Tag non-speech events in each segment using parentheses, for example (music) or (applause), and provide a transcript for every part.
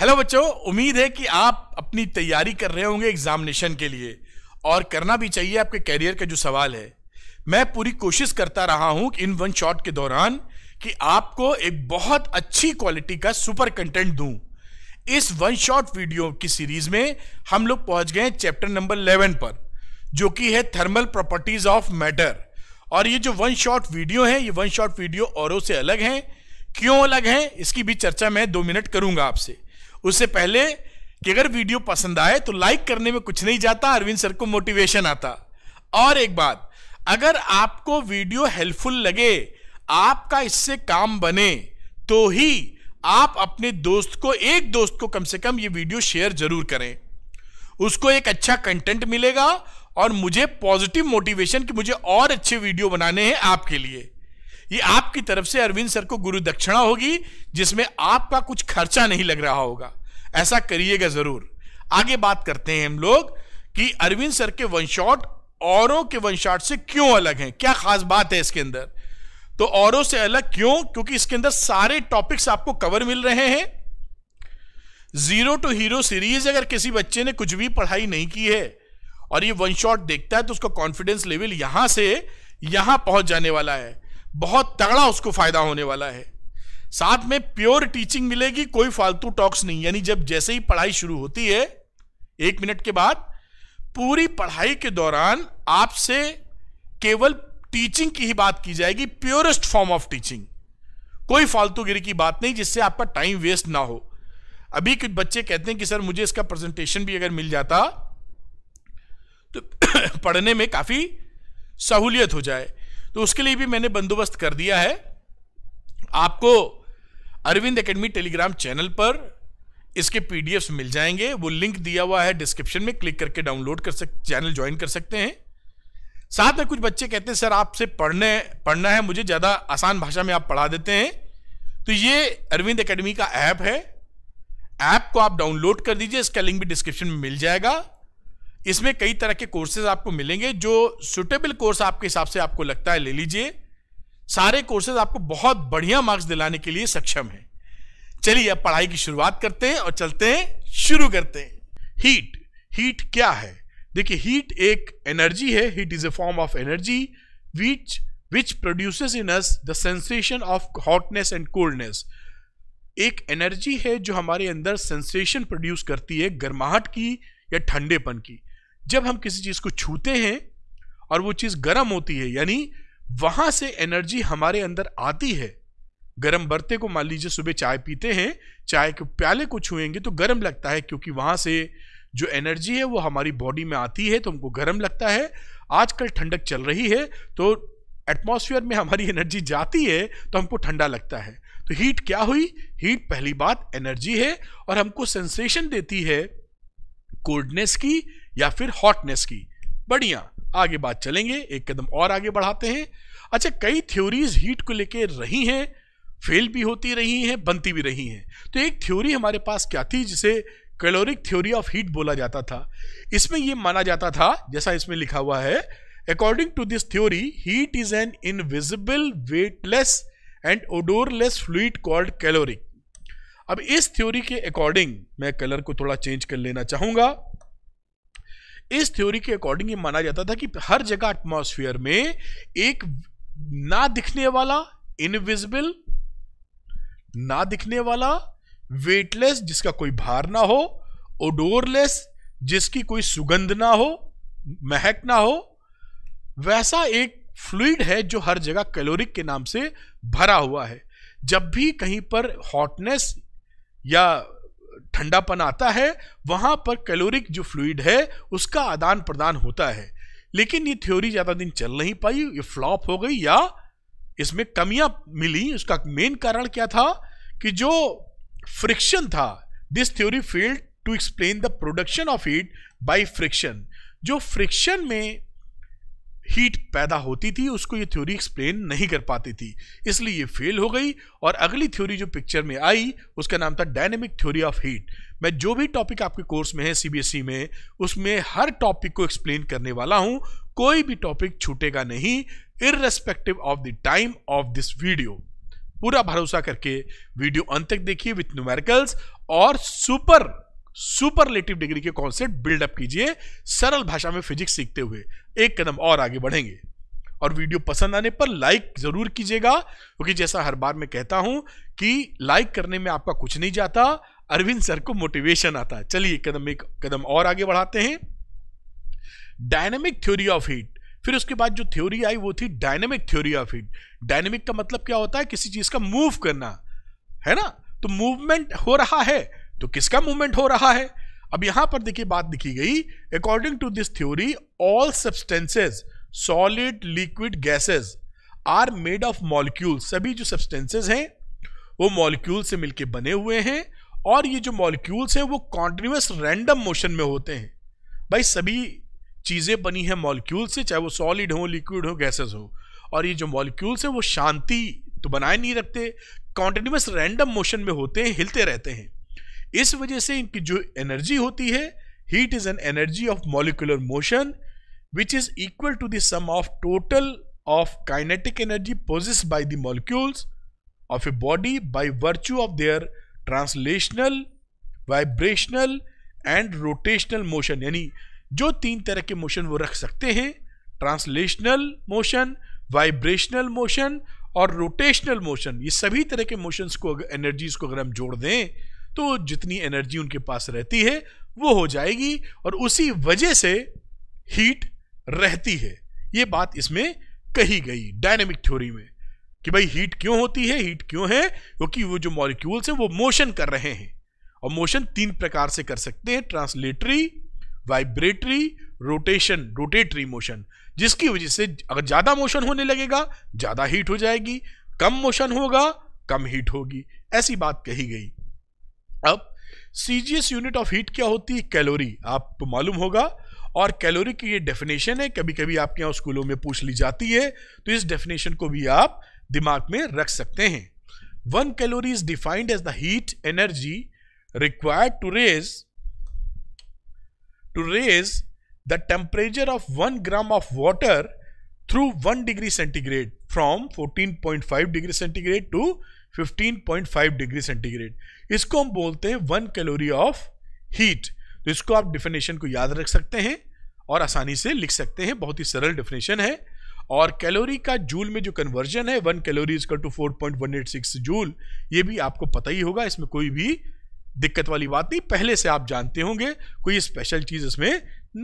Hello बच्चों उम्मीद है कि आप अपनी तैयारी कर रहे होंगे एग्जामिनेशन के लिए और करना भी चाहिए आपके कैरियर का जो सवाल है मैं पूरी कोशिश करता रहा हूं इन वन शॉट के दौरान कि आपको एक बहुत अच्छी क्वालिटी का सुपर कंटेंट दूं इस वन शॉट वीडियो की सीरीज में हम लोग पहुंच गए चैप्टर नंबर 11 पर जो कि है थर्मल प्रॉपर्टीज ऑफ मैटर और ये जो वन शॉट वीडियो है ये वन शॉट वीडियो औरों से अलग हैं क्यों अलग हैं इसकी भी चर्चा मैं दो मिनट करूंगा आपसे उससे पहले कि अगर वीडियो पसंद आए तो लाइक करने में कुछ नहीं जाता अरविंद सर को मोटिवेशन आता और एक बात अगर आपको वीडियो हेल्पफुल लगे आपका इससे काम बने तो ही आप अपने दोस्त को एक दोस्त को कम से कम ये वीडियो शेयर जरूर करें उसको एक अच्छा कंटेंट मिलेगा और मुझे पॉजिटिव मोटिवेशन कि मुझे और अच्छे वीडियो बनाने हैं आपके लिए ये आपकी तरफ से अरविंद सर को गुरु दक्षिणा होगी जिसमें आपका कुछ खर्चा नहीं लग रहा होगा ऐसा करिएगा जरूर आगे बात करते हैं हम लोग कि अरविंद सर के वन शॉट औरों के वन शॉट से क्यों अलग हैं क्या खास बात है इसके अंदर तो औरों से अलग क्यों क्योंकि इसके अंदर सारे टॉपिक्स आपको कवर मिल रहे हैं जीरो टू हीरो सीरीज अगर किसी बच्चे ने कुछ भी पढ़ाई नहीं की है और ये वन शॉट देखता है तो उसका कॉन्फिडेंस लेवल यहां से यहां पहुंच जाने वाला है बहुत तगड़ा उसको फायदा होने वाला है साथ में प्योर टीचिंग मिलेगी कोई फालतू टॉक्स नहीं यानी जब जैसे ही पढ़ाई शुरू होती है एक मिनट के बाद पूरी पढ़ाई के दौरान आपसे केवल टीचिंग की ही बात की जाएगी प्योरेस्ट फॉर्म ऑफ टीचिंग कोई फालतूगिरी की बात नहीं जिससे आपका टाइम वेस्ट ना हो अभी कुछ बच्चे कहते हैं कि सर मुझे इसका प्रेजेंटेशन भी अगर मिल जाता तो (coughs) पढ़ने में काफी सहूलियत हो जाए तो उसके लिए भी मैंने बंदोबस्त कर दिया है आपको अरविंद एकेडमी टेलीग्राम चैनल पर इसके पीडीएफ्स मिल जाएंगे वो लिंक दिया हुआ है डिस्क्रिप्शन में क्लिक करके डाउनलोड कर सक चैनल ज्वाइन कर सकते हैं साथ में कुछ बच्चे कहते हैं सर आपसे पढ़ने पढ़ना है मुझे ज़्यादा आसान भाषा में आप पढ़ा देते हैं तो ये अरविंद एकेडमी का ऐप है ऐप को आप डाउनलोड कर दीजिए इसका लिंक भी डिस्क्रिप्शन में मिल जाएगा इसमें कई तरह के कोर्सेज आपको मिलेंगे जो सुटेबल कोर्स आपके हिसाब से आपको लगता है ले लीजिए सारे कोर्सेज आपको बहुत बढ़िया मार्क्स दिलाने के लिए सक्षम है चलिए अब पढ़ाई की शुरुआत करते हैं और चलते हैं शुरू करते हैं हीट हीट क्या है देखिए हीट एक एनर्जी है heat is a form of energy which which produces in us the sensation of hotness and coldness एक एनर्जी है जो हमारे अंदर सेंसेशन प्रोड्यूस करती है गर्माहट की या ठंडेपन की जब हम किसी चीज को छूते हैं और वो चीज गर्म होती है यानी वहाँ से एनर्जी हमारे अंदर आती है गर्म बर्ते को मान लीजिए सुबह चाय पीते हैं चाय के प्याले को छुएंगे तो गर्म लगता है क्योंकि वहाँ से जो एनर्जी है वो हमारी बॉडी में आती है तो हमको गर्म लगता है आजकल ठंडक चल रही है तो एटमॉस्फेयर में हमारी (laughs) एनर्जी जाती है तो हमको ठंडा लगता है तो हीट क्या हुई हीट पहली बात एनर्जी है और हमको सेंसेशन देती है कोल्डनेस की या फिर हॉटनेस की बढ़िया आगे बात चलेंगे एक कदम और आगे बढ़ाते हैं अच्छा कई थ्योरीज हीट को लेके रही हैं फेल भी होती रही हैं बनती भी रही हैं तो एक थ्योरी हमारे पास क्या थी जिसे कैलोरिक थ्योरी ऑफ हीट बोला जाता था इसमें यह माना जाता था जैसा इसमें लिखा हुआ है according to this theory heat is an invisible weightless and odourless fluid called caloric अब इस थ्योरी के अकॉर्डिंग मैं कलर को थोड़ा चेंज कर लेना चाहूंगा इस थ्योरी के अकॉर्डिंग ये माना जाता था कि हर जगह एटमोसफियर में एक ना दिखने वाला इनविजिबल ना दिखने वाला वेटलेस जिसका कोई भार ना हो ओडोरलेस जिसकी कोई सुगंध ना हो महक ना हो वैसा एक फ्लूड है जो हर जगह कैलोरिक के नाम से भरा हुआ है जब भी कहीं पर हॉटनेस या ठंडापन आता है वहां पर कैलोरिक जो फ्लूड है उसका आदान प्रदान होता है लेकिन ये थ्योरी ज्यादा दिन चल नहीं पाई ये फ्लॉप हो गई या इसमें कमियां मिली उसका मेन कारण क्या था कि जो फ्रिक्शन था this theory failed to explain the production of heat by friction जो फ्रिक्शन में हीट पैदा होती थी उसको ये थ्योरी एक्सप्लेन नहीं कर पाती थी इसलिए ये फेल हो गई और अगली थ्योरी जो पिक्चर में आई उसका नाम था डायनेमिक थ्योरी ऑफ हीट मैं जो भी टॉपिक आपके कोर्स में है सीबीएसई e में उसमें हर टॉपिक को एक्सप्लेन करने वाला हूँ कोई भी टॉपिक छूटेगा नहीं irrespective of the time of this video पूरा भरोसा करके वीडियो अंत तक देखिए विथ न्यूमेरिकल्स और सुपर सुपरलेटिव डिग्री के कॉन्सेप्ट बिल्डअप कीजिए सरल भाषा में फिजिक्स सीखते हुए एक कदम और आगे बढ़ेंगे और वीडियो पसंद आने पर लाइक जरूर कीजिएगा क्योंकि जैसा हर बार मैं कहता हूं कि लाइक करने में आपका कुछ नहीं जाता अरविंद सर को मोटिवेशन आता है चलिए कदम एक कदम और आगे बढ़ाते हैं डायनेमिक थ्योरी ऑफ हीट फिर उसके बाद जो थ्योरी आई वो थी dynamic theory of heat dynamic का मतलब क्या होता है किसी चीज का मूव करना है ना तो मूवमेंट हो रहा है तो किसका मूवमेंट हो रहा है अब यहां पर देखिए बात दिखी गई according to this theory all substances solid liquid gases are made of molecule सभी जो सब्सटेंसेज हैं वो मॉलिक्यूल से मिलकर बने हुए हैं और ये जो मॉलिक्यूल्स हैं वो कॉन्टिन्यूस रैंडम मोशन में होते हैं भाई सभी चीज़ें बनी हैं मॉलिक्यूल से चाहे वो सॉलिड हो लिक्विड हो गैसेज हो और ये जो मॉलिक्यूल्स हैं वो शांति तो बनाए नहीं रखते कॉन्टिन्यूस रैंडम मोशन में होते हैं हिलते रहते हैं इस वजह से इनकी जो एनर्जी होती है heat is an energy of molecular motion which is equal to the sum of total of kinetic energy possessed by the molecules of a body by virtue of their translational vibrational and rotational motion यानी जो तीन तरह के motion वो रख सकते हैं translational motion vibrational motion और रोटेशनल मोशन ये सभी तरह के मोशंस को अगर एनर्जीज को अगर हम जोड़ दें तो जितनी एनर्जी उनके पास रहती है वो हो जाएगी और उसी वजह से हीट रहती है ये बात इसमें कही गई डायनेमिक थ्योरी में कि भाई हीट क्यों होती है हीट क्यों है क्योंकि वो जो मॉलिक्यूल्स हैं वो मोशन कर रहे हैं और मोशन तीन प्रकार से कर सकते हैं translatory vibratory rotation rotatory motion जिसकी वजह से अगर ज़्यादा मोशन होने लगेगा ज़्यादा हीट हो जाएगी कम मोशन होगा कम हीट होगी ऐसी बात कही गई अब सीजीएस यूनिट ऑफ हीट क्या होती है कैलोरी आपको मालूम होगा और कैलोरी की ये डेफिनेशन है कभी कभी आपके यहाँ स्कूलों में पूछ ली जाती है तो इस डेफिनेशन को भी आप दिमाग में रख सकते हैं one calorie is defined as the heat energy required to raise to raise the temperature of one gram of water through one degree centigrade from five degree centigrade to 15.5 degree centigrade इसको हम बोलते हैं one calorie of heat तो इसको आप definition को याद रख सकते हैं और आसानी से लिख सकते हैं बहुत ही सरल डिफिनेशन है और कैलोरी का जूल में जो कन्वर्जन है वन कैलोरी इसका to four point one eight six joule ये भी आपको पता ही होगा इसमें कोई भी दिक्कत वाली बात नहीं पहले से आप जानते होंगे कोई स्पेशल चीज इसमें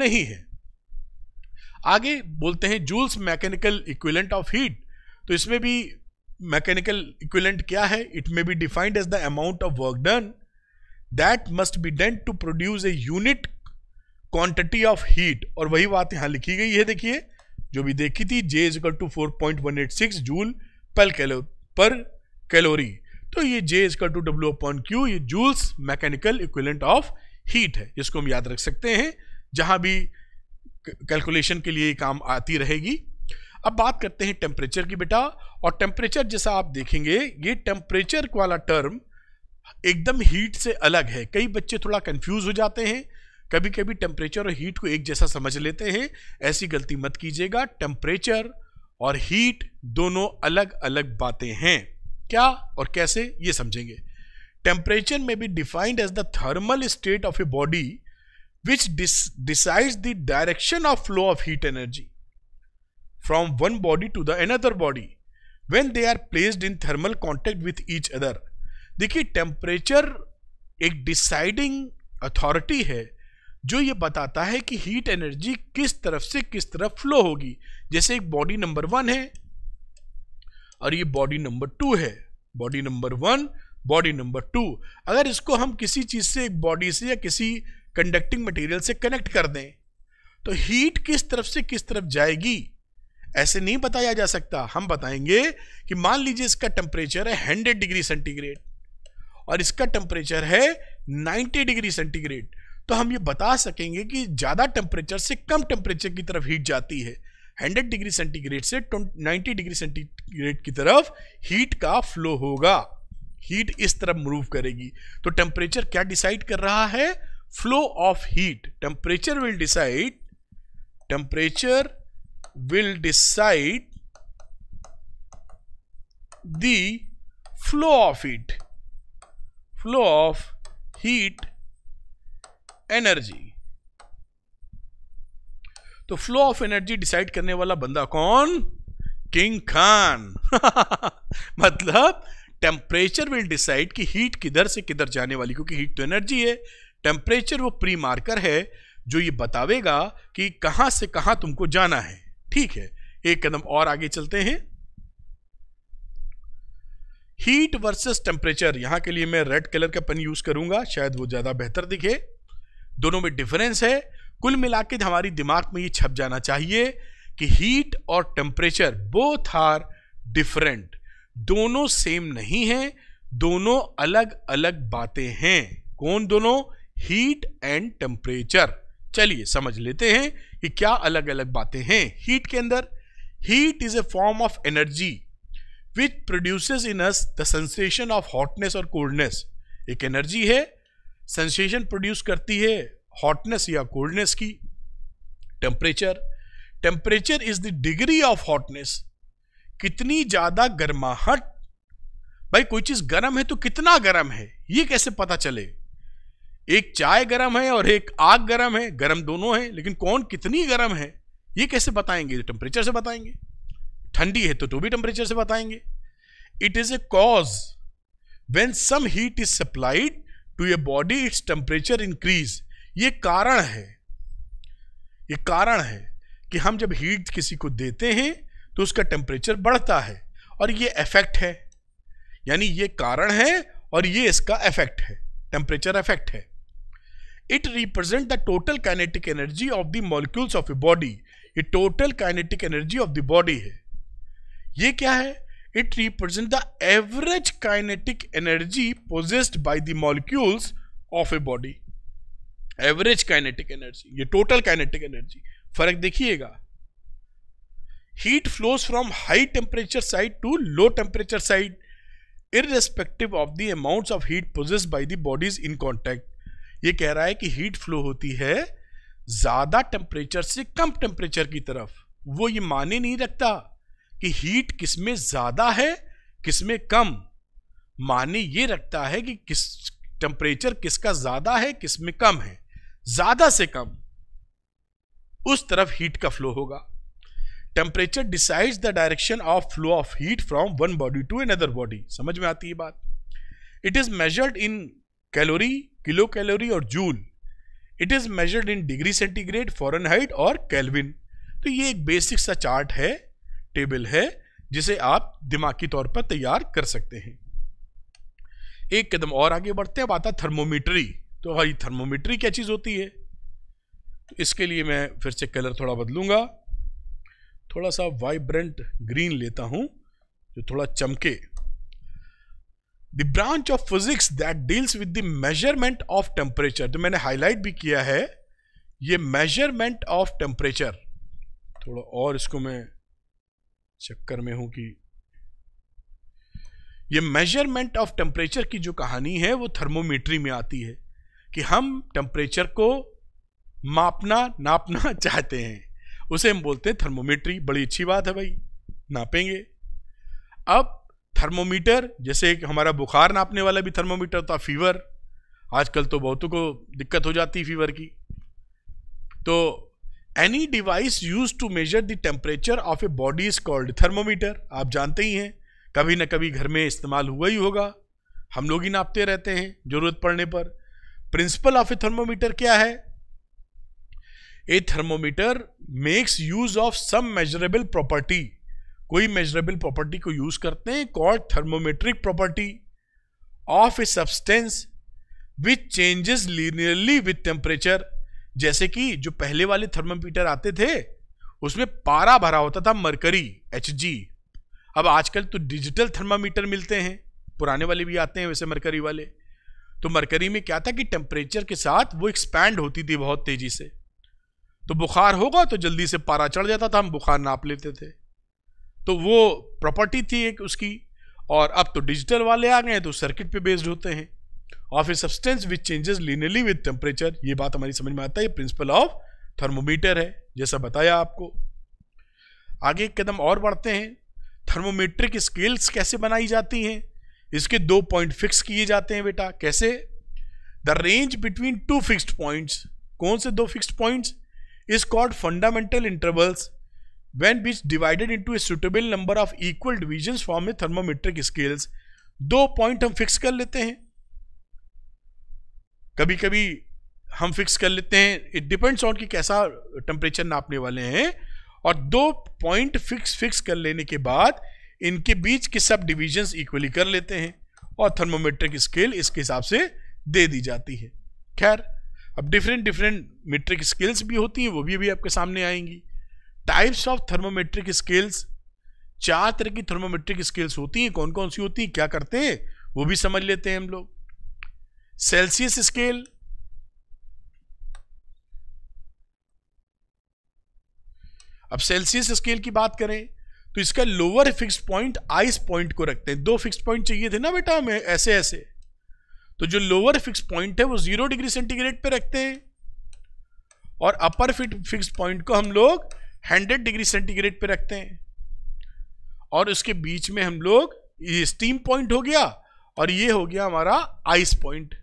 नहीं है आगे बोलते हैं Joule's mechanical equivalent of heat तो इसमें भी मैकेनिकल इक्विलेंट क्या है it may be defined as the amount of work done that must be done to produce a unit quantity of heat और वही बात यहाँ लिखी गई है देखिए जो भी देखी थी J is equal to four point one eight six joule per कैलो पर कैलोरी तो ये J is equal to W upon Q ये Joule's mechanical equivalent of heat है जिसको हम याद रख सकते हैं जहाँ भी कैलकुलेशन के लिए काम आती रहेगी अब बात करते हैं टेम्परेचर की बेटा और टेम्परेचर जैसा आप देखेंगे ये टेम्परेचर वाला टर्म एकदम हीट से अलग है कई बच्चे थोड़ा कंफ्यूज हो जाते हैं कभी कभी टेम्परेचर और हीट को एक जैसा समझ लेते हैं ऐसी गलती मत कीजिएगा टेम्परेचर और हीट दोनों अलग अलग बातें हैं क्या और कैसे ये समझेंगे टेम्परेचर में be defined as the thermal state of a body which decides the direction of flow of heat energy from one body to the another body when they are placed in thermal contact with each other देखिए temperature एक deciding authority है जो ये बताता है कि heat energy किस तरफ से किस तरफ फ्लो होगी जैसे एक बॉडी नंबर वन है और ये बॉडी नंबर टू है body number one body number two अगर इसको हम किसी चीज़ से एक बॉडी से या किसी कंडक्टिंग मटेरियल से कनेक्ट कर दें तो हीट किस तरफ से किस तरफ जाएगी ऐसे नहीं बताया जा सकता हम बताएंगे कि मान लीजिए इसका टेम्परेचर है हंड्रेड डिग्री सेंटीग्रेड और इसका टेम्परेचर है नाइन्टी डिग्री सेंटीग्रेड तो हम ये बता सकेंगे कि ज़्यादा टेम्परेचर से कम टेम्परेचर की तरफ हीट जाती है 100 डिग्री सेंटीग्रेड से 90 डिग्री सेंटीग्रेड की तरफ हीट का फ्लो होगा हीट इस तरफ मूव करेगी तो टेम्परेचर क्या डिसाइड कर रहा है flow of heat temperature will decide temperature will decide the flow of heat flow of heat energy तो फ्लो ऑफ एनर्जी डिसाइड करने वाला बंदा कौन किंग खान (laughs) मतलब टेम्परेचर विल डिसाइड कि हीट किधर से किधर जाने वाली क्योंकि हीट तो एनर्जी है टेम्परेचर वो प्री मार्कर है जो ये बतावेगा कि कहां से कहां तुमको जाना है ठीक है एक कदम और आगे चलते हैं हीट वर्सेस टेम्परेचर यहां के लिए मैं रेड कलर का पेन यूज करूंगा शायद वो ज्यादा बेहतर दिखे दोनों में डिफरेंस है कुल मिला के हमारी दिमाग में ये छप जाना चाहिए कि हीट और टेम्परेचर बोथ आर डिफरेंट दोनों सेम नहीं है दोनों अलग अलग बातें हैं कौन दोनों हीट एंड टेम्परेचर चलिए समझ लेते हैं कि क्या अलग अलग बातें हैं हीट के अंदर heat is a form of energy which produces in us the sensation of hotness और कोल्डनेस एक एनर्जी है सेंसेशन प्रोड्यूस करती है हॉटनेस या कोल्डनेस की temperature temperature is the degree of hotness कितनी ज़्यादा गर्माहट भाई कोई चीज़ गर्म है तो कितना गर्म है ये कैसे पता चले एक चाय गर्म है और एक आग गर्म है गर्म दोनों है लेकिन कौन कितनी गर्म है ये कैसे बताएंगे टेम्परेचर से बताएंगे ठंडी है तो तो भी टेम्परेचर से बताएंगे it is a cause when some heat is supplied to a body its temperature increase ये कारण है ये कारण है कि हम जब हीट किसी को देते हैं तो उसका टेम्परेचर बढ़ता है और ये इफेक्ट है यानी ये कारण है और ये इसका इफेक्ट है टेम्परेचर इफेक्ट है it represent the total kinetic energy of the molecules of a body ये total kinetic energy of the body है ये क्या है it represent the average kinetic energy possessed by the molecules of a body average kinetic energy ये total kinetic energy फर्क देखिएगा heat flows from high temperature side to low temperature side irrespective of the amount of heat possessed by the bodies in contact ये कह रहा है कि heat flow होती है ज्यादा टेम्परेचर से कम टेम्परेचर की तरफ वो ये माने नहीं रखता कि हीट किसमें ज्यादा है किसमें कम माने ये रखता है कि किस टेम्परेचर किसका ज्यादा है किसमें कम है ज्यादा से कम उस तरफ हीट का फ्लो होगा temperature decides the direction of flow of heat from one body to an body समझ में आती है बात it is measured in calorie kilocalorie और joule it is measured in degree centigrade Fahrenheit और Kelvin तो ये एक बेसिक सा चार्ट है टेबल है जिसे आप दिमाग के तौर पर तैयार कर सकते हैं एक कदम और आगे बढ़ते हैं अब आता थर्मोमीटरी तो भाई थर्मोमीटरी क्या चीज़ होती है तो इसके लिए मैं फिर से कलर थोड़ा बदलूंगा थोड़ा सा वाइब्रेंट ग्रीन लेता हूँ जो थोड़ा चमके the branch of physics that deals with the measurement of temperature तो मैंने हाईलाइट भी किया है ये मेजरमेंट ऑफ टेम्परेचर थोड़ा और इसको मैं चक्कर में हूं कि ये मेजरमेंट ऑफ टेम्परेचर की जो कहानी है वो थर्मोमीट्री में आती है कि हम टेम्परेचर को मापना नापना (laughs) चाहते हैं उसे हम बोलते हैं थर्मोमीट्री बड़ी अच्छी बात है भाई नापेंगे अब थर्मोमीटर जैसे एक हमारा बुखार नापने वाला भी थर्मोमीटर था फीवर आजकल तो बहुतों को दिक्कत हो जाती फीवर की तो any device use to measure the temperature of a body is called thermometer आप जानते ही हैं कभी ना कभी घर में इस्तेमाल हुआ ही होगा हम लोग ही नापते रहते हैं जरूरत पड़ने पर प्रिंसिपल ऑफ ए थर्मोमीटर क्या है a thermometer makes use of some measurable property कोई मेजरेबल प्रॉपर्टी को यूज करते हैं called thermometric property of a substance which changes linearly with temperature जैसे कि जो पहले वाले थर्मोमीटर आते थे उसमें पारा भरा होता था मरकरी एच अब आजकल तो डिजिटल थर्मामीटर मिलते हैं पुराने वाले भी आते हैं वैसे मरकरी वाले तो मरकरी में क्या था कि टेम्परेचर के साथ वो एक्सपैंड होती थी बहुत तेज़ी से तो बुखार होगा तो जल्दी से पारा चढ़ जाता था हम बुखार नाप लेते थे तो वो प्रॉपर्टी थी एक उसकी और अब तो डिजिटल वाले आ गए तो सर्किट पे बेस्ड होते हैं of a substance which changes linearly with temperature ये बात हमारी समझ में आता है ये प्रिंसिपल ऑफ थर्मोमीटर है जैसा बताया आपको आगे एक कदम और बढ़ते हैं थर्मोमीट्रिक स्केल्स कैसे बनाई जाती हैं इसके दो पॉइंट फिक्स किए जाते हैं बेटा कैसे the range between two fixed points कौन से दो fixed points is called fundamental intervals बीच divided into a suitable number of equal division form a thermometric scales दो पॉइंट हम फिक्स कर लेते हैं कभी कभी हम फिक्स कर लेते हैं इट डिपेंड्स ऑन कि कैसा टेम्परेचर नापने वाले हैं और दो पॉइंट फिक्स फिक्स कर लेने के बाद इनके बीच के सब डिविजन्स इक्वली कर लेते हैं और थर्मोमेट्रिक स्केल इसके हिसाब से दे दी जाती है खैर अब डिफरेंट डिफरेंट मेट्रिक स्केल्स भी होती हैं वो भी अभी आपके सामने आएंगी टाइप्स ऑफ थर्मोमेट्रिक स्केल्स चार तरह की थर्मोमेट्रिक स्केल्स होती हैं कौन कौन सी होती हैं क्या करते हैं वो भी समझ लेते हैं हम लोग सेल्सियस स्केल अब सेल्सियस स्केल की बात करें तो इसका lower fix point ice point को रखते हैं दो फिक्स पॉइंट चाहिए थे ना बेटा हमें ऐसे ऐसे तो जो लोअर फिक्स पॉइंट है वो जीरो डिग्री सेंटीग्रेड पे रखते हैं और अपर फिट फिक्स पॉइंट को हम लोग हंड्रेड डिग्री सेंटीग्रेड पे रखते हैं और उसके बीच में हम लोग ये स्टीम पॉइंट हो गया और ये हो गया हमारा आइस पॉइंट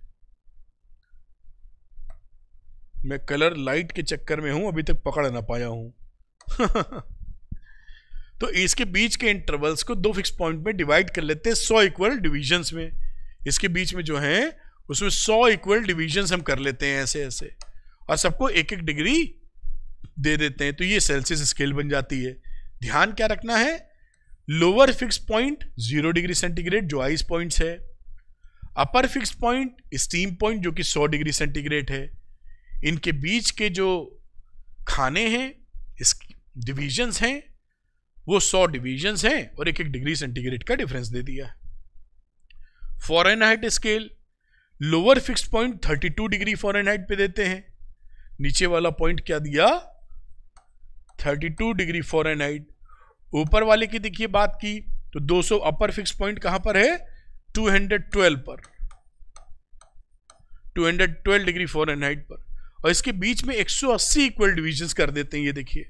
मैं कलर लाइट के चक्कर में हूं अभी तक पकड़ ना पाया हूं (laughs) तो इसके बीच के इंटरवल्स को दो फिक्स पॉइंट में डिवाइड कर लेते हैं सौ इक्वल डिविजन्स में इसके बीच में जो है उसमें सौ इक्वल डिविजन्स हम कर लेते हैं ऐसे ऐसे और सबको एक एक डिग्री दे देते हैं तो ये सेल्सियस स्केल बन जाती है ध्यान क्या रखना है lower fix point zero degree centigrade जो आइस पॉइंट्स है upper fix point steam point जो कि सौ डिग्री सेंटीग्रेड है इनके बीच के जो खाने हैं इस डिवीजन्स हैं वो सौ डिवीजन्स हैं और एक एक डिग्री सेंटीग्रेड का डिफरेंस दे दिया है Fahrenheit scale lower fix point 32 degree Fahrenheit पर देते हैं नीचे वाला पॉइंट क्या दिया 32 डिग्री फॉरेनहाइट ऊपर वाले की देखिए बात की तो 200 अपर फिक्स पॉइंट कहां पर है 212 पर 212 डिग्री फॉरेनहाइट पर और इसके बीच में 180 इक्वल डिविजन कर देते हैं ये देखिए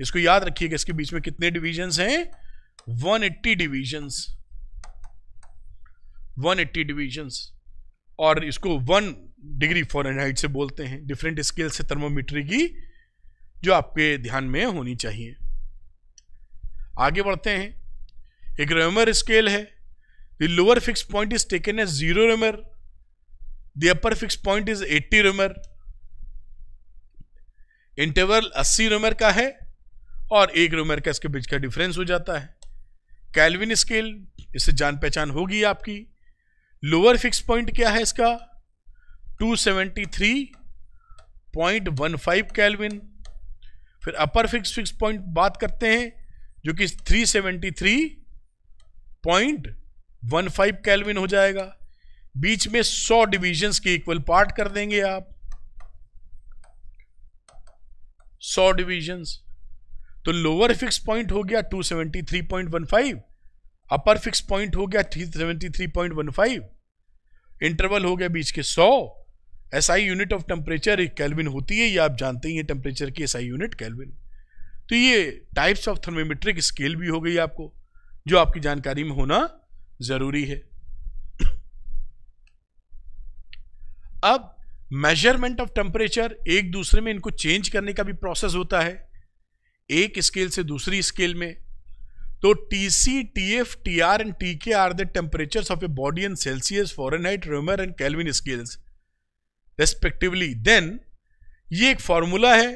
इसको याद रखिएगा इसके बीच में कितने डिविजन हैं 180 डिविजन्स 180 डिविजन्स और इसको वन डिग्री फॉरेनहाइट से बोलते हैं डिफरेंट स्केल से थर्मोमीटर की जो आपके ध्यान में होनी चाहिए आगे बढ़ते हैं एक रेमर स्केल है the lower fix point is taken as zero Reaumur the upper fix point is eighty Reaumur interval अस्सी रेमर का है और एक रेमर का इसके बीच का डिफरेंस हो जाता है कैलविन स्केल इससे जान पहचान होगी आपकी लोअर फिक्स पॉइंट क्या है इसका 273.15 कैलविन फिर अपर फिक्स फिक्स पॉइंट बात करते हैं जो कि 373.15 केल्विन हो जाएगा बीच में 100 डिवीजन्स के इक्वल पार्ट कर देंगे आप 100 डिविजन्स तो लोअर फिक्स पॉइंट हो गया 273.15 अपर फिक्स पॉइंट हो गया 373.15 इंटरवल हो गया बीच के सौ एसआई यूनिट ऑफ टेम्परेचर एक कैलविन होती है ये आप जानते ही हैं टेम्परेचर की एसआई यूनिट कैलविन तो ये टाइप्स ऑफ थर्मोमेट्रिक स्केल भी हो गई आपको जो आपकी जानकारी में होना ज़रूरी है अब मेजरमेंट ऑफ टेम्परेचर एक दूसरे में इनको चेंज करने का भी प्रोसेस होता है एक स्केल से दूसरी स्केल में तो T C T F T R and T K are the temperature of a body and Celsius Fahrenheit Romer and Kelvin scales respectively then ये एक फार्मूला है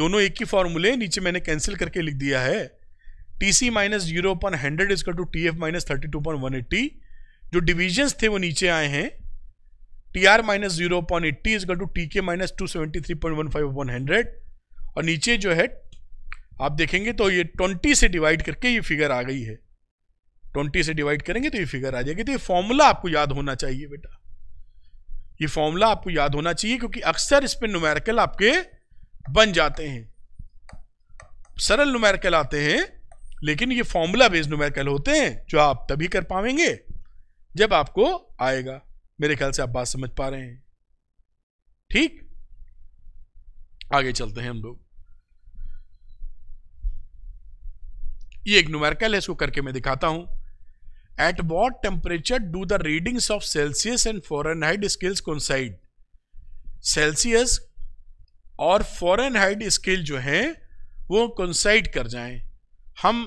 दोनों एक ही फार्मूले नीचे मैंने कैंसिल करके लिख दिया है T C minus zero upon hundred इसका to T F minus thirty two point one eighty जो डिविजन्स थे वो नीचे आए हैं T R minus zero point eighty इसका to T K minus two seventy three point one five upon hundred और नीचे जो है आप देखेंगे तो ये ट्वेंटी से डिवाइड करके ये फिगर आ गई है ट्वेंटी से डिवाइड करेंगे तो ये फिगर आ जाएगी तो ये फॉर्मूला आपको याद होना चाहिए बेटा ये फॉर्मूला आपको याद होना चाहिए क्योंकि अक्सर इस पर नुमेरिकल आपके बन जाते हैं सरल नुमेरिकल आते हैं लेकिन ये फॉर्मूला बेस्ड नुमेरिकल होते हैं जो आप तभी कर पाएंगे जब आपको आएगा मेरे ख्याल से आप बात समझ पा रहे हैं ठीक आगे चलते हैं हम लोग ये एक नुमेरिकल है इसको करके मैं दिखाता हूं at what temperature do the readings of Celsius and Fahrenheit scales coincide Celsius और हाइड स्केल जो हैं वो कॉन्साइड कर जाए हम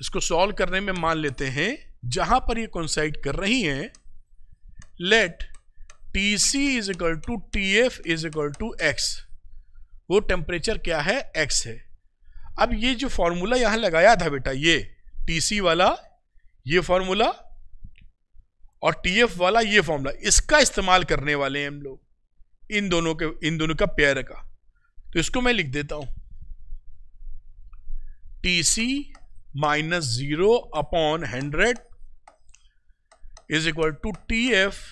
इसको सॉल्व करने में मान लेते हैं जहां पर ये कॉन्साइड कर रही हैं let T C is equal to T F is equal to X वो टेम्परेचर क्या है एक्स है अब ये जो फॉर्मूला यहां लगाया था बेटा ये टी सी वाला ये फॉर्मूला और टीएफ वाला ये फॉर्मूला इसका इस्तेमाल करने वाले हैं हम लोग इन दोनों के इन दोनों का पेयर का तो इसको मैं लिख देता हूं T C minus zero upon hundred is equal to T F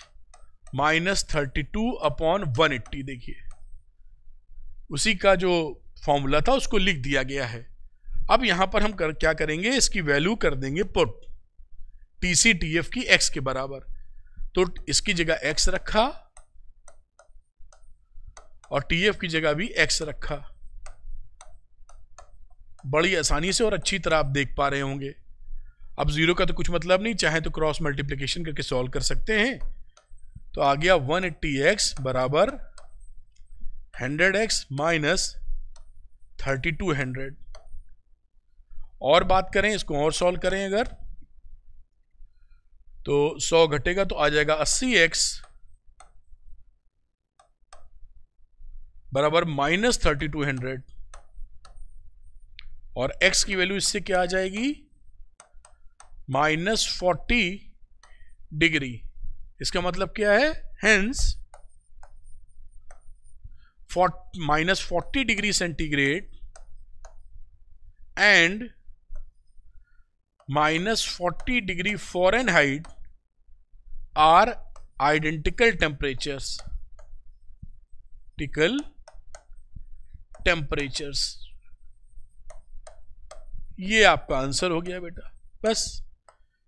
minus thirty two upon one eighty देखिए उसी का जो फॉर्मूला था उसको लिख दिया गया है अब यहां पर हम कर, क्या करेंगे इसकी वैल्यू कर देंगे पुट टीसीटीएफ की एक्स के बराबर तो इसकी जगह एक्स रखा और टीएफ की जगह भी एक्स रखा बड़ी आसानी से और अच्छी तरह आप देख पा रहे होंगे अब जीरो का तो कुछ मतलब नहीं चाहे तो क्रॉस मल्टीप्लीकेशन करके सॉल्व कर सकते हैं तो आ गया वन एट्टी एक्स बराबर hundred X minus thirty two hundred और बात करें इसको और सॉल्व करें अगर तो सौ घटेगा तो आ जाएगा अस्सी एक्स बराबर माइनस थर्टी टू हंड्रेड और x की वैल्यू इससे क्या आ जाएगी माइनस फोर्टी डिग्री इसका मतलब क्या है hence minus forty degree centigrade and minus forty degree Fahrenheit are identical temperatures टिकल टेम्परेचर्स ये आपका आंसर हो गया बेटा बस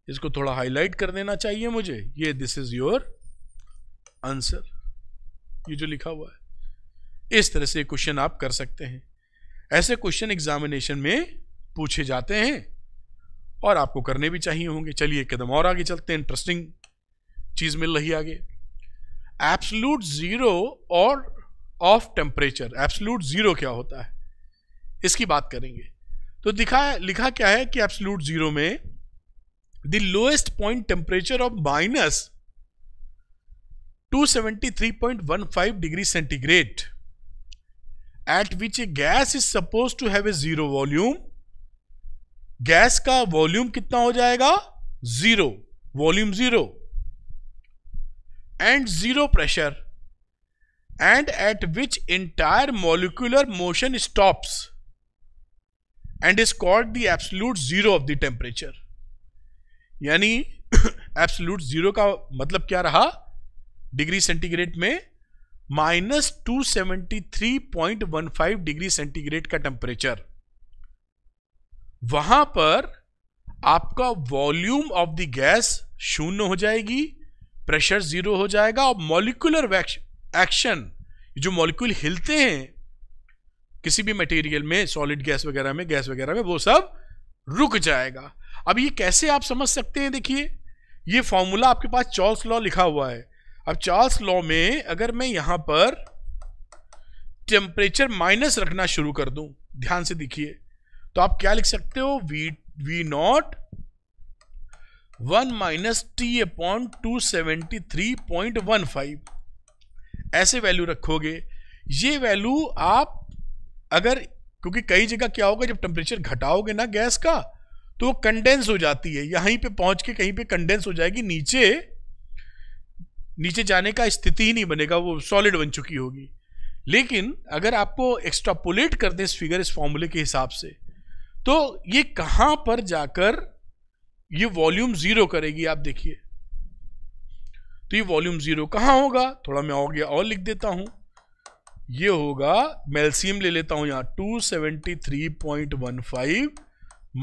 इसको थोड़ा हाईलाइट कर देना चाहिए मुझे ये दिस इज योर आंसर ये जो लिखा हुआ है इस तरह से क्वेश्चन आप कर सकते हैं ऐसे क्वेश्चन एग्जामिनेशन में पूछे जाते हैं और आपको करने भी चाहिए होंगे चलिए कदम और आगे चलते हैं इंटरेस्टिंग चीज़ मिल रही आगे एब्सलूट ज़ीरो और ऑफ टेम्परेचर एब्सलूट ज़ीरो क्या होता है इसकी बात करेंगे तो दिखा लिखा क्या है कि एब्सलूट ज़ीरो में the lowest point temperature of minus 273.15 degree centigrade at which a gas is suppose to have a zero volume gas का वॉल्यूम कितना हो जाएगा zero volume zero and zero pressure and at which entire molecular motion stops and is called the absolute zero of the temperature यानी (coughs) absolute zero का मतलब क्या रहा degree centigrade में minus two seventy three point one five degree centigrade का temperature वहां पर आपका वॉल्यूम ऑफ द गैस शून्य हो जाएगी प्रेशर जीरो हो जाएगा और मॉलिकुलर एक्शन जो मॉलिक्यूल हिलते हैं किसी भी मटेरियल में सॉलिड गैस वगैरह में गैस वगैरह में वो सब रुक जाएगा अब ये कैसे आप समझ सकते हैं देखिए ये फॉर्मूला आपके पास चार्ल्स लॉ लिखा हुआ है अब चार्ल्स लॉ में अगर मैं यहां पर टेम्परेचर माइनस रखना शुरू कर दूं ध्यान से देखिए तो आप क्या लिख सकते हो V V naught one minus T upon two seventy three point one five ऐसे वैल्यू रखोगे ये वैल्यू आप अगर क्योंकि कई जगह क्या होगा जब टेम्परेचर घटाओगे ना गैस का तो वो कंडेंस हो जाती है यहीं पे पहुंच के कहीं पे कंडेंस हो जाएगी नीचे नीचे जाने का स्थिति ही नहीं बनेगा वो सॉलिड बन चुकी होगी लेकिन अगर आपको एक्स्ट्रापोलेट कर दें इस फिगर इस फॉर्मूले के हिसाब से तो ये कहां पर जाकर ये वॉल्यूम जीरो करेगी आप देखिए तो ये वॉल्यूम जीरो कहां होगा थोड़ा मैं और, और लिख देता हूं ये होगा मेल्सियम ले लेता हूं यहां 273.15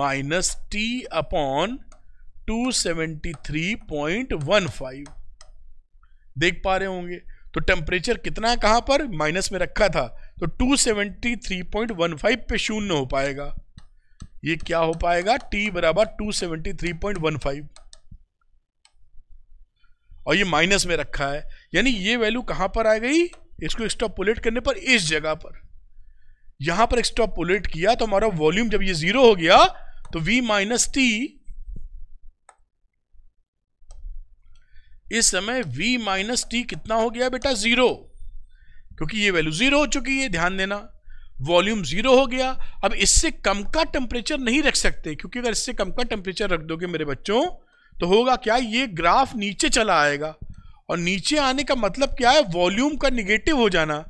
माइनस टी अपॉन 273.15 देख पा रहे होंगे तो टेम्परेचर कितना है कहां पर माइनस में रखा था तो 273.15 पे शून्य हो पाएगा ये क्या हो पाएगा टी बराबर two seventy three point one five और ये माइनस में रखा है यानी ये वैल्यू कहां पर आ गई इसको पोलेट करने पर इस जगह पर यहां पर पोलेट किया तो हमारा वॉल्यूम जब ये जीरो हो गया तो v माइनस टी इस समय v माइनस टी कितना हो गया बेटा जीरो क्योंकि ये वैल्यू जीरो हो चुकी है ध्यान देना वॉल्यूम जीरो हो गया अब इससे कम का टेम्परेचर नहीं रख सकते क्योंकि अगर इससे कम का टेम्परेचर रख दोगे मेरे बच्चों तो होगा क्या ये ग्राफ नीचे चला आएगा और नीचे आने का मतलब क्या है वॉल्यूम का निगेटिव हो जाना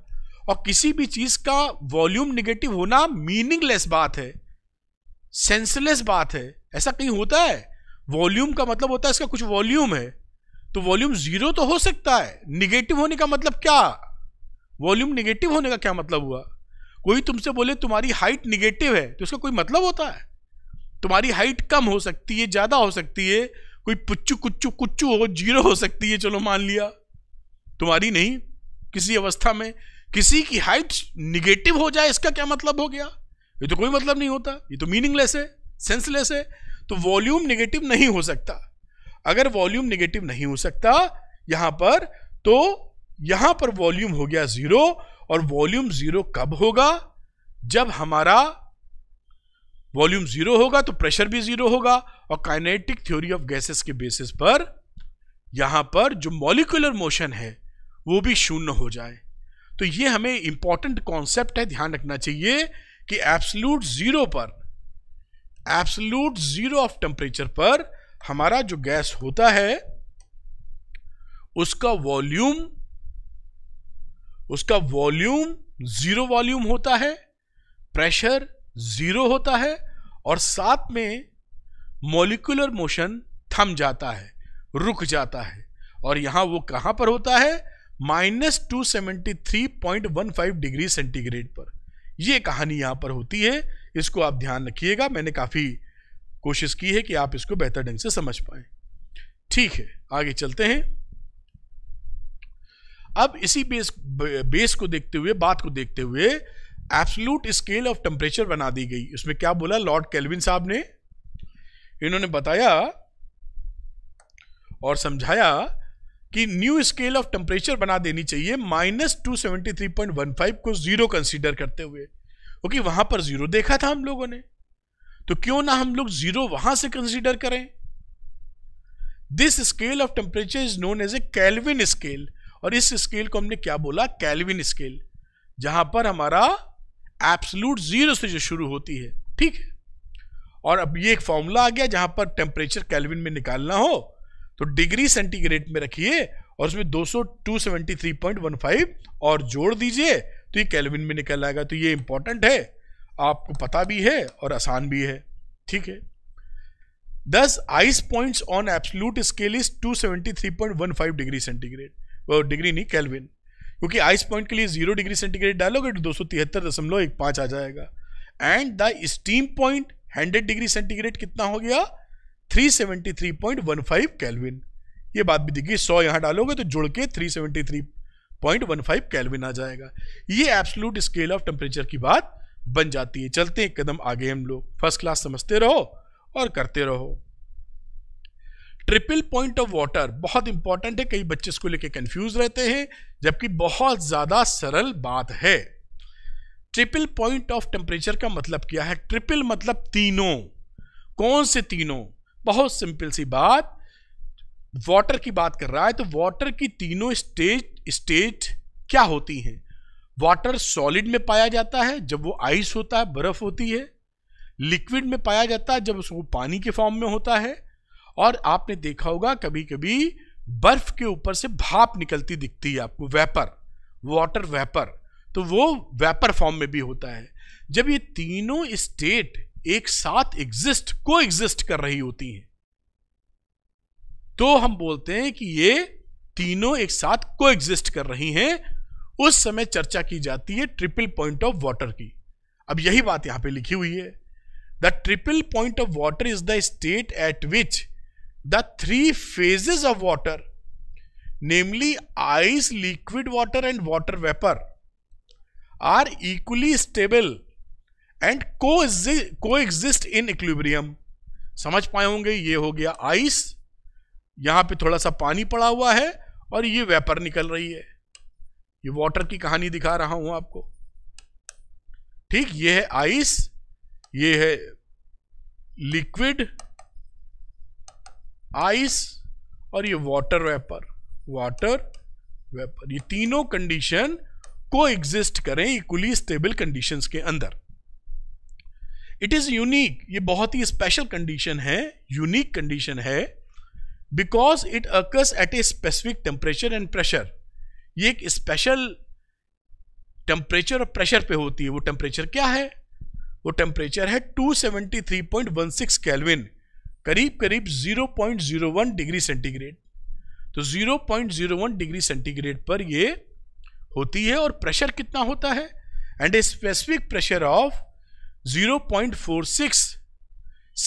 और किसी भी चीज़ का वॉल्यूम निगेटिव होना मीनिंगलेस बात है सेंसलेस बात है ऐसा कहीं होता है वॉल्यूम का मतलब होता है इसका कुछ वॉल्यूम है तो वॉल्यूम जीरो तो हो सकता है निगेटिव होने का मतलब क्या वॉल्यूम निगेटिव होने का क्या मतलब हुआ कोई तुमसे बोले तुम्हारी हाइट निगेटिव है तो उसका कोई मतलब होता है तुम्हारी हाइट कम हो सकती है ज़्यादा हो सकती है कोई पुच्चू कुच्चू कुच्चू हो जीरो हो सकती है चलो मान लिया तुम्हारी नहीं किसी अवस्था में किसी की हाइट निगेटिव हो जाए इसका क्या मतलब हो गया ये तो कोई मतलब नहीं होता ये तो मीनिंगलेस है सेंसलेस है तो वॉल्यूम निगेटिव नहीं हो सकता अगर वॉल्यूम निगेटिव नहीं हो सकता यहां पर तो यहां पर वॉल्यूम हो गया जीरो और वॉल्यूम जीरो कब होगा जब हमारा वॉल्यूम जीरो होगा तो प्रेशर भी जीरो होगा और काइनेटिक थ्योरी ऑफ गैसेस के बेसिस पर यहां पर जो मॉलिकुलर मोशन है वो भी शून्य हो जाए तो ये हमें इंपॉर्टेंट कॉन्सेप्ट है ध्यान रखना चाहिए कि एब्सलूट जीरो पर एब्सलूट जीरो ऑफ टेम्परेचर पर हमारा जो गैस होता है उसका वॉल्यूम उसका वॉल्यूम जीरो वॉल्यूम होता है प्रेशर जीरो होता है और साथ में मोलिकुलर मोशन थम जाता है रुक जाता है और यहाँ वो कहाँ पर होता है minus two seventy three point one five degree centigrade पर यह कहानी यहाँ पर होती है इसको आप ध्यान रखिएगा मैंने काफ़ी कोशिश की है कि आप इसको बेहतर ढंग से समझ पाए ठीक है आगे चलते हैं अब इसी बेस बेस को देखते हुए बात को देखते हुए एब्सोल्यूट स्केल ऑफ टेम्परेचर बना दी गई उसमें क्या बोला लॉर्ड कैलविन साहब ने इन्होंने बताया और समझाया कि न्यू स्केल ऑफ टेम्परेचर बना देनी चाहिए minus two seventy three point one five को जीरो कंसीडर करते हुए क्योंकि वहां पर जीरो देखा था हम लोगों ने तो क्यों ना हम लोग जीरो वहां से कंसीडर करें this scale of temperature is known as a Kelvin scale और इस स्केल को हमने क्या बोला कैलविन स्केल जहां पर हमारा एप्सलूट जीरो से जो शुरू होती है ठीक है और अब ये एक फॉर्मूला आ गया जहां पर टेम्परेचर कैलविन में निकालना हो तो डिग्री सेंटीग्रेड में रखिए और उसमें दो और जोड़ दीजिए तो ये कैलविन में निकल आएगा तो ये इंपॉर्टेंट है आपको पता भी है और आसान भी है ठीक है दस ice points on absolute scale is 273.15 degree centigrade वो डिग्री नहीं कैलविन क्योंकि आइस पॉइंट के लिए जीरो डिग्री सेंटीग्रेड डालोगे तो दो सौ तिहत्तर दशमलव एक पाँच आ जाएगा and the steam point hundred degree centigrade कितना हो गया three seventy three point one five kelvin ये बात भी देखिए सौ यहाँ डालोगे तो जुड़ के three seventy three point one five kelvin आ जाएगा ये एब्सलूट स्केल ऑफ टेम्परेचर की बात बन जाती है चलते एक कदम आगे हम लोग फर्स्ट क्लास समझते रहो और करते रहो ट्रिपल पॉइंट ऑफ वाटर बहुत इंपॉर्टेंट है कई बच्चे इसको लेके कंफ्यूज रहते हैं जबकि बहुत ज्यादा सरल बात है ट्रिपल पॉइंट ऑफ टेम्परेचर का मतलब क्या है ट्रिपल मतलब तीनों कौन से तीनों बहुत सिंपल सी बात वाटर की बात कर रहा है तो वाटर की तीनों स्टेज स्टेट क्या होती हैं वाटर सॉलिड में पाया जाता है जब वो आइस होता है बर्फ होती है लिक्विड में पाया जाता है जब उसको पानी के फॉर्म में होता है और आपने देखा होगा कभी कभी बर्फ के ऊपर से भाप निकलती दिखती है आपको वेपर वाटर वेपर तो वो वेपर फॉर्म में भी होता है जब ये तीनों स्टेट एक साथ एग्जिस्ट को एग्जिस्ट कर रही होती हैं तो हम बोलते हैं कि ये तीनों एक साथ को एग्जिस्ट कर रही हैं उस समय चर्चा की जाती है ट्रिपल पॉइंट ऑफ वाटर की अब यही बात यहां पे लिखी हुई है the triple point of water is the state at which the three phases of water namely ice liquid water and water vapor are equally stable and co को एग्जिस्ट इन इक्विब्रियम समझ पाए होंगे ये हो गया आइस यहां पे थोड़ा सा पानी पड़ा हुआ है और ये वेपर निकल रही है ये वाटर की कहानी दिखा रहा हूं आपको ठीक ये है आइस ये है लिक्विड आइस और ये वाटर वेपर वाटर वेपर ये तीनों कंडीशन को एग्जिस्ट करें इक्वली स्टेबल कंडीशंस के अंदर इट इज यूनिक ये बहुत ही स्पेशल कंडीशन है यूनिक कंडीशन है because it occurs at a specific temperature and pressure ये एक स्पेशल टेम्परेचर और प्रेशर पे होती है वो टेम्परेचर क्या है वो टेम्परेचर है 273.16 केल्विन करीब करीब 0.01 डिग्री सेंटीग्रेड तो 0.01 डिग्री सेंटीग्रेड पर ये होती है और प्रेशर कितना होता है and a specific pressure of 0.46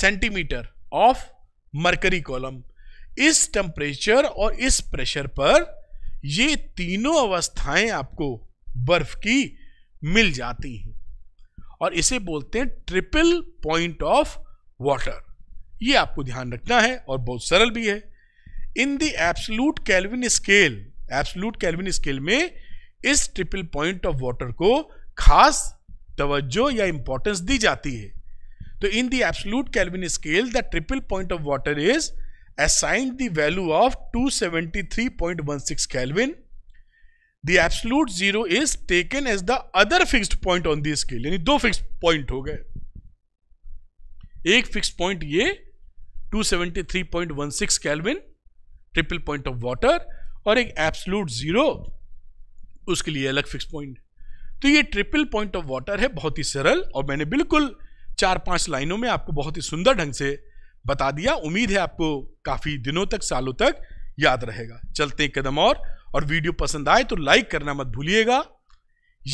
centimetre of mercury column इस टेम्परेचर और इस प्रेशर पर ये तीनों अवस्थाएं आपको बर्फ की मिल जाती हैं और इसे बोलते हैं ट्रिपल पॉइंट ऑफ वाटर ये आपको ध्यान रखना है और बहुत सरल भी है in the absolute Kelvin scale absolute Kelvin scale में इस ट्रिपल पॉइंट ऑफ वाटर को खास तवज्जो या इंपॉर्टेंस दी जाती है तो in the absolute Kelvin scale the triple point of water is assigned the value of 273.16 kelvin the absolute zero is taken as the other fixed point on the scale यानी दो fixed point हो गए एक fix point ये 273.16 kelvin triple point of water और एक absolute zero उसके लिए अलग फिक्स पॉइंट तो ये ट्रिपल पॉइंट ऑफ वाटर है बहुत ही सरल और मैंने बिल्कुल चार पांच लाइनों में आपको बहुत ही सुंदर ढंग से बता दिया उम्मीद है आपको काफ़ी दिनों तक सालों तक याद रहेगा चलते एक कदम और और वीडियो पसंद आए तो लाइक करना मत भूलिएगा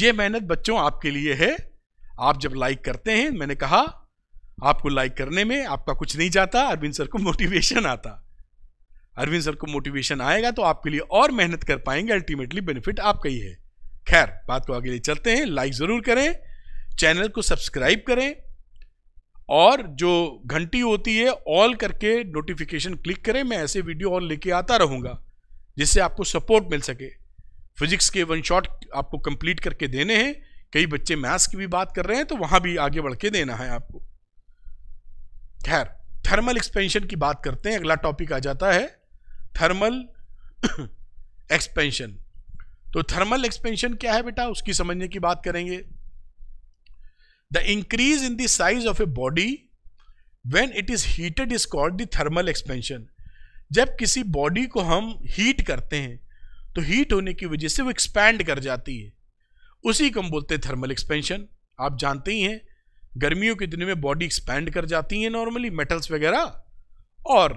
ये मेहनत बच्चों आपके लिए है आप जब लाइक करते हैं मैंने कहा आपको लाइक करने में आपका कुछ नहीं जाता अरविंद सर को मोटिवेशन आता अरविंद सर को मोटिवेशन आएगा तो आपके लिए और मेहनत कर पाएंगे अल्टीमेटली बेनिफिट आपका ही है खैर बात को आगे ले चलते हैं लाइक ज़रूर करें चैनल को सब्सक्राइब करें और जो घंटी होती है ऑल करके नोटिफिकेशन क्लिक करें मैं ऐसे वीडियो और लेके आता रहूँगा जिससे आपको सपोर्ट मिल सके फिजिक्स के वन शॉट आपको कंप्लीट करके देने हैं कई बच्चे मैथ्स की भी बात कर रहे हैं तो वहाँ भी आगे बढ़ के देना है आपको खैर थर्मल एक्सपेंशन की बात करते हैं अगला टॉपिक आ जाता है थर्मल एक्सपेंशन (coughs) तो थर्मल एक्सपेंशन क्या है बेटा उसकी समझने की बात करेंगे the increase in the size of a body when it is heated is called the thermal expansion जब किसी बॉडी को हम हीट करते हैं तो हीट होने की वजह से वो एक्सपैंड कर जाती है उसी को हम बोलते हैं थर्मल एक्सपेंशन आप जानते ही हैं गर्मियों के दिनों में बॉडी एक्सपैंड कर जाती है नॉर्मली मेटल्स वगैरह और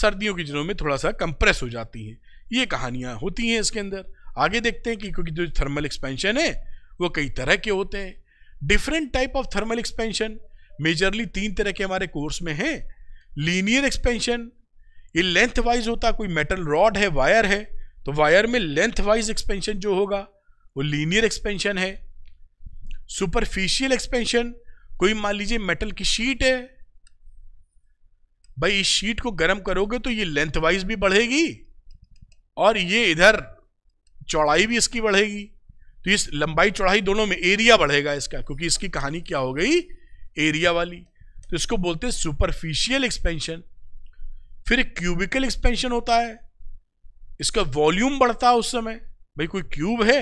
सर्दियों के दिनों में थोड़ा सा कंप्रेस हो जाती हैं ये कहानियाँ होती हैं इसके अंदर आगे देखते हैं कि क्योंकि जो थर्मल एक्सपेंशन है वो कई तरह के होते हैं different type of thermal expansion majorly तीन तरह के हमारे कोर्स में हैं लीनियर एक्सपेंशन ये लेंथ वाइज होता कोई मेटल रॉड है वायर है तो वायर में लेंथ वाइज एक्सपेंशन जो होगा वो लीनियर एक्सपेंशन है सुपरफिशियल एक्सपेंशन कोई मान लीजिए मेटल की शीट है भाई इस शीट को गर्म करोगे तो ये लेंथ वाइज भी बढ़ेगी और ये इधर चौड़ाई भी इसकी बढ़ेगी तो इस लंबाई चौड़ाई दोनों में एरिया बढ़ेगा इसका क्योंकि इसकी कहानी क्या हो गई एरिया वाली तो इसको बोलते हैं सुपरफिशियल एक्सपेंशन फिर क्यूबिकल एक्सपेंशन होता है इसका वॉल्यूम बढ़ता है उस समय भाई कोई क्यूब है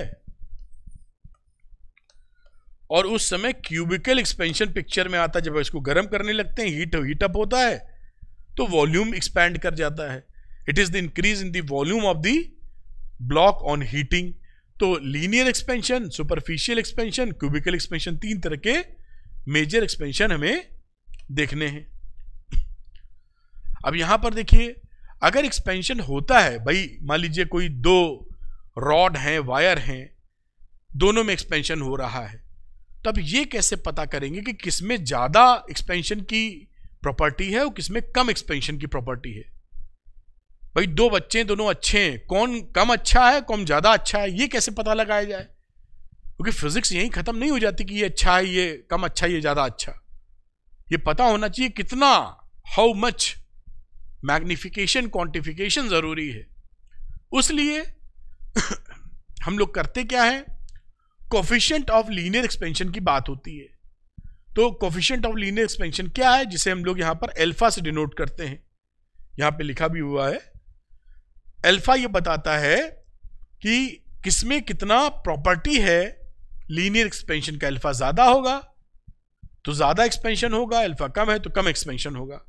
और उस समय क्यूबिकल एक्सपेंशन पिक्चर में आता है जब इसको गर्म करने लगते हैं हीट हीटअप होता है तो वॉल्यूम एक्सपैंड कर जाता है it is the increase in the volume of the block on heating तो linear expansion superficial expansion cubical expansion तीन तरह के मेजर एक्सपेंशन हमें देखने हैं अब यहां पर देखिए अगर एक्सपेंशन होता है भाई मान लीजिए कोई दो रॉड हैं वायर हैं दोनों में एक्सपेंशन हो रहा है तब ये कैसे पता करेंगे कि किसमें ज़्यादा एक्सपेंशन की प्रॉपर्टी है और किसमें कम एक्सपेंशन की प्रॉपर्टी है भाई दो बच्चे दोनों अच्छे हैं कौन कम अच्छा है कौन ज़्यादा अच्छा है ये कैसे पता लगाया जाए क्योंकि फिजिक्स यहीं ख़त्म नहीं हो जाती कि ये अच्छा है ये कम अच्छा है ये ज़्यादा अच्छा ये पता होना चाहिए कितना हाउ मच मैग्निफिकेशन क्वांटिफिकेशन ज़रूरी है उसलिए (coughs) हम लोग करते क्या है कोफिशियंट ऑफ लीनियर एक्सपेंशन की बात होती है तो कोफिशियंट ऑफ लीनियर एक्सपेंशन क्या है जिसे हम लोग यहां पर एल्फा से डिनोट करते हैं यहां पे लिखा भी हुआ है एल्फा ये बताता है कि किसमें कितना प्रॉपर्टी है लीनियर एक्सपेंशन का एल्फा ज़्यादा होगा तो ज़्यादा एक्सपेंशन होगा एल्फा कम है तो कम एक्सपेंशन होगा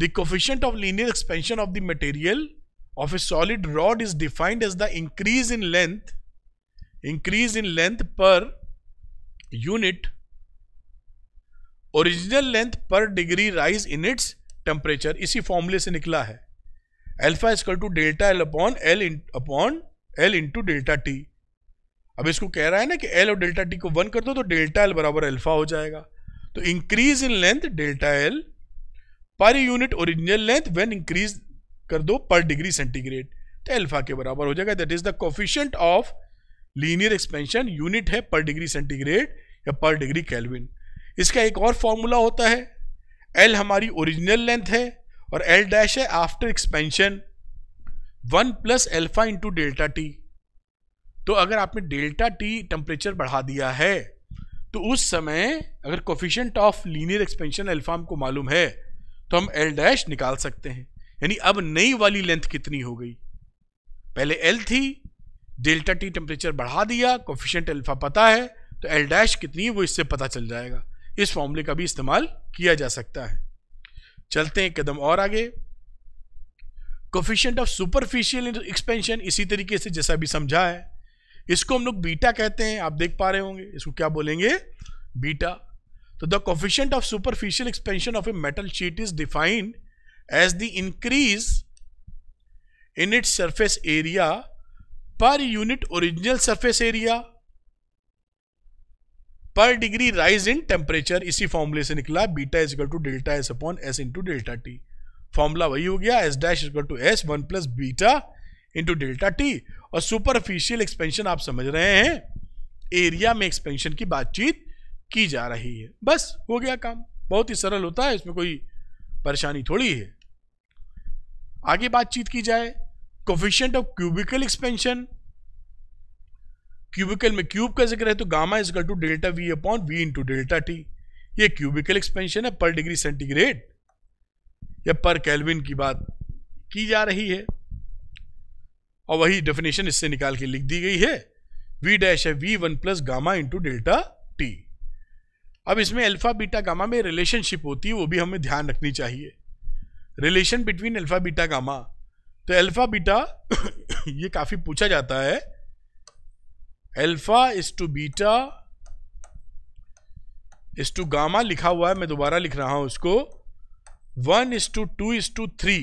the coefficient of linear expansion of the material of a solid rod is defined as the increase in length increase in length per unit original length per degree rise in its temperature इसी फॉर्मूले से निकला है alpha is equal to delta L upon L upon L into delta T अब इसको कह रहा है ना कि एल और डेल्टा टी को वन कर दो तो डेल्टा एल बराबर अल्फा हो जाएगा तो increase in length delta L per unit original length when increase कर दो पर डिग्री सेंटीग्रेड तो अल्फा के बराबर हो जाएगा that is the coefficient of linear expansion unit है पर डिग्री सेंटीग्रेड या पर डिग्री कैलविन इसका एक और फॉर्मूला होता है एल हमारी ओरिजिनल लेंथ है और एल डैश है after expansion one plus alpha into delta T तो अगर आपने डेल्टा टी टेम्परेचर बढ़ा दिया है तो उस समय अगर कोफिशेंट ऑफ लीनियर एक्सपेंशन एल्फाम को मालूम है तो हम एल डैश निकाल सकते हैं यानी अब नई वाली लेंथ कितनी हो गई पहले एल थी डेल्टा टी टेम्परेचर बढ़ा दिया कोफिशेंट अल्फा पता है तो एल डैश कितनी है वो इससे पता चल जाएगा इस फॉर्मूले का भी इस्तेमाल किया जा सकता है चलते हैं कदम और आगे कोफिशेंट ऑफ सुपरफिशियल एक्सपेंशन इसी तरीके से जैसा भी समझा है इसको हम लोग बीटा कहते हैं आप देख पा रहे होंगे इसको क्या बोलेंगे बीटा तो the coefficient of superficial expansion of a metal sheet is defined as the increase in its surface area per unit original surface area per degree rise in temperature इसी फॉर्मूले से निकला beta is to delta S upon S into delta T formula वही हो गया S dash is equal to S one plus beta into delta T और superficial expansion आप समझ रहे हैं एरिया में एक्सपेंशन की बातचीत की जा रही है बस हो गया काम बहुत ही सरल होता है इसमें कोई परेशानी थोड़ी है आगे बातचीत की जाए coefficient of cubical expansion cubical में क्यूब का जिक्र है तो gamma is to delta V upon V into delta T ये क्यूबिकल एक्सपेंशन है पर डिग्री सेंटीग्रेड या पर कैलविन की बात की जा रही है और वही डेफिनेशन इससे निकाल के लिख दी गई है वी डैश है V one plus gamma into delta T अब इसमें अल्फा बीटा गामा में रिलेशनशिप होती है वो भी हमें ध्यान रखनी चाहिए relation between alpha beta gamma तो अल्फा बीटा (coughs) ये काफी पूछा जाता है alpha is to beta is to gamma लिखा हुआ है मैं दोबारा लिख रहा हूं उसको one is to two is to three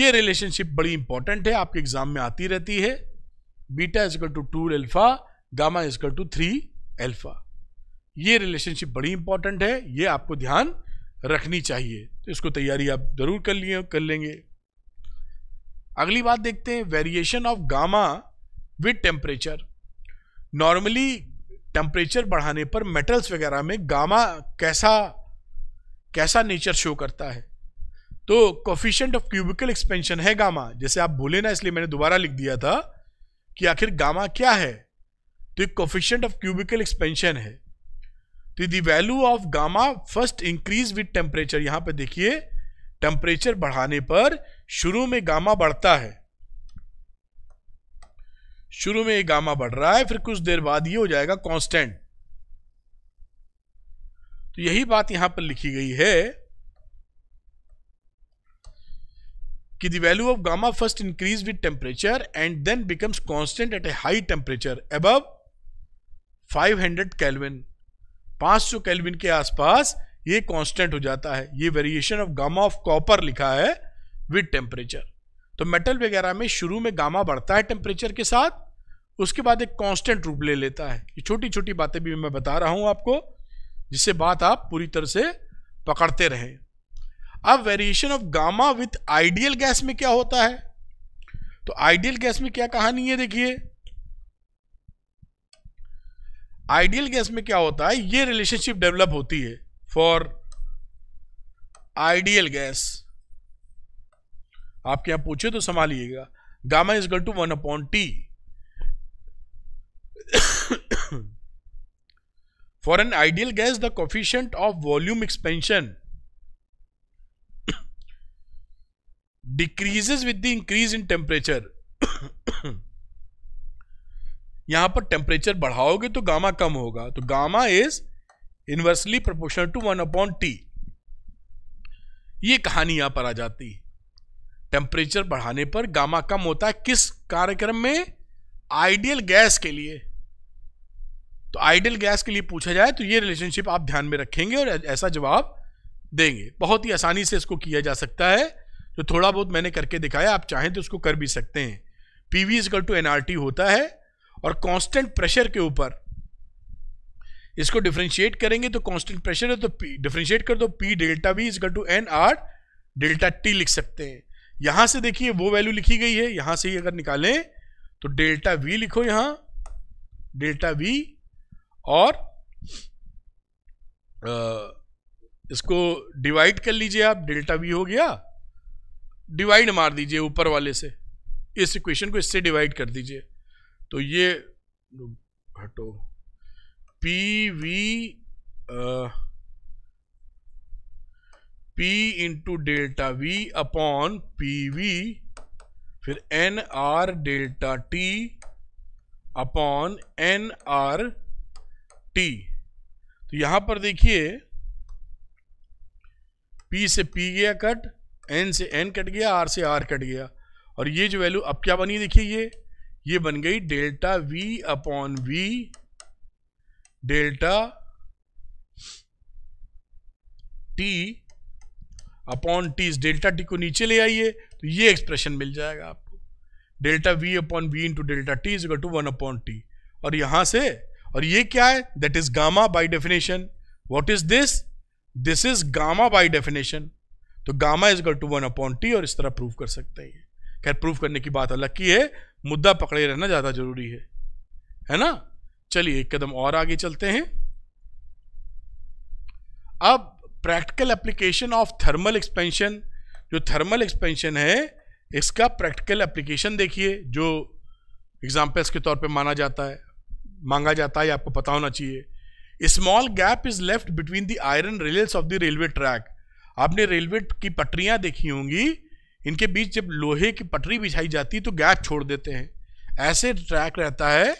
ये रिलेशनशिप बड़ी इंपॉर्टेंट है आपके एग्जाम में आती रहती है beta is equal to two alpha gamma is equal to three alpha ये रिलेशनशिप बड़ी इंपॉर्टेंट है ये आपको ध्यान रखनी चाहिए तो इसको तैयारी आप जरूर कर लिए कर लेंगे अगली बात देखते हैं variation of gamma with temperature normally temperature बढ़ाने पर मेटल्स वगैरह में गामा कैसा कैसा नेचर शो करता है तो कोफिशेंट ऑफ क्यूबिकल एक्सपेंशन है गामा जैसे आप बोले ना इसलिए मैंने दोबारा लिख दिया था कि आखिर गामा क्या है तो एक कोफिशेंट ऑफ क्यूबिकल एक्सपेंशन है तो the value of gamma first increase with temperature यहां पर देखिए टेम्परेचर बढ़ाने पर शुरू में गामा बढ़ता है शुरू में ये गामा बढ़ रहा है फिर कुछ देर बाद ये हो जाएगा कांस्टेंट तो यही बात यहां पर लिखी गई है कि the value of gamma first increase with temperature and then becomes constant at a high temperature above 500 kelvin 500 kelvin के आसपास ये कांस्टेंट हो जाता है ये variation of gamma of copper लिखा है विद टेम्परेचर तो मेटल वगैरह में शुरू में गामा बढ़ता है टेम्परेचर के साथ उसके बाद एक कांस्टेंट रूप ले लेता है ये छोटी छोटी बातें भी मैं बता रहा हूँ आपको जिससे बात आप पूरी तरह से पकड़ते रहें अब variation of gamma with ideal gas में क्या होता है तो आइडियल गैस में क्या कहानी है देखिए आइडियल गैस में क्या होता है ये रिलेशनशिप डेवलप होती है फॉर आइडियल गैस आपके यहां पूछे तो संभालिएगा gamma is equal to one upon T for an ideal gas the coefficient of volume expansion decreases with the increase in temperature यहां पर टेम्परेचर बढ़ाओगे तो गामा कम होगा तो gamma is inversely proportional to one upon T ये कहानी यहां पर आ जाती है टेम्परेचर बढ़ाने पर गामा कम होता है किस कार्यक्रम में आइडियल गैस के लिए तो आइडियल गैस के लिए पूछा जाए तो ये रिलेशनशिप आप ध्यान में रखेंगे और ऐसा जवाब देंगे बहुत ही आसानी से इसको किया जा सकता है जो थोड़ा बहुत मैंने करके दिखाया आप चाहें तो उसको कर भी सकते हैं P V is equal to NRT होता है और कांस्टेंट प्रेशर के ऊपर इसको डिफ्रेंशिएट करेंगे तो कांस्टेंट प्रेशर है तो डिफ्रेंशिएट कर दो P delta V is equal to N R delta T लिख सकते हैं यहां से देखिए वो वैल्यू लिखी गई है यहां से ही अगर निकालें तो डेल्टा वी लिखो यहां डेल्टा वी और आ, इसको डिवाइड कर लीजिए आप डेल्टा वी हो गया डिवाइड मार दीजिए ऊपर वाले से इस इक्वेशन को इससे डिवाइड कर दीजिए तो ये हटो पी वी आ, P into delta V upon P V फिर N R delta T upon N R T तो यहां पर देखिए P से P गया कट N से N कट गया R से R कट गया और ये जो वैल्यू अब क्या बनी देखिए ये ये बन गई delta V upon V delta T upon T इस डेल्टा टी को नीचे ले आइए तो ये एक्सप्रेशन मिल जाएगा आपको delta V upon V into delta T is to one upon T और यहाँ से और ये क्या है that is gamma by definition what is this this is gamma by definition तो gamma is to one upon T और इस तरह प्रूव कर सकते हैं खैर प्रूव करने की बात अलग की है मुद्दा पकड़े रहना ज़्यादा जरूरी है है ना चलिए एक कदम और आगे चलते हैं अब practical application of thermal expansion जो थर्मल एक्सपेंशन है इसका प्रैक्टिकल एप्लीकेशन देखिए जो एग्जाम्पल्स के तौर पे माना जाता है मांगा जाता है आपको पता होना चाहिए small gap is left between the iron rails of the railway track आपने रेलवे की पटरियां देखी होंगी इनके बीच जब लोहे की पटरी बिछाई जाती है तो गैप छोड़ देते हैं ऐसे ट्रैक रहता है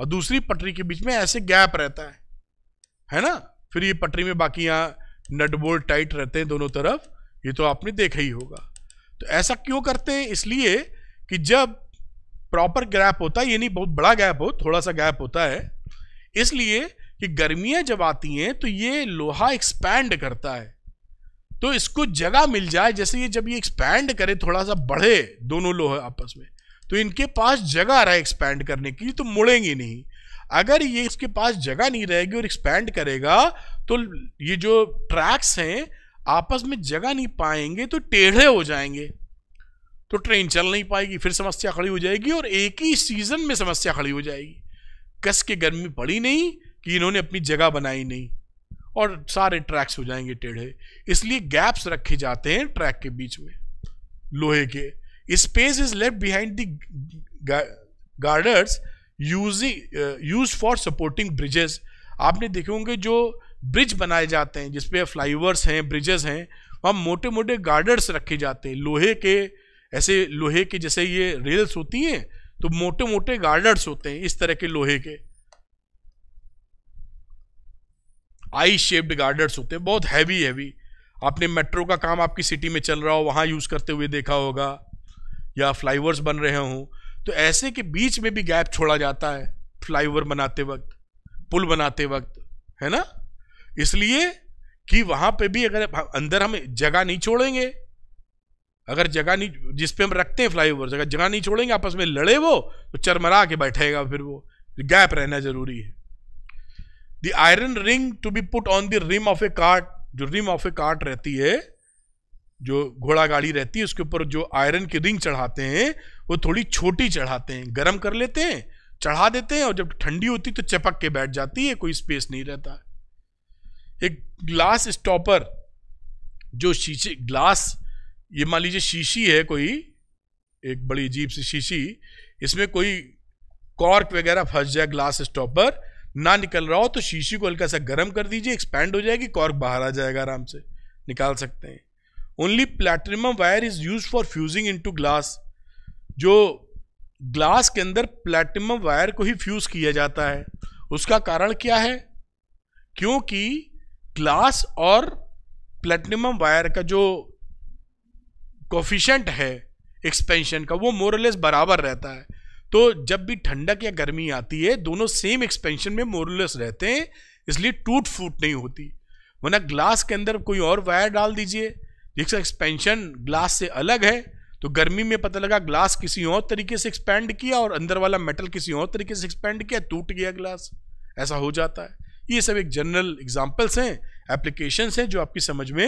और दूसरी पटरी के बीच में ऐसे गैप रहता है है ना फिर ये पटरी में बाकी यहाँ नट बोल्ट टाइट रहते हैं दोनों तरफ ये तो आपने देखा ही होगा तो ऐसा क्यों करते हैं इसलिए कि जब प्रॉपर गैप होता है यानी बहुत बड़ा गैप हो थोड़ा सा गैप होता है इसलिए कि गर्मियाँ जब आती हैं तो ये लोहा एक्सपैंड करता है तो इसको जगह मिल जाए जैसे ये जब ये एक्सपैंड करे थोड़ा सा बढ़े दोनों लोहे आपस में तो इनके पास जगह रहे एक्सपैंड करने की तो मुड़ेंगे नहीं अगर ये इसके पास जगह नहीं रहेगी और एक्सपैंड करेगा तो ये जो ट्रैक्स हैं आपस में जगह नहीं पाएंगे तो टेढ़े हो जाएंगे तो ट्रेन चल नहीं पाएगी फिर समस्या खड़ी हो जाएगी और एक ही सीजन में समस्या खड़ी हो जाएगी कस के गर्मी पड़ी नहीं कि इन्होंने अपनी जगह बनाई नहीं और सारे ट्रैक्स हो जाएंगे टेढ़े इसलिए गैप्स रखे जाते हैं ट्रैक के बीच में लोहे के space is left behind the girders use for supporting bridges आपने देखे होंगे जो ब्रिज बनाए जाते हैं जिसपे फ्लाईओवर्स हैं ब्रिजेस हैं वहाँ मोटे मोटे गार्डर्स रखे जाते हैं लोहे के ऐसे लोहे के जैसे ये रेल्स होती हैं तो मोटे मोटे गार्डर्स होते हैं इस तरह के लोहे के आई शेप्ड गार्डर्स होते हैं बहुत हैवी हैवी आपने मेट्रो का काम आपकी सिटी में चल रहा हो वहाँ यूज़ करते हुए देखा होगा या फ्लाईओवर्स बन रहे हों तो ऐसे के बीच में भी गैप छोड़ा जाता है फ्लाई बनाते वक्त पुल बनाते वक्त है ना इसलिए कि वहां पे भी अगर अंदर हम जगह नहीं छोड़ेंगे अगर जगह नहीं जिसपे हम रखते हैं ओवर अगर जगह नहीं छोड़ेंगे आपस में लड़े वो तो चरमरा के बैठेगा फिर वो गैप रहना जरूरी है the iron ring to be put on the rim of a cart जो रिम ऑफ ए कार्ट रहती है जो घोड़ा गाड़ी रहती है उसके ऊपर जो आयरन की रिंग चढ़ाते हैं वो थोड़ी छोटी चढ़ाते हैं गर्म कर लेते हैं चढ़ा देते हैं और जब ठंडी होती तो चपक के बैठ जाती है कोई स्पेस नहीं रहता एक ग्लास स्टॉपर जो शीशे ग्लास ये मान लीजिए शीशी है कोई एक बड़ी अजीब सी शीशी इसमें कोई कॉर्क वगैरह फंस जाए ग्लास स्टॉपर ना निकल रहा हो तो शीशी को हल्का सा गर्म कर दीजिए एक्सपैंड हो जाएगी कॉर्क बाहर आ जाएगा आराम से निकाल सकते हैं only platinum wire is use for fusing into glass जो ग्लास के अंदर प्लेटिनम वायर को ही फ्यूज किया जाता है उसका कारण क्या है क्योंकि ग्लास और प्लेटिनम वायर का जो कोफिशेंट है एक्सपेंशन का वो मोरलेस बराबर रहता है तो जब भी ठंडक या गर्मी आती है दोनों सेम एक्सपेंशन में मोरलेस रहते हैं इसलिए टूट फूट नहीं होती वरना ग्लास के अंदर कोई और वायर डाल दीजिए जिसका एक्सपेंशन ग्लास से अलग है तो गर्मी में पता लगा ग्लास किसी और तरीके से एक्सपेंड किया और अंदर वाला मेटल किसी और तरीके से एक्सपेंड किया टूट गया ग्लास ऐसा हो जाता है ये सब एक जनरल एग्जाम्पल्स हैं एप्लीकेशन हैं जो आपकी समझ में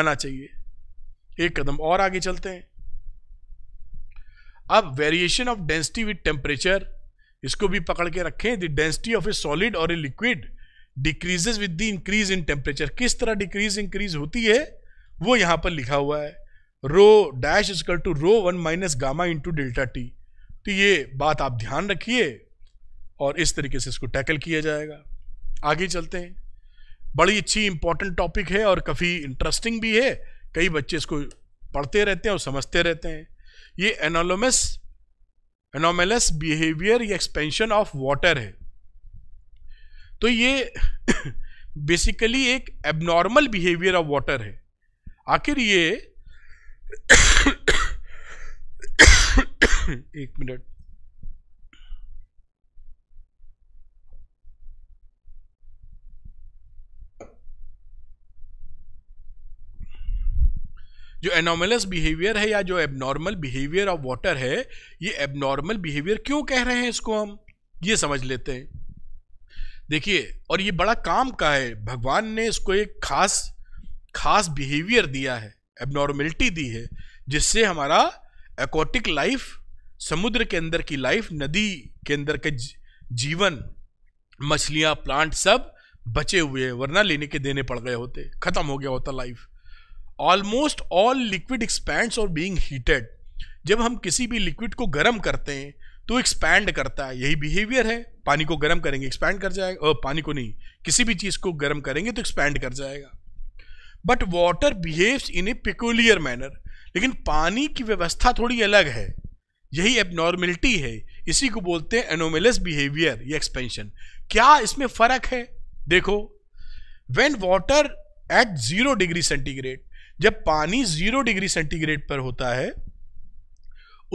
आना चाहिए एक कदम और आगे चलते हैं अब variation of density with temperature इसको भी पकड़ के रखें the density of a solid और a liquid decreases with the increase in temperature किस तरह डिक्रीज इंक्रीज होती है वो यहां पर लिखा हुआ है rho dash is equal to rho one minus gamma into delta T तो ये बात आप ध्यान रखिए और इस तरीके से इसको टैकल किया जाएगा आगे चलते हैं बड़ी अच्छी इंपॉर्टेंट टॉपिक है और काफ़ी इंटरेस्टिंग भी है कई बच्चे इसको पढ़ते रहते हैं और समझते रहते हैं ये एनोलमस एनोमेलस बिहेवियर या एक्सपेंशन ऑफ वाटर है तो ये बेसिकली (coughs) एक एबनॉर्मल बिहेवियर ऑफ वाटर है आखिर ये एक मिनट जो एनोमलस बिहेवियर है या जो एबनॉर्मल बिहेवियर ऑफ वाटर है ये एबनॉर्मल बिहेवियर क्यों कह रहे हैं इसको हम ये समझ लेते हैं देखिए और ये बड़ा काम का है भगवान ने इसको एक खास खास बिहेवियर दिया है एबनॉर्मेलिटी दी है जिससे हमारा एक्वाटिक लाइफ समुद्र के अंदर की लाइफ नदी के अंदर के जीवन मछलियाँ प्लांट सब बचे हुए हैं वरना लेने के देने पड़ गए होते खत्म हो गया होता लाइफ ऑलमोस्ट ऑल लिक्विड एक्सपैंड और बींग हीटेड जब हम किसी भी लिक्विड को गर्म करते हैं तो एक्सपैंड करता है यही बिहेवियर है पानी को गर्म करेंगे एक्सपैंड कर जाएगा पानी को नहीं किसी भी चीज़ को गर्म करेंगे तो एक्सपैंड कर जाएगा but water behaves in a peculiar manner लेकिन पानी की व्यवस्था थोड़ी अलग है यही एबनॉर्मेलिटी है इसी को बोलते हैं एनोमेलस बिहेवियर ये एक्सपेंशन क्या इसमें फर्क है देखो when water at zero degree centigrade जब पानी जीरो डिग्री सेंटीग्रेड पर होता है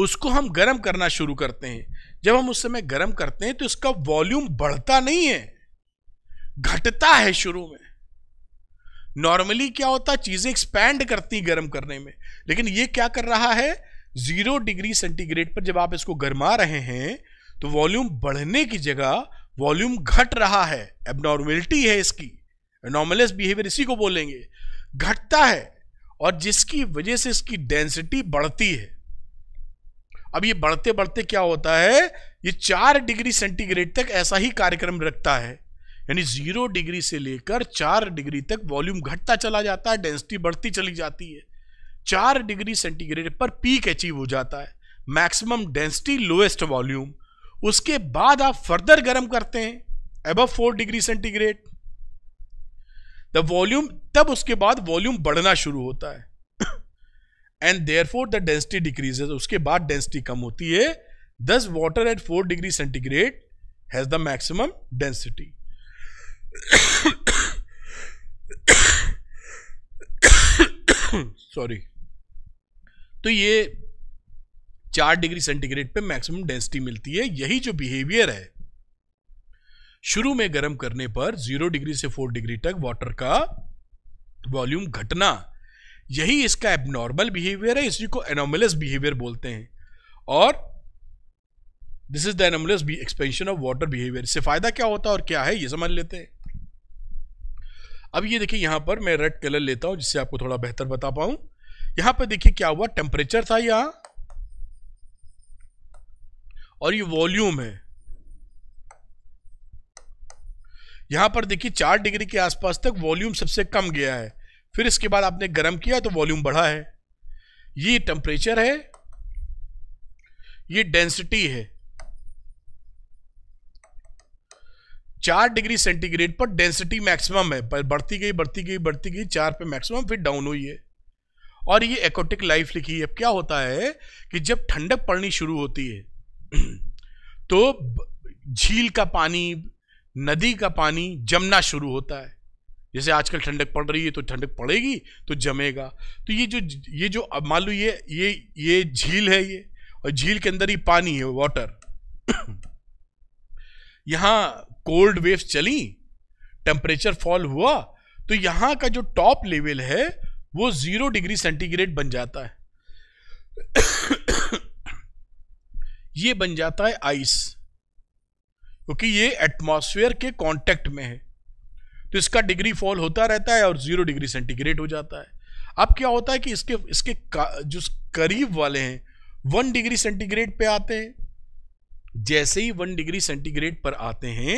उसको हम गर्म करना शुरू करते हैं जब हम उस समय गर्म करते हैं तो इसका वॉल्यूम बढ़ता नहीं है घटता है शुरू में नॉर्मली क्या होता है चीज़ें एक्सपैंड करती गर्म करने में लेकिन ये क्या कर रहा है ज़ीरो डिग्री सेंटीग्रेड पर जब आप इसको गर्मा रहे हैं तो वॉल्यूम बढ़ने की जगह वॉल्यूम घट रहा है एबनॉर्मेलिटी है इसकी नॉर्मलेस बिहेवियर इसी को बोलेंगे घटता है और जिसकी वजह से इसकी डेंसिटी बढ़ती है अब ये बढ़ते बढ़ते क्या होता है ये चार डिग्री सेंटीग्रेड तक ऐसा ही कार्यक्रम रखता है यानी जीरो डिग्री से लेकर चार डिग्री तक वॉल्यूम घटता चला जाता है डेंसिटी बढ़ती चली जाती है चार डिग्री सेंटीग्रेड पर पीक अचीव हो जाता है मैक्सिमम डेंसिटी लोएस्ट वॉल्यूम उसके बाद आप फर्दर गर्म करते हैं अब four degree centigrade the volume तब उसके बाद वॉल्यूम बढ़ना शुरू होता है and there four the density decrease उसके बाद डेंसिटी कम होती है thus water at four degree centigrade has the maximum density sorry तो ये चार डिग्री सेंटीग्रेड पे मैक्सिमम डेंसिटी मिलती है यही जो बिहेवियर है शुरू में गर्म करने पर जीरो डिग्री से फोर डिग्री तक वाटर का वॉल्यूम घटना यही इसका एबनॉर्मल बिहेवियर है इसी को एनोमलस बिहेवियर बोलते हैं और this is the anomalous expansion of water behaviour इससे फायदा क्या होता है और क्या है ये समझ लेते हैं अब ये देखिए यहाँ पर मैं रेड कलर लेता हूँ जिससे आपको थोड़ा बेहतर बता पाऊँ यहाँ पर देखिए क्या हुआ टेम्परेचर था यहाँ और ये वॉल्यूम है यहाँ पर देखिए चार डिग्री के आसपास तक वॉल्यूम सबसे कम गया है फिर इसके बाद आपने गर्म किया तो वॉल्यूम बढ़ा है ये टेम्परेचर है ये डेंसिटी है चार डिग्री सेंटीग्रेड पर डेंसिटी मैक्सिमम है पर बढ़ती गई बढ़ती गई बढ़ती गई चार पे मैक्सिमम फिर डाउन हुई है और ये एकोटिक लाइफ लिखी है अब क्या होता है कि जब ठंडक पड़नी शुरू होती है (clears throat) तो झील का पानी नदी का पानी जमना शुरू होता है जैसे आजकल ठंडक पड़ रही है तो ठंडक पड़ेगी तो जमेगा तो ये जो ये जो अब मान लो ये ये ये झील है ये और झील के अंदर ही पानी है वाटर (clears throat) यहाँ कोल्ड वेव्स चली टेम्परेचर फॉल हुआ तो यहां का जो टॉप लेवल है वो जीरो डिग्री सेंटीग्रेड बन जाता है (coughs) ये बन जाता है आइस क्योंकि ये एटमॉस्फेयर के कांटेक्ट में है तो इसका डिग्री फॉल होता रहता है और जीरो डिग्री सेंटीग्रेड हो जाता है अब क्या होता है कि इसके इसके जो करीब वाले हैं वन डिग्री सेंटीग्रेड पे आते हैं जैसे ही वन डिग्री सेंटीग्रेड पर आते हैं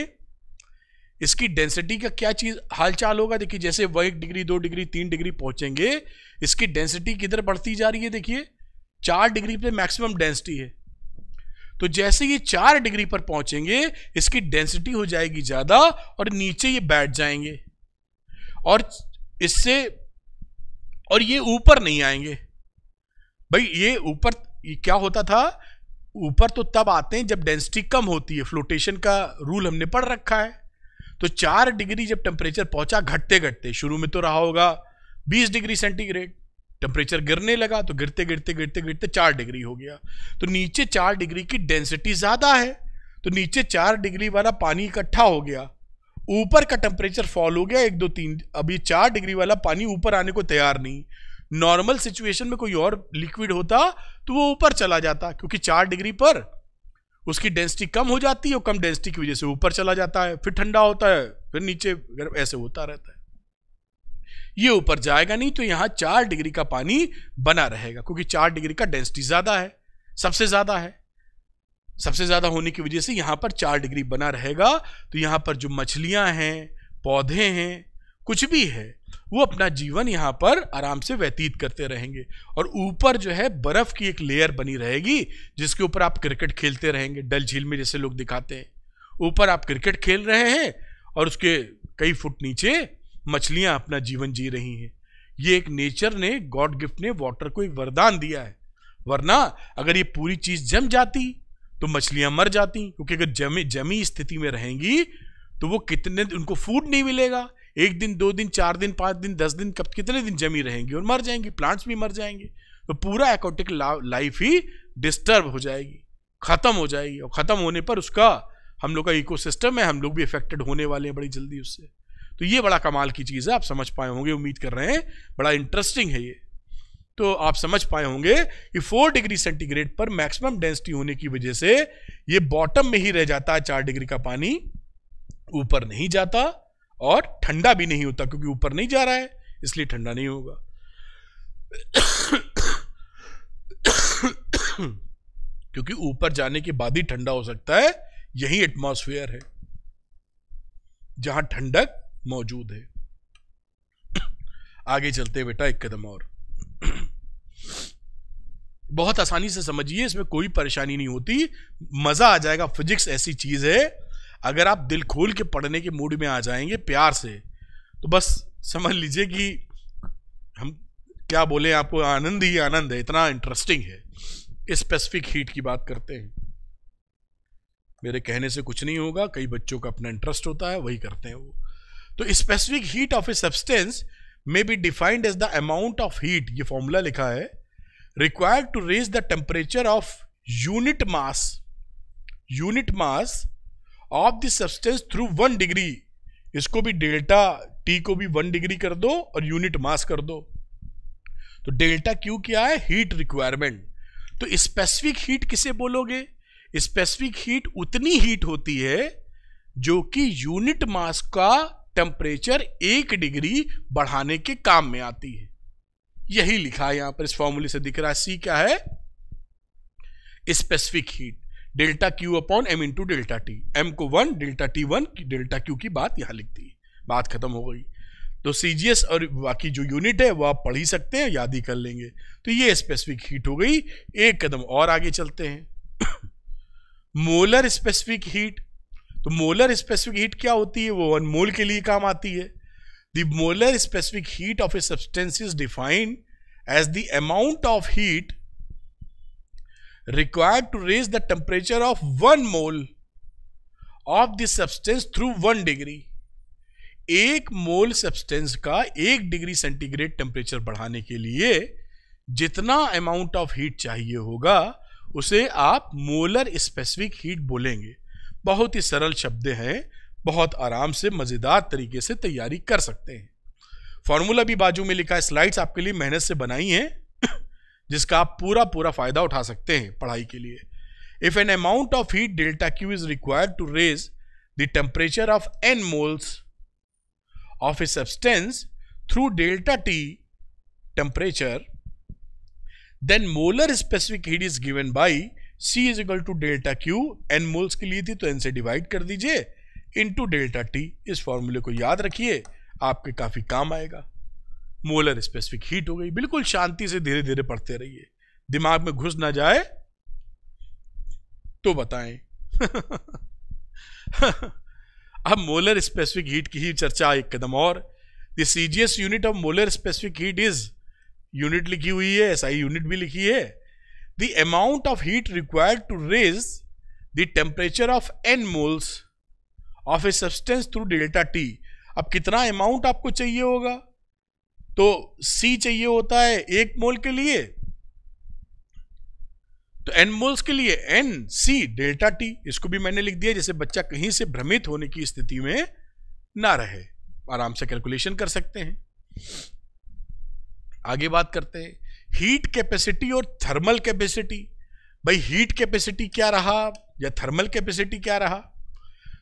इसकी डेंसिटी का क्या चीज हालचाल होगा देखिए जैसे वह एक डिग्री दो डिग्री तीन डिग्री पहुंचेंगे इसकी डेंसिटी किधर बढ़ती जा रही है देखिए चार डिग्री पे मैक्सिमम डेंसिटी है तो जैसे ये चार डिग्री पर पहुंचेंगे इसकी डेंसिटी हो जाएगी ज्यादा और नीचे ये बैठ जाएंगे और इससे और ये ऊपर नहीं आएंगे भाई ये ऊपर क्या होता था ऊपर तो तब आते हैं जब डेंसिटी कम होती है फ्लोटेशन का रूल हमने पढ़ रखा है तो चार डिग्री जब टेम्परेचर पहुंचा घटते घटते शुरू में तो रहा होगा बीस डिग्री सेंटीग्रेड टेम्परेचर गिरने लगा तो गिरते गिरते गिरते गिरते चार डिग्री हो गया तो नीचे चार डिग्री की डेंसिटी ज़्यादा है तो नीचे चार डिग्री वाला पानी इकट्ठा हो गया ऊपर का टेम्परेचर फॉल हो गया एक दो तीन अभी चार डिग्री वाला पानी ऊपर आने को तैयार नहीं नॉर्मल सिचुएशन में कोई और लिक्विड होता तो वो ऊपर चला जाता क्योंकि चार डिग्री पर उसकी डेंसिटी कम हो जाती है और कम डेंसिटी की वजह से ऊपर चला जाता है फिर ठंडा होता है फिर नीचे ऐसे होता रहता है ये ऊपर जाएगा नहीं तो यहाँ चार डिग्री का पानी बना रहेगा क्योंकि चार डिग्री का डेंसिटी ज़्यादा है सबसे ज़्यादा है सबसे ज़्यादा होने की वजह से यहाँ पर चार डिग्री बना रहेगा तो यहाँ पर जो मछलियाँ हैं पौधे हैं कुछ भी है वो अपना जीवन यहाँ पर आराम से व्यतीत करते रहेंगे और ऊपर जो है बर्फ की एक लेयर बनी रहेगी जिसके ऊपर आप क्रिकेट खेलते रहेंगे डल झील में जैसे लोग दिखाते हैं ऊपर आप क्रिकेट खेल रहे हैं और उसके कई फुट नीचे मछलियाँ अपना जीवन जी रही हैं ये एक नेचर ने गॉड गिफ्ट ने वाटर को एक वरदान दिया है वरना अगर ये पूरी चीज़ जम जाती तो मछलियाँ मर जाती क्योंकि अगर जमी जमी स्थिति में रहेंगी तो वो कितने उनको फूड नहीं मिलेगा एक दिन दो दिन चार दिन पाँच दिन दस दिन कब कितने दिन जमी रहेंगी और मर जाएंगी प्लांट्स भी मर जाएंगे तो पूरा एक्वाटिक लाइफ ही डिस्टर्ब हो जाएगी ख़त्म हो जाएगी और ख़त्म होने पर उसका हम लोग का इको है हम लोग भी अफेक्टेड होने वाले हैं बड़ी जल्दी उससे तो ये बड़ा कमाल की चीज़ है आप समझ पाए होंगे उम्मीद कर रहे हैं बड़ा इंटरेस्टिंग है ये तो आप समझ पाए होंगे कि फोर डिग्री सेंटीग्रेड पर मैक्सिमम डेंसिटी होने की वजह से ये बॉटम में ही रह जाता है चार डिग्री का पानी ऊपर नहीं जाता और ठंडा भी नहीं होता क्योंकि ऊपर नहीं जा रहा है इसलिए ठंडा नहीं होगा क्योंकि ऊपर जाने के बाद ही ठंडा हो सकता है यही एटमॉस्फेयर है जहां ठंडक मौजूद है आगे चलते बेटा एक कदम और बहुत आसानी से समझिए इसमें कोई परेशानी नहीं होती मजा आ जाएगा फिजिक्स ऐसी चीज है अगर आप दिल खोल के पढ़ने के मूड में आ जाएंगे प्यार से तो बस समझ लीजिए कि हम क्या बोले आपको आनंद ही आनंद है इतना इंटरेस्टिंग है स्पेसिफिक हीट की बात करते हैं मेरे कहने से कुछ नहीं होगा कई बच्चों का अपना इंटरेस्ट होता है वही करते हैं वो तो specific heat of a substance may be defined as the amount of heat ये फॉर्मूला लिखा है required to raise the temperature of unit mass unit mass of the substance through one degree इसको भी डेल्टा टी को भी one degree कर दो और यूनिट मास कर दो तो डेल्टा क्यू क्या है हीट रिक्वायरमेंट तो स्पेसिफिक हीट किसे बोलोगे स्पेसिफिक हीट उतनी हीट होती है जो कि यूनिट मास का टेम्परेचर एक डिग्री बढ़ाने के काम में आती है यही लिखा है यहां पर इस फॉर्मूले से दिख रहा है सी क्या है specific heat delta Q upon M into delta T M को one delta T one delta Q की बात यहाँ लिख दी बात खत्म हो गई तो सी और बाकी जो यूनिट है वो आप पढ़ ही सकते हैं याद ही कर लेंगे तो ये स्पेसिफिक हीट हो गई एक कदम और आगे चलते हैं मोलर स्पेसिफिक हीट तो मोलर स्पेसिफिक हीट क्या होती है वो वन मोल के लिए काम आती है the molar specific heat of a substance is defined as the amount of heat required to raise the temperature of one mole of this substance through one degree एक मोल सब्सटेंस का एक degree centigrade temperature बढ़ाने के लिए जितना amount of heat चाहिए होगा उसे आप मोलर स्पेसिफिक हीट बोलेंगे बहुत ही सरल शब्द हैं बहुत आराम से मज़ेदार तरीके से तैयारी कर सकते हैं फॉर्मूला भी बाजू में लिखा है स्लाइड्स आपके लिए मेहनत से बनाई हैं जिसका आप पूरा पूरा फायदा उठा सकते हैं पढ़ाई के लिए if an amount of heat delta Q is required to raise the temperature of N moles of a substance through delta T temperature then molar specific heat is given by C is equal to delta Q N moles के लिए थी तो N से divide कर दीजिए into delta T इस फॉर्मूले को याद रखिए आपके काफ़ी काम आएगा मोलर स्पेसिफिक हीट हो गई बिल्कुल शांति से धीरे धीरे पढ़ते रहिए दिमाग में घुस ना जाए तो बताएं (laughs) अब मोलर स्पेसिफिक हीट की ही चर्चा एक कदम और CGS unit of molar specific heat is unit लिखी हुई है ही यूनिट भी लिखी है the amount of heat required to raise the temperature of N moles of a substance through delta T अब कितना अमाउंट आपको चाहिए होगा तो सी चाहिए होता है एक मोल के लिए तो एन मोल्स के लिए एन सी डेल्टा टी इसको भी मैंने लिख दिया जैसे बच्चा कहीं से भ्रमित होने की स्थिति में ना रहे आराम से कैलकुलेशन कर सकते हैं आगे बात करते हैं हीट कैपेसिटी और थर्मल कैपेसिटी भाई हीट कैपेसिटी क्या रहा या थर्मल कैपेसिटी क्या रहा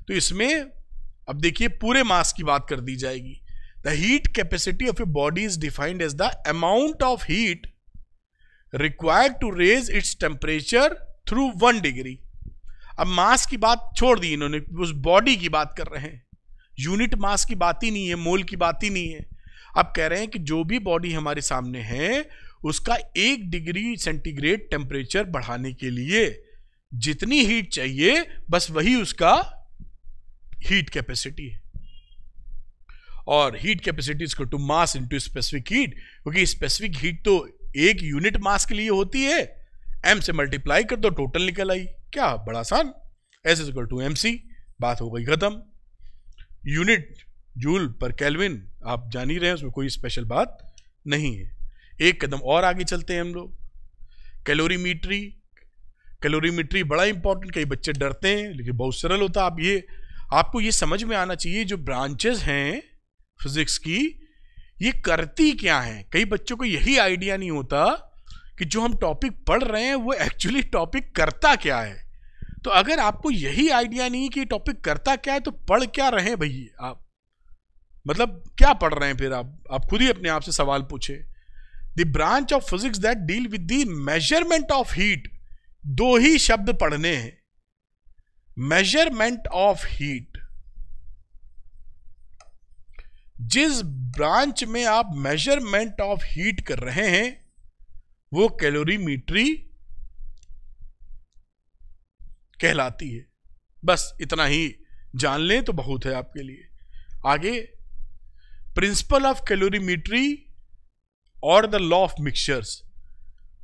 तो इसमें अब देखिए पूरे मास की बात कर दी जाएगी the heat capacity of a body is defined as the amount of heat required to raise its temperature through one degree अब मास की बात छोड़ दी इन्होंने उस बॉडी की बात कर रहे हैं यूनिट मास की बात ही नहीं है मोल की बात ही नहीं है अब कह रहे हैं कि जो भी बॉडी हमारे सामने है उसका एक डिग्री सेंटीग्रेड टेम्परेचर बढ़ाने के लिए जितनी हीट चाहिए बस वही उसका हीट कैपेसिटी है और हीट कैपेसिटी इसको to mass into specific heat क्योंकि स्पेसिफिक हीट तो एक यूनिट मास के लिए होती है एम से मल्टीप्लाई कर दो टोटल निकल आई क्या बड़ा आसान S is to M C बात हो गई खत्म यूनिट जूल पर कैलविन आप जान ही रहे हैं उसमें कोई स्पेशल बात नहीं है एक कदम और आगे चलते हैं हम लोग कैलोरीमीट्री कैलोरीमीट्री बड़ा इंपॉर्टेंट कई बच्चे डरते हैं लेकिन बहुत सरल होता है आप ये आपको ये समझ में आना चाहिए जो ब्रांचेज हैं फिजिक्स की ये करती क्या है कई बच्चों को यही आइडिया नहीं होता कि जो हम टॉपिक पढ़ रहे हैं वो एक्चुअली टॉपिक करता क्या है तो अगर आपको यही आइडिया नहीं कि टॉपिक करता क्या है तो पढ़ क्या रहे हैं भैया आप मतलब क्या पढ़ रहे हैं फिर आप आप खुद ही अपने आप से सवाल पूछे the branch of physics that deal with the measurement of heat दो ही शब्द पढ़ने हैं मेजरमेंट ऑफ हीट जिस ब्रांच में आप मेजरमेंट ऑफ हीट कर रहे हैं वो कैलोरीमीट्री कहलाती है बस इतना ही जान लें तो बहुत है आपके लिए आगे प्रिंसिपल ऑफ कैलोरीमीट्री और the law of mixtures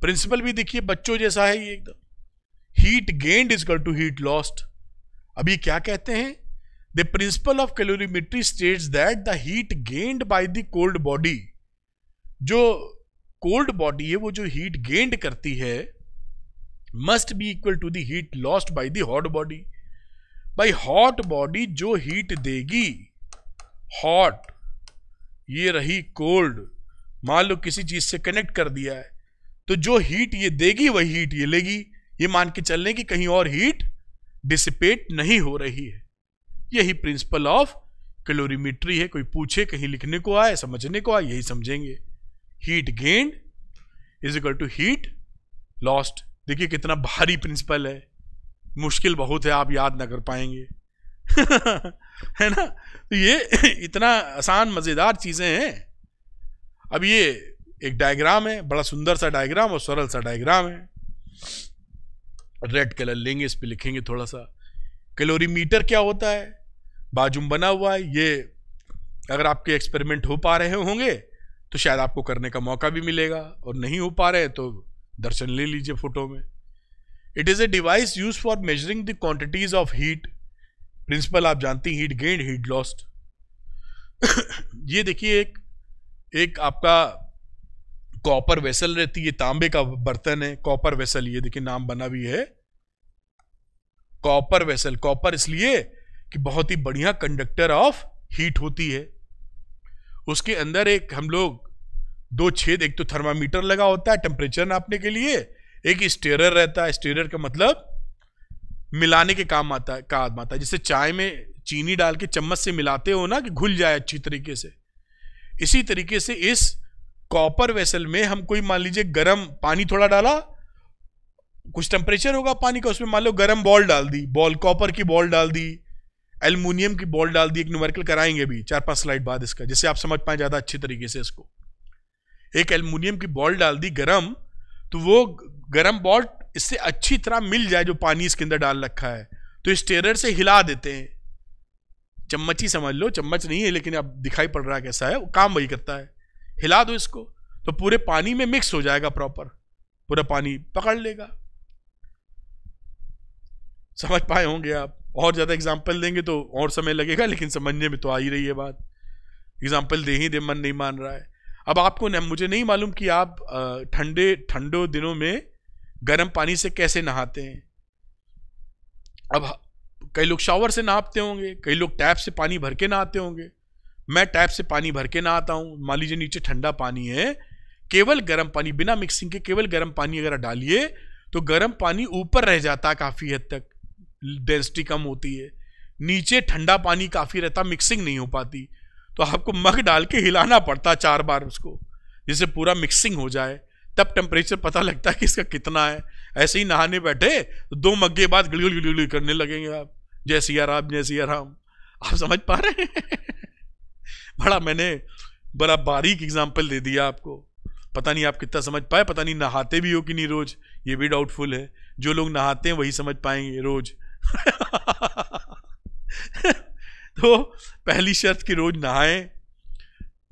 principle भी देखिए बच्चों जैसा है ये एकदम heat gained is equal to heat lost अभी क्या कहते हैं the principle of calorimetry state that the heat gained by the cold body जो कोल्ड बॉडी है वो जो हीट गेंड करती है must be equal to the heat lost by the hot body भाई हॉट बॉडी जो हीट देगी hot ये रही कोल्ड मान लो किसी चीज से कनेक्ट कर दिया है तो जो हीट ये देगी वही हीट ये लेगी ये मान के चलने की कहीं और हीट डिसिपेट नहीं हो रही है यही प्रिंसिपल ऑफ कैलोरीमेट्री है कोई पूछे कहीं लिखने को आए समझने को आए यही समझेंगे heat gain is equal to heat lost देखिए कितना भारी प्रिंसिपल है मुश्किल बहुत है आप याद ना कर पाएंगे (laughs) है ना तो ये इतना आसान मज़ेदार चीज़ें हैं अब ये एक डायग्राम है बड़ा सुंदर सा डायग्राम और सरल सा डायग्राम है रेड कलर लेंगे इस पर लिखेंगे थोड़ा सा क्लोरीमीटर क्या होता है बाजुम बना हुआ है ये अगर आपके एक्सपेरिमेंट हो पा रहे होंगे तो शायद आपको करने का मौका भी मिलेगा और नहीं हो पा रहे तो दर्शन ले लीजिए फोटो में it is a device use for measuring the quantities of heat principle आप जानती हीट गेंड हीट लॉस्ट ये देखिए एक एक आपका कॉपर वेसल रहती है तांबे का बर्तन है कॉपर वेसल ये देखिए नाम बना भी है कॉपर वेसल कॉपर इसलिए कि बहुत ही बढ़िया कंडक्टर ऑफ हीट होती है उसके अंदर एक हम लोग दो छेद एक तो थर्मामीटर लगा होता है टेम्परेचर नापने के लिए एक स्टेरर रहता है स्टेरर का मतलब मिलाने के काम आता है काम आता है जैसे चाय में चीनी डाल के चम्मच से मिलाते हो ना कि घुल जाए अच्छी तरीके से इसी तरीके से इस कॉपर वेसल में हम कोई मान लीजिए गर्म पानी थोड़ा डाला कुछ टेम्परेचर होगा पानी का उसमें मान लो गर्म बॉल डाल दी बॉल कॉपर की बॉल डाल दी एल्यूमिनियम की बॉल डाल दी एक न्यूमेरिकल कराएंगे भी चार पांच स्लाइड बाद इसका जिससे आप समझ पाए ज़्यादा अच्छे तरीके से इसको एक एल्यूमिनियम की बॉल डाल दी गरम तो वो गरम बॉल इससे अच्छी तरह मिल जाए जो पानी इसके अंदर डाल रखा है तो स्टेरर से हिला देते हैं चम्मच ही समझ लो चम्मच नहीं है लेकिन अब दिखाई पड़ रहा है कैसा है वो काम वही करता है हिला दो इसको तो पूरे पानी में मिक्स हो जाएगा प्रॉपर पूरा पानी पकड़ लेगा समझ पाए होंगे आप और ज़्यादा एग्जाम्पल देंगे तो और समय लगेगा लेकिन समझने में तो आ ही रही है बात एग्जाम्पल दे ही दे मन नहीं मान रहा है अब आपको न, मुझे नहीं मालूम कि आप ठंडे ठंडों दिनों में गर्म पानी से कैसे नहाते हैं अब कई लोग शावर से नहाते होंगे कई लोग टैप से पानी भर के नहाते होंगे मैं टैप से पानी भर के नहाता हूँ मान लीजिए नीचे ठंडा पानी है केवल गर्म पानी बिना मिक्सिंग के केवल गर्म पानी अगर डालिए तो गर्म पानी ऊपर रह जाता है काफ़ी हद तक डेंसिटी कम होती है नीचे ठंडा पानी काफ़ी रहता मिक्सिंग नहीं हो पाती तो आपको मग डाल के हिलाना पड़ता चार बार उसको जिससे पूरा मिक्सिंग हो जाए तब टेम्परेचर पता लगता है कि इसका कितना है ऐसे ही नहाने बैठे तो दो के बाद गिड़ गिलगुल करने लगेंगे आप जय सिया राम जय सिया राम आप समझ पा रहे हैं (laughs) बड़ा मैंने बड़ा बारीक एग्जाम्पल दे दिया आपको पता नहीं आप कितना समझ पाए पता नहीं नहाते भी हो कि नहीं रोज़ ये भी डाउटफुल है जो लोग नहाते हैं वही समझ पाएंगे रोज़ (laughs) तो पहली शर्त की रोज नहाएं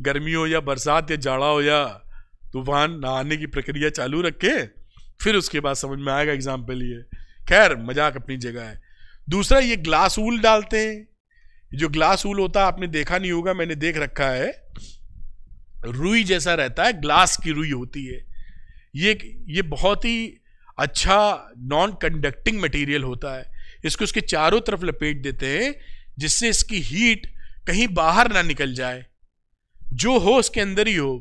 गर्मी हो या बरसात या जाड़ा हो या तूफान नहाने की प्रक्रिया चालू रखे फिर उसके बाद समझ में आएगा एग्ज़ाम्पल ये खैर मजाक अपनी जगह है दूसरा ये ग्लास वूल डालते हैं जो ग्लास वूल होता है आपने देखा नहीं होगा मैंने देख रखा है रुई जैसा रहता है ग्लास की रुई होती है ये ये बहुत ही अच्छा नॉन कंडक्टिंग मटेरियल होता है इसको इसके चारों तरफ लपेट देते हैं जिससे इसकी हीट कहीं बाहर ना निकल जाए जो हो उसके अंदर ही हो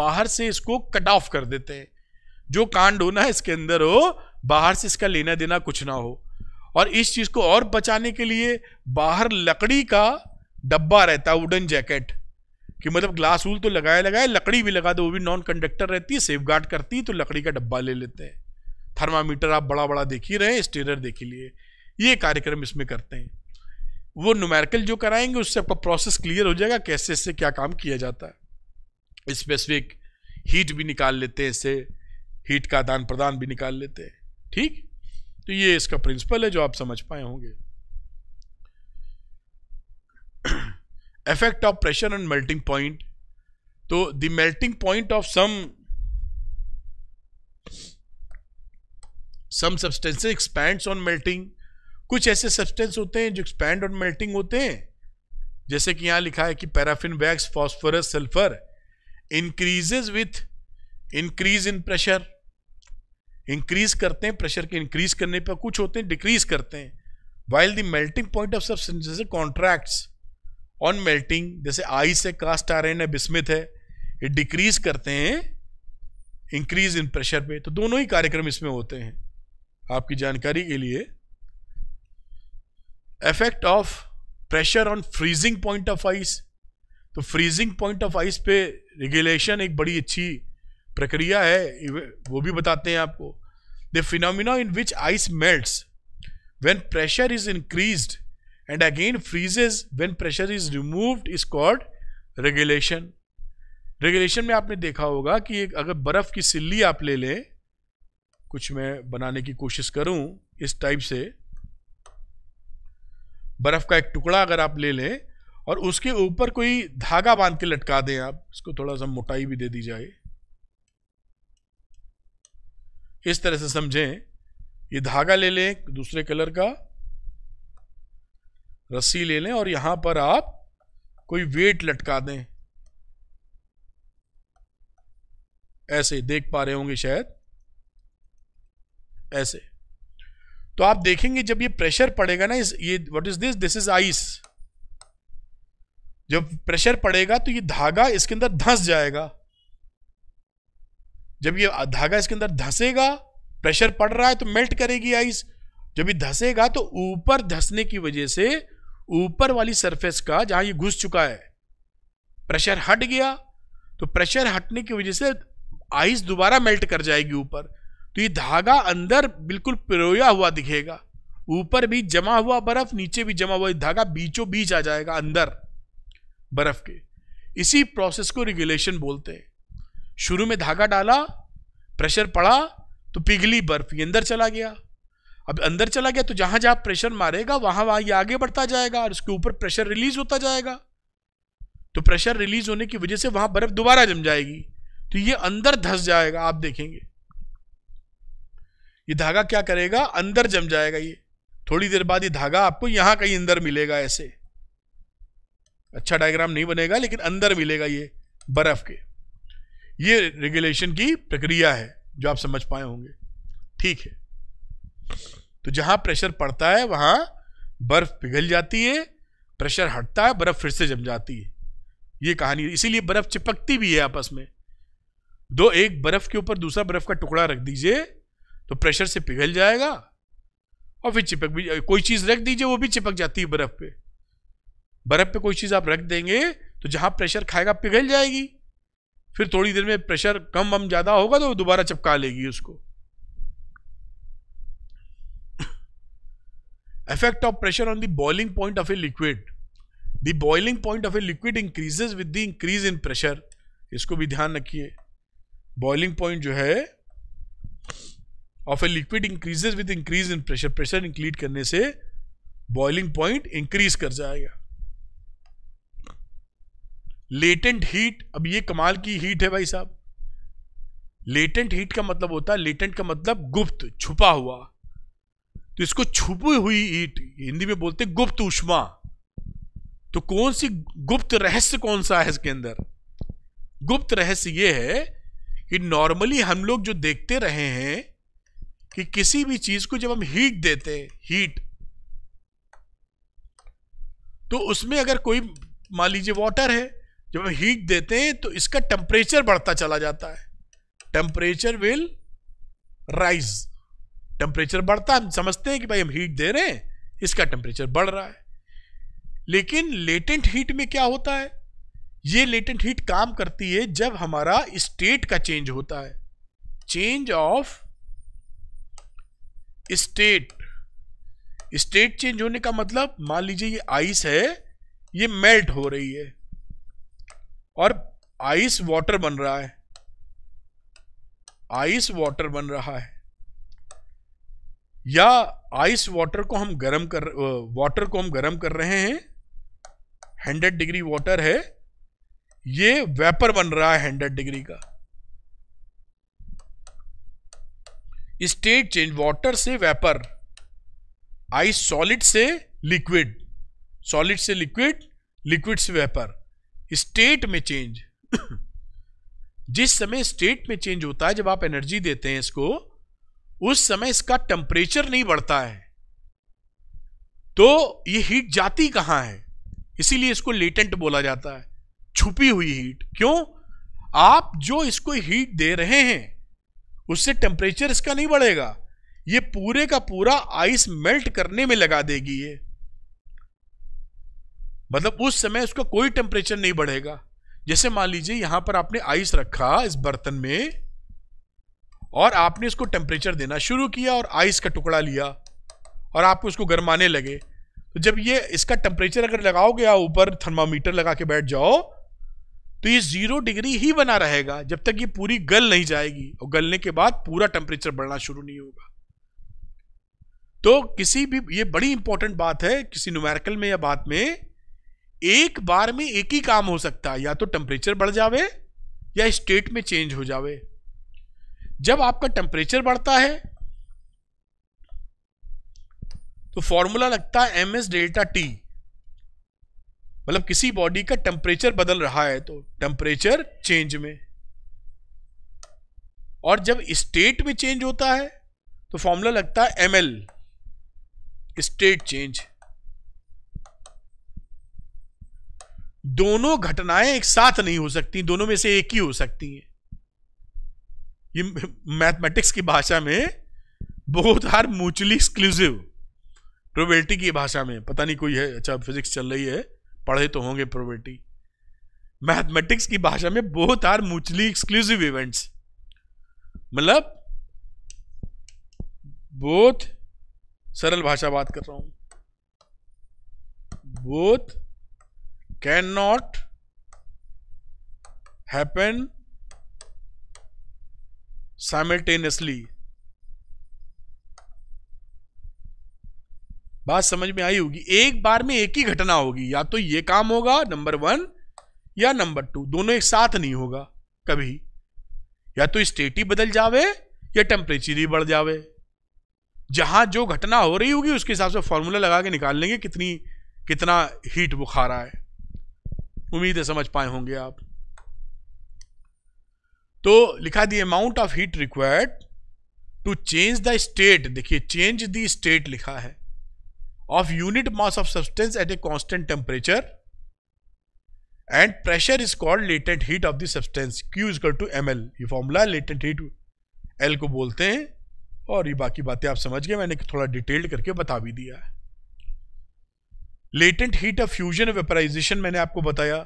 बाहर से इसको कट ऑफ कर देते हैं जो कांड होना है इसके अंदर हो बाहर से इसका लेना देना कुछ ना हो और इस चीज को और बचाने के लिए बाहर लकड़ी का डब्बा रहता है वुडन जैकेट कि मतलब ग्लास वूल तो लगाए लगाए लकड़ी भी लगा दो वो भी नॉन कंडक्टर रहती है सेफ गार्ड करती है तो लकड़ी का डब्बा ले लेते हैं थर्मामीटर आप बड़ा बड़ा देख ही रहे हैं स्टेरर देख लिए ये कार्यक्रम इसमें करते हैं वो न्यूमेरिकल जो कराएंगे उससे आपका प्रोसेस क्लियर हो जाएगा कैसे इससे क्या काम किया जाता है स्पेसिफिक हीट भी निकाल लेते हैं इससे हीट का आदान प्रदान भी निकाल लेते हैं ठीक तो ये इसका प्रिंसिपल है जो आप समझ पाए होंगे effect of pressure and melting point तो the melting point of some some substances expands on melting कुछ ऐसे सब्सटेंस होते हैं जो एक्सपैंड और मेल्टिंग होते हैं जैसे कि यहां लिखा है कि paraffin wax phosphorus sulphur increases with increase in pressure increase करते हैं प्रेशर के इंक्रीज करने पर कुछ होते हैं डिक्रीज करते हैं while the melting point of जैसे कॉन्ट्रैक्ट्स ऑन मेल्टिंग जैसे आइस है कास्ट आ रहे बिस्मित है ये डिक्रीज करते हैं इंक्रीज इन प्रेशर पे तो दोनों ही कार्यक्रम इसमें होते हैं आपकी जानकारी के लिए effect of pressure on freezing point of ice तो फ्रीजिंग पॉइंट ऑफ आइस पे रेगुलेशन एक बड़ी अच्छी प्रक्रिया है वो भी बताते हैं आपको the phenomena in which ice melt when pressure is increase and again freezes when pressure is removed is called regulation regulation में आपने देखा होगा कि अगर बर्फ की सिल्ली आप ले लें कुछ मैं बनाने की कोशिश करूं इस टाइप से बर्फ़ का एक टुकड़ा अगर आप ले लें और उसके ऊपर कोई धागा बांध के लटका दें आप इसको थोड़ा सा मोटाई भी दे दी जाए इस तरह से समझें ये धागा ले लें दूसरे कलर का रस्सी ले लें और यहां पर आप कोई वेट लटका दें ऐसे देख पा रहे होंगे शायद ऐसे तो आप देखेंगे जब ये प्रेशर पड़ेगा ना इस ये what is this this is ice जब प्रेशर पड़ेगा तो ये धागा इसके अंदर धंस जाएगा जब ये धागा इसके अंदर धंसेगा प्रेशर पड़ रहा है तो मेल्ट करेगी आइस जब ये धंसेगा तो ऊपर धंसने की वजह से ऊपर वाली सरफेस का जहां ये घुस चुका है प्रेशर हट गया तो प्रेशर हटने की वजह से आइस दोबारा मेल्ट कर जाएगी ऊपर तो ये धागा अंदर बिल्कुल पिरोया हुआ दिखेगा ऊपर भी जमा हुआ बर्फ नीचे भी जमा हुआ धागा बीचों बीच आ जाएगा अंदर बर्फ के इसी प्रोसेस को रेगुलेशन बोलते हैं शुरू में धागा डाला प्रेशर पड़ा तो पिघली बर्फ ये अंदर चला गया अब अंदर चला गया तो जहां जहां प्रेशर मारेगा वहां वहां ये आगे बढ़ता जाएगा और उसके ऊपर प्रेशर रिलीज होता जाएगा तो प्रेशर रिलीज होने की वजह से वहां बर्फ दोबारा जम जाएगी तो ये अंदर धस जाएगा आप देखेंगे ये धागा क्या करेगा अंदर जम जाएगा ये थोड़ी देर बाद ये धागा आपको यहां कहीं अंदर मिलेगा ऐसे अच्छा डायग्राम नहीं बनेगा लेकिन अंदर मिलेगा ये बर्फ के ये रेगुलेशन की प्रक्रिया है जो आप समझ पाए होंगे ठीक है तो जहां प्रेशर पड़ता है वहां बर्फ पिघल जाती है प्रेशर हटता है बर्फ फिर से जम जाती है ये कहानी इसीलिए बर्फ चिपकती भी है आपस में दो एक बर्फ के ऊपर दूसरा बर्फ का टुकड़ा रख दीजिए तो प्रेशर से पिघल जाएगा और फिर चिपक भी कोई चीज़ रख दीजिए वो भी चिपक जाती है बर्फ़ पे बर्फ़ पे कोई चीज़ आप रख देंगे तो जहां प्रेशर खाएगा पिघल जाएगी फिर थोड़ी देर में प्रेशर कम वम ज़्यादा होगा तो दोबारा चिपका लेगी उसको effect of pressure on the boiling point of a liquid the boiling point of a liquid increases with the increase in pressure इसको भी ध्यान रखिए बॉइलिंग पॉइंट जो है of a liquid increases with increase in pressure pressure increase करने से boiling point increase कर जाएगा लेटेंट हीट अब ये कमाल की हीट है भाई साहब लेटेंट हीट का मतलब होता है लेटेंट का मतलब गुप्त छुपा हुआ तो इसको छुपी हुई हीट हिंदी में बोलते गुप्त उष्मा तो कौन सी गुप्त रहस्य कौन सा है इसके अंदर गुप्त रहस्य ये है कि नॉर्मली हम लोग जो देखते रहे हैं कि किसी भी चीज को जब हम हीट देते हैं हीट तो उसमें अगर कोई मान लीजिए वाटर है जब हम हीट देते हैं तो इसका टेम्परेचर बढ़ता चला जाता है टेम्परेचर विल राइज टेम्परेचर बढ़ता हम समझते हैं कि भाई हम हीट दे रहे हैं इसका टेम्परेचर बढ़ रहा है लेकिन लेटेंट हीट में क्या होता है ये लेटेंट हीट काम करती है जब हमारा स्टेट का चेंज होता है change of state state change होने का मतलब मान लीजिए ये आइस है ये मेल्ट हो रही है और आइस वाटर बन रहा है आइस वाटर बन रहा है या आइस वाटर को हम गर्म कर वाटर को हम गर्म कर रहे हैं हंड्रेड डिग्री वाटर है ये वेपर बन रहा है हंड्रेड डिग्री का स्टेट चेंज वाटर से वेपर आइस सॉलिड से लिक्विड सॉलिड से लिक्विड लिक्विड से वेपर स्टेट में चेंज (coughs) जिस समय स्टेट में चेंज होता है जब आप एनर्जी देते हैं इसको उस समय इसका टेम्परेचर नहीं बढ़ता है तो ये हीट जाती कहां है इसीलिए इसको लेटेंट बोला जाता है छुपी हुई हीट क्यों आप जो इसको हीट दे रहे हैं उससे टेम्परेचर इसका नहीं बढ़ेगा ये पूरे का पूरा आइस मेल्ट करने में लगा देगी ये मतलब उस समय उसका कोई टेम्परेचर नहीं बढ़ेगा जैसे मान लीजिए यहां पर आपने आइस रखा इस बर्तन में और आपने इसको टेम्परेचर देना शुरू किया और आइस का टुकड़ा लिया और आपको इसको गर्माने लगे तो जब ये इसका टेम्परेचर अगर लगाओगे या ऊपर थर्मामीटर लगा के बैठ जाओ तो ये जीरो डिग्री ही बना रहेगा जब तक ये पूरी गल नहीं जाएगी और गलने के बाद पूरा टेम्परेचर बढ़ना शुरू नहीं होगा तो किसी भी ये बड़ी इंपॉर्टेंट बात है किसी न्यूमेरिकल में या बात में एक बार में एक ही काम हो सकता है या तो टेम्परेचर बढ़ जावे या स्टेट में चेंज हो जावे जब आपका टेम्परेचर बढ़ता है तो फॉर्मूला लगता है एम एस डेल्टा टी मतलब किसी बॉडी का टेम्परेचर बदल रहा है तो टेम्परेचर चेंज में और जब स्टेट में चेंज होता है तो फॉर्मूला लगता है एम एल स्टेट चेंज दोनों घटनाएं एक साथ नहीं हो सकती दोनों में से एक ही हो सकती हैं ये मैथमेटिक्स की भाषा में बहुत आर म्यूचुअली एक्सक्लूसिव प्रोबेबिलिटी की भाषा में पता नहीं कोई है अच्छा फिजिक्स चल रही है पढ़े तो होंगे प्रोबेटी मैथमेटिक्स की भाषा में बहुत आर मूचली एक्सक्लूसिव इवेंट्स मतलब बोथ सरल भाषा बात कर रहा हूं both cannot happen simultaneously बात समझ में आई होगी एक बार में एक ही घटना होगी या तो ये काम होगा नंबर वन या नंबर टू दोनों एक साथ नहीं होगा कभी या तो स्टेट ही बदल जावे या टेम्परेचर ही बढ़ जावे जहां जो घटना हो रही होगी उसके हिसाब से फॉर्मूला लगा के निकाल लेंगे कितनी कितना हीट बुखार आए उम्मीद है समझ पाए होंगे आप तो लिखा the amount of heat required to change the state देखिए चेंज द स्टेट लिखा है of unit mass of substance at a constant temperature and pressure is called latent heat of the substance Q is equal to ml ये formula latent heat L को बोलते हैं और ये बाकी बातें आप समझ गए मैंने थोड़ा डिटेल्ड करके बता भी दिया है latent heat of fusion vaporisation मैंने आपको बताया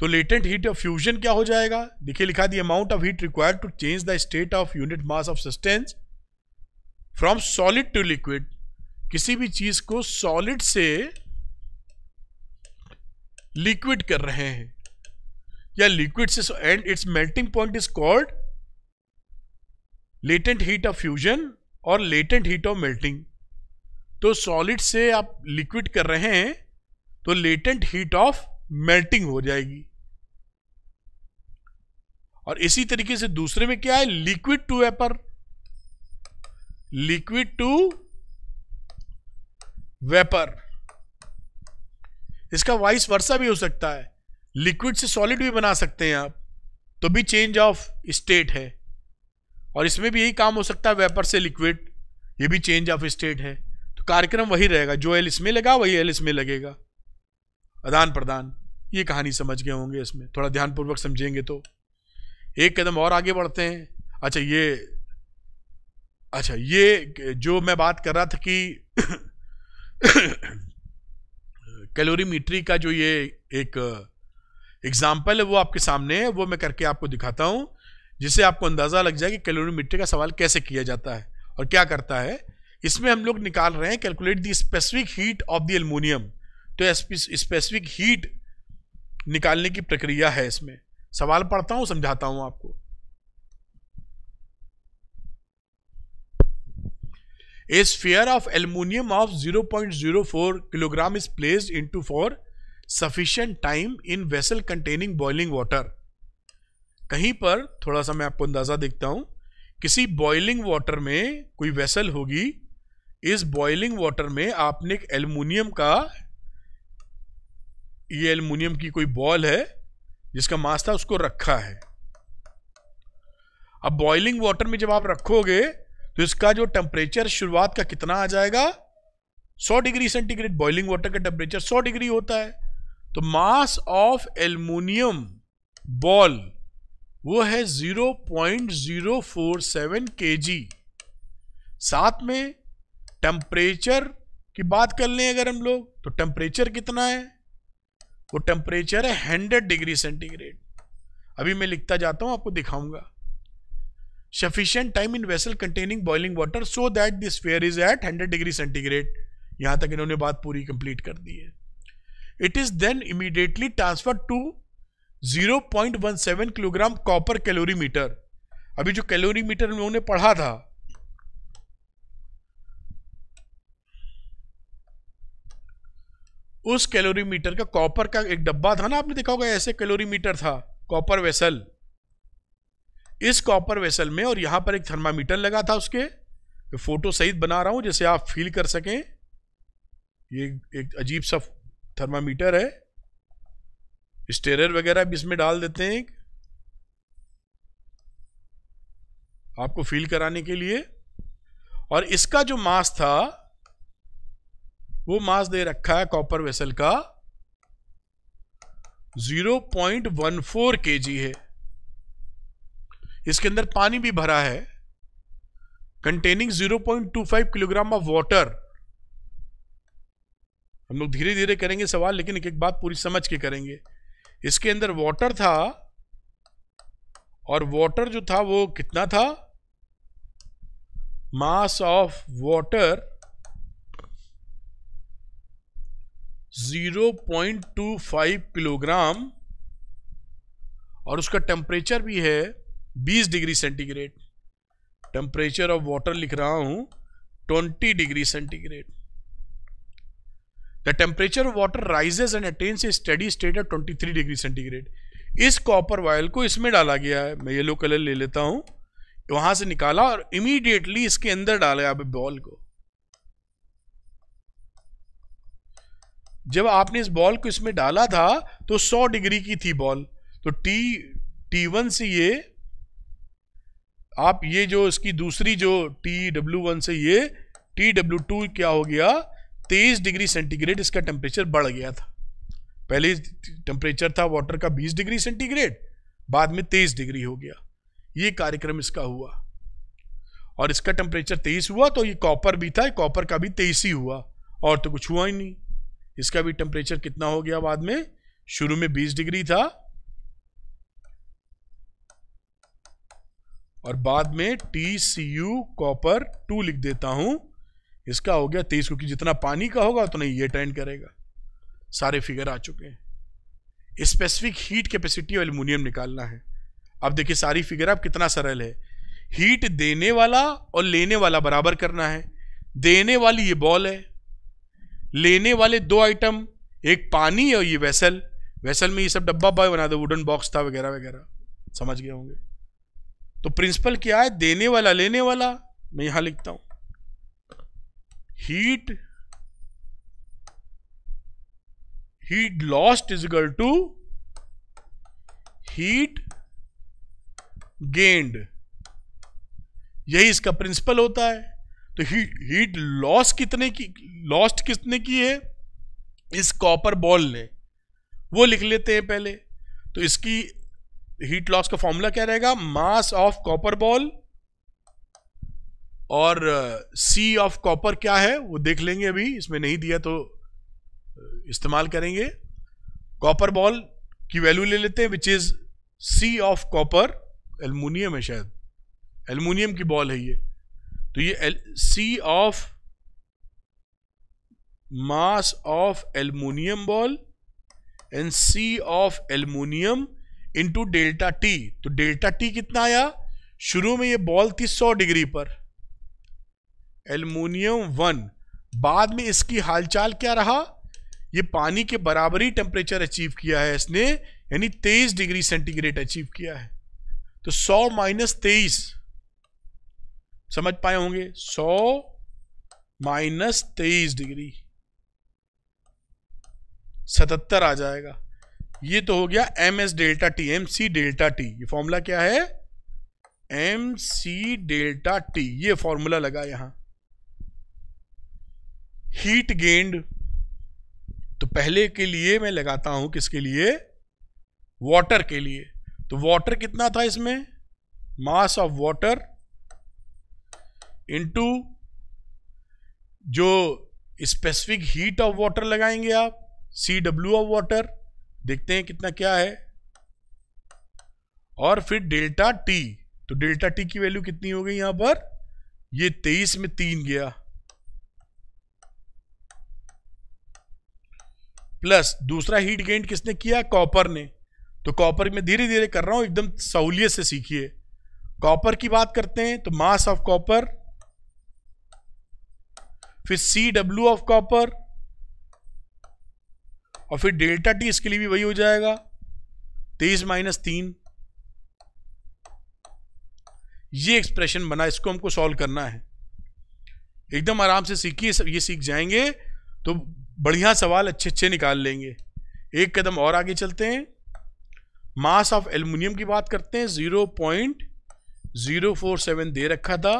तो लेटेंट हीट ऑफ फ्यूजन क्या हो जाएगा देखिए लिखा the amount of heat required to change the state of unit mass of substance from solid to liquid किसी भी चीज को सॉलिड से लिक्विड कर रहे हैं या लिक्विड से and it's melting point is called latent heat of fusion और लेटेंट हीट ऑफ मेल्टिंग तो सॉलिड से आप लिक्विड कर रहे हैं तो लेटेंट हीट ऑफ मेल्टिंग हो जाएगी और इसी तरीके से दूसरे में क्या है liquid to vapour liquid to vapour इसका वाइस वर्षा भी हो सकता है लिक्विड से सॉलिड भी बना सकते हैं आप तो भी चेंज ऑफ स्टेट है और इसमें भी यही काम हो सकता है वेपर से लिक्विड ये भी चेंज ऑफ स्टेट है तो कार्यक्रम वही रहेगा जो एल इसमें लगा वही एल इसमें लगेगा आदान प्रदान ये कहानी समझ गए होंगे इसमें थोड़ा ध्यानपूर्वक समझेंगे तो एक कदम और आगे बढ़ते हैं अच्छा ये अच्छा ये जो मैं बात कर रहा था कि कैलोरीमीट्री का जो ये एक एग्जाम्पल है वो आपके सामने है वो मैं करके आपको दिखाता हूँ जिससे आपको अंदाज़ा लग जाए कि कैलोरीमीट्री का सवाल कैसे किया जाता है और क्या करता है इसमें हम लोग निकाल रहे हैं calculate the specific heat of the aluminium तो स्पेसिफिक हीट निकालने की प्रक्रिया है इसमें सवाल पढ़ता हूँ समझाता हूँ आपको of zero point zero four 0.04 is is in to for sufficient time in vessel containing boiling water कहीं पर थोड़ा सा मैं आपको अंदाज़ा देखता हूं किसी बॉइलिंग वाटर में कोई वेसल होगी इस बॉइलिंग वाटर में आपने एक एल्यूमिनियम का ये एल्यूमिनियम की कोई बॉल है जिसका मास था उसको रखा है अब बॉइलिंग वाटर में जब आप रखोगे तो इसका जो टेम्परेचर शुरुआत का कितना आ जाएगा 100 डिग्री सेंटीग्रेड बॉइलिंग वाटर का टेम्परेचर 100 डिग्री होता है तो मास ऑफ एल्यूमिनियम बॉल वो है 0.047 केजी साथ में टेम्परेचर की बात कर लें अगर हम लोग तो टेम्परेचर कितना है वो टेम्परेचर है 100 डिग्री सेंटीग्रेड अभी मैं लिखता जाता हूँ आपको दिखाऊंगा sufficient time in vessel containing boiling water so that this sphere is at hundred degree centigrade यहां तक इन्होंने बात पूरी कंप्लीट कर दी है it is then immediately transfer to zero point one seven kilogram copper calorimeter अभी जो कैलोरी मीटर उन्होंने पढ़ा था उस कैलोरी मीटर का कॉपर का एक डब्बा था ना आपने देखा होगा ऐसे कैलोरीमीटर था कॉपर वेसल इस कॉपर वेसल में और यहां पर एक थर्मामीटर लगा था उसके फोटो सहित बना रहा हूं जिसे आप फील कर सकें ये एक अजीब सा थर्मामीटर है स्टेरर वगैरह भी इसमें डाल देते हैं आपको फील कराने के लिए और इसका जो मास था वो मास दे रखा है कॉपर वेसल का 0.14 पॉइंट है इसके अंदर पानी भी भरा है कंटेनिंग 0.25 किलोग्राम ऑफ वाटर हम लोग धीरे धीरे करेंगे सवाल लेकिन एक एक बात पूरी समझ के करेंगे इसके अंदर वाटर था और वाटर जो था वो कितना था मास ऑफ वाटर 0.25 किलोग्राम और उसका टेम्परेचर भी है 20 degree centigrade temperature of water लिख रहा हूं 20 degree centigrade the temperature of water rises and attains a steady state of 23 degree centigrade इस कॉपर वायल को इसमें डाला गया है मैं येलो कलर ले लेता हूं वहां से निकाला और इमीडिएटली इसके अंदर डाला आप बॉल को जब आपने इस बॉल को इसमें डाला था तो 100 डिग्री की थी बॉल तो टी टी वन से ये आप ये जो इसकी दूसरी जो टी डब्ल्यू वन से ये टी डब्ल्यू टू क्या हो गया तेईस डिग्री सेंटीग्रेड इसका टेम्परेचर बढ़ गया था पहले टेम्परेचर था वाटर का बीस डिग्री सेंटीग्रेड बाद में तेईस डिग्री हो गया ये कार्यक्रम इसका हुआ और इसका टेम्परेचर तेईस हुआ तो ये कॉपर भी था कॉपर का भी तेईस ही हुआ और तो कुछ हुआ ही नहीं इसका भी टेम्परेचर कितना हो गया बाद में शुरू में बीस डिग्री था और बाद में T C U copper two लिख देता हूं इसका हो गया तेईस क्योंकि जितना पानी का होगा उतना तो ये टेंड करेगा सारे फिगर आ चुके हैं स्पेसिफिक हीट कैपेसिटी और एल्यूमिनियम निकालना है अब देखिए सारी फिगर अब कितना सरल है हीट देने वाला और लेने वाला बराबर करना है देने वाली ये बॉल है लेने वाले दो आइटम एक पानी और ये वेसल वेसल में ये सब डब्बा बॉय बना दो वुडन बॉक्स था वगैरह वगैरह समझ गए होंगे तो प्रिंसिपल क्या है देने वाला लेने वाला मैं यहां लिखता हूं heat heat lost is equal to heat gained यही इसका प्रिंसिपल होता है तो हीट लॉस कितने की लॉस्ट कितने की है इस कॉपर बॉल ने वो लिख लेते हैं पहले तो इसकी हीट लॉस का फॉर्मूला क्या रहेगा मास ऑफ कॉपर बॉल और सी ऑफ कॉपर क्या है वो देख लेंगे अभी इसमें नहीं दिया तो uh, इस्तेमाल करेंगे कॉपर बॉल की वैल्यू ले लेते हैं which is C of copper aluminium है शायद एलमिनियम की बॉल है ये तो ये C of mass of aluminium ball and C of aluminium into delta T तो डेल्टा टी कितना आया शुरू में ये बॉल थी सौ डिग्री पर एल्यूमिनियम वन बाद में इसकी हालचाल क्या रहा ये पानी के बराबर ही टेम्परेचर अचीव किया है इसने यानी तेईस डिग्री सेंटीग्रेड अचीव किया है तो सौ माइनस तेईस समझ पाए होंगे सौ माइनस तेईस डिग्री सतहत्तर आ जाएगा ये तो हो गया M S delta T M C delta T ये फॉर्मूला क्या है एम सी डेल्टा टी ये फॉर्मूला लगा यहां हीट गेंड तो पहले के लिए मैं लगाता हूं किसके लिए वाटर के लिए तो वाटर कितना था इसमें मास ऑफ वाटर इनटू जो स्पेसिफिक हीट ऑफ वाटर लगाएंगे आप सी डब्ल्यू ऑफ वाटर देखते हैं कितना क्या है और फिर डेल्टा टी तो डेल्टा टी की वैल्यू कितनी हो गई यहां पर ये तेईस में तीन गया प्लस दूसरा हीट गेंट किसने किया कॉपर ने तो कॉपर में धीरे धीरे कर रहा हूं एकदम सहूलियत से सीखिए कॉपर की बात करते हैं तो मास ऑफ कॉपर फिर सी डब्ल्यू ऑफ कॉपर और फिर डेल्टा टी इसके लिए भी वही हो जाएगा तेईस माइनस तीन ये एक्सप्रेशन बना इसको हमको सॉल्व करना है एकदम आराम से सीखिए ये सीख जाएंगे तो बढ़िया सवाल अच्छे अच्छे निकाल लेंगे एक कदम और आगे चलते हैं मास ऑफ एल्यूमिनियम की बात करते हैं zero point zero four seven दे रखा था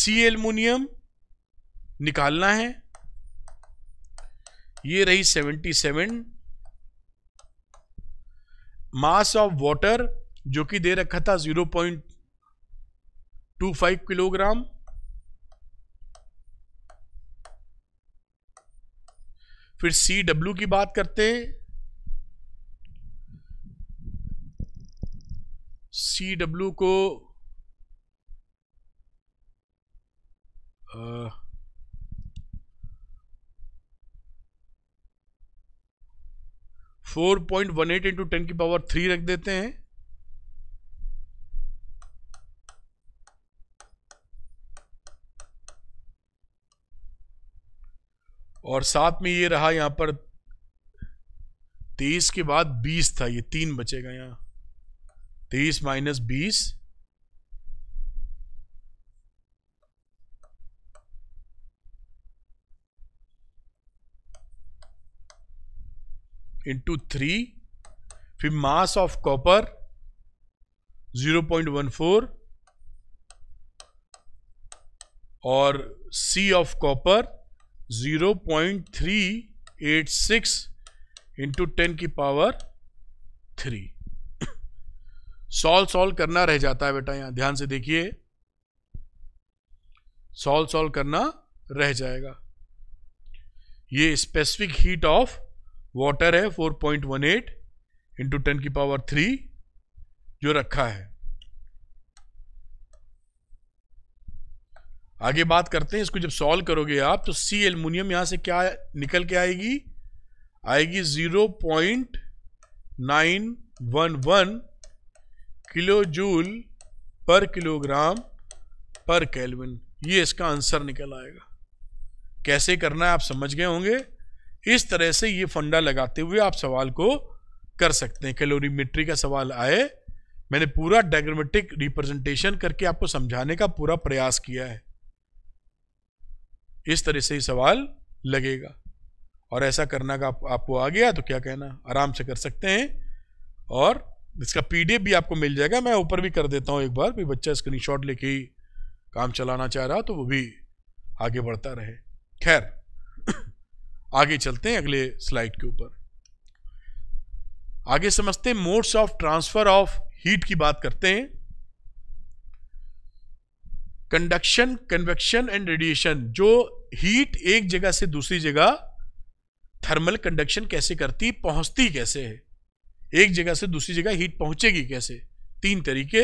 सी एल्यूमिनियम निकालना है ये रही 77 मास ऑफ वाटर जो कि दे रखा था 0.25 किलोग्राम फिर सी डब्ल्यू की बात करते हैं सी डब्ल्यू को आ, four point one eight into ten की पावर थ्री रख देते हैं और साथ में ये रहा यहां पर तेईस के बाद बीस था ये तीन बचेगा यहां तेईस माइनस बीस इंटू थ्री फिर मास ऑफ कॉपर 0.14 और C of copper 0.386 into ten की पावर थ्री सॉल्व सॉल्व करना रह जाता है बेटा यहां ध्यान से देखिए सॉल्व सॉल्व करना रह जाएगा ये स्पेसिफिक हीट ऑफ वाटर है 4.18 point one eight into ten की पावर थ्री जो रखा है आगे बात करते हैं इसको जब सॉल्व करोगे आप तो सी एल्यूमिनियम यहां से क्या निकल के आएगी आएगी zero point nine one one kilo joule per kilogram per kelvin ये इसका आंसर निकल आएगा कैसे करना है आप समझ गए होंगे इस तरह से ये फंडा लगाते हुए आप सवाल को कर सकते हैं कैलोरीमेट्री का सवाल आए मैंने पूरा डायग्रामेटिक रिप्रेजेंटेशन करके आपको समझाने का पूरा प्रयास किया है इस तरह से ही सवाल लगेगा और ऐसा करना का आप, आपको आ गया तो क्या कहना आराम से कर सकते हैं और इसका पीडीएफ भी आपको मिल जाएगा मैं ऊपर भी कर देता हूँ एक बार भी बच्चा स्क्रीनशॉट लेके ही काम चलाना चाह रहा तो वो भी आगे बढ़ता रहे खैर आगे चलते हैं अगले स्लाइड के ऊपर आगे समझते हैं modes of transfer of heat की बात करते हैं कंडक्शन कन्वेक्शन एंड रेडिएशन जो हीट एक जगह से दूसरी जगह थर्मल कंडक्शन कैसे करती पहुंचती कैसे है एक जगह से दूसरी जगह हीट पहुंचेगी कैसे तीन तरीके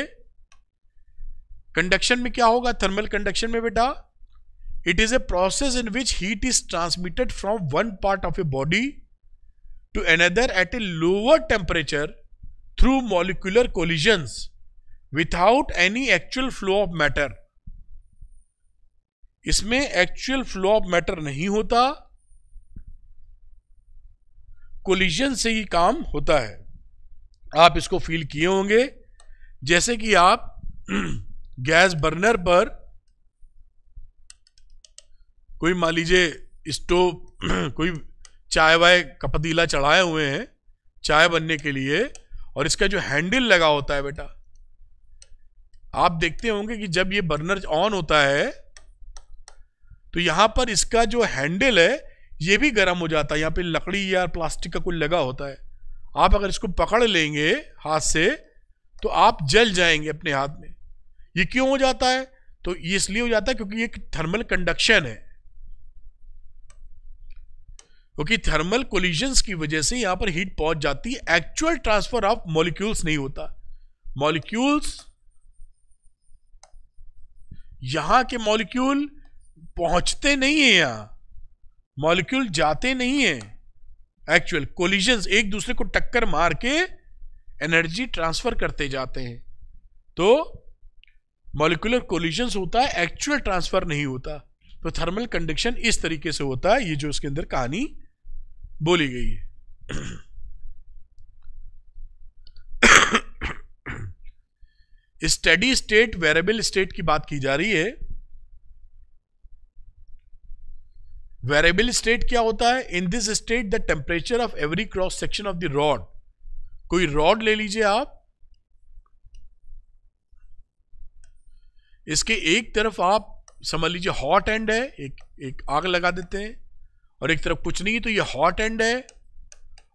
कंडक्शन में क्या होगा थर्मल कंडक्शन में बेटा it is a process in which heat is transmitted from one part of a body to another at a lower temperature through molecular collisions without any actual flow of matter इसमें actual flow of matter नहीं होता collision से ही काम होता है आप इसको feel किए होंगे जैसे कि आप (clears throat) गैस बर्नर पर कोई मान लीजिए स्टोव (clears throat) कोई चाय वाय का पतीला चढ़ाए हुए हैं चाय बनने के लिए और इसका जो हैंडल लगा होता है बेटा आप देखते होंगे कि जब ये बर्नर ऑन होता है तो यहां पर इसका जो हैंडल है ये भी गर्म हो जाता है यहाँ पे लकड़ी या प्लास्टिक का कोई लगा होता है आप अगर इसको पकड़ लेंगे हाथ से तो आप जल जाएंगे अपने हाथ में ये क्यों हो जाता है तो ये इसलिए हो जाता है क्योंकि ये थर्मल कंडक्शन है क्योंकि थर्मल कोलिजन्स की वजह से यहां पर हीट पहुंच जाती है एक्चुअल ट्रांसफर ऑफ मॉलिक्यूल्स नहीं होता मॉलिक्यूल्स यहां के मॉलिक्यूल पहुंचते नहीं है यहां मॉलिक्यूल जाते नहीं है एक्चुअल कोलिजन्स एक दूसरे को टक्कर मार के एनर्जी ट्रांसफर करते जाते हैं तो मॉलिकुलर कोलिजन्स होता है एक्चुअल ट्रांसफर नहीं होता तो थर्मल कंडक्शन इस तरीके से होता है ये जो इसके अंदर कहानी बोली गई है स्टडी स्टेट वेरेबल स्टेट की बात की जा रही है वेरेबल स्टेट क्या होता है in this state the temperature of every cross section of the rod कोई रॉड ले लीजिए आप इसके एक तरफ आप समझ लीजिए हॉट एंड है एक एक आग लगा देते हैं और एक तरफ कुछ नहीं तो ये हॉट एंड है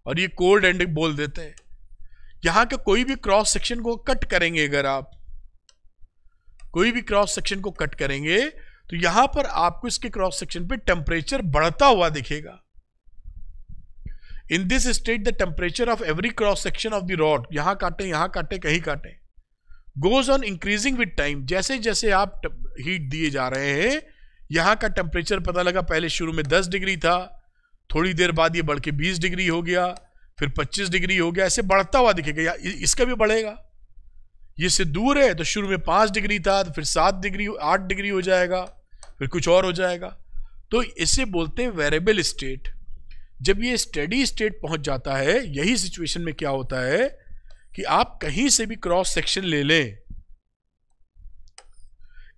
और ये कोल्ड एंड बोल देते हैं यहां का कोई भी क्रॉस सेक्शन को कट करेंगे अगर आप कोई भी क्रॉस सेक्शन को कट करेंगे तो यहां पर आपको इसके क्रॉस सेक्शन पे टेम्परेचर बढ़ता हुआ दिखेगा in this state the temperature of every cross section of the rod यहां काटे यहां काटे कहीं काटे goes on increasing with time जैसे जैसे आप हीट दिए जा रहे हैं यहाँ का टेम्परेचर पता लगा पहले शुरू में 10 डिग्री था थोड़ी देर बाद ये बढ़ के 20 डिग्री हो गया फिर 25 डिग्री हो गया ऐसे बढ़ता हुआ दिखेगा या इसका भी बढ़ेगा ये से दूर है तो शुरू में पाँच डिग्री था तो फिर सात डिग्री आठ डिग्री हो जाएगा फिर कुछ और हो जाएगा तो इसे बोलते हैं वेरेबल स्टेट जब ये स्टडी स्टेट पहुंच जाता है यही सिचुएशन में क्या होता है कि आप कहीं से भी क्रॉस सेक्शन ले लें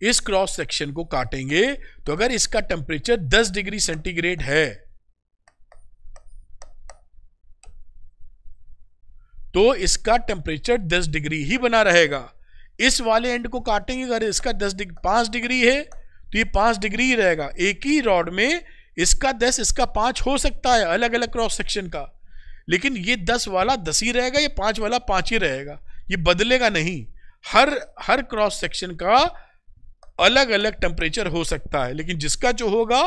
इस क्रॉस सेक्शन को काटेंगे तो अगर इसका टेम्परेचर 10 डिग्री सेंटीग्रेड है तो इसका टेम्परेचर 10 डिग्री ही बना रहेगा इस वाले एंड को काटेंगे अगर इसका 10 डिग्री पांच डिग्री है तो ये पांच डिग्री ही रहेगा एक ही रॉड में इसका दस इसका पांच हो सकता है अलग अलग क्रॉस सेक्शन का लेकिन ये दस वाला दस ही रहेगा ये पांच वाला पांच ही रहेगा ये बदलेगा नहीं हर हर क्रॉस सेक्शन का अलग अलग टेम्परेचर हो सकता है लेकिन जिसका जो होगा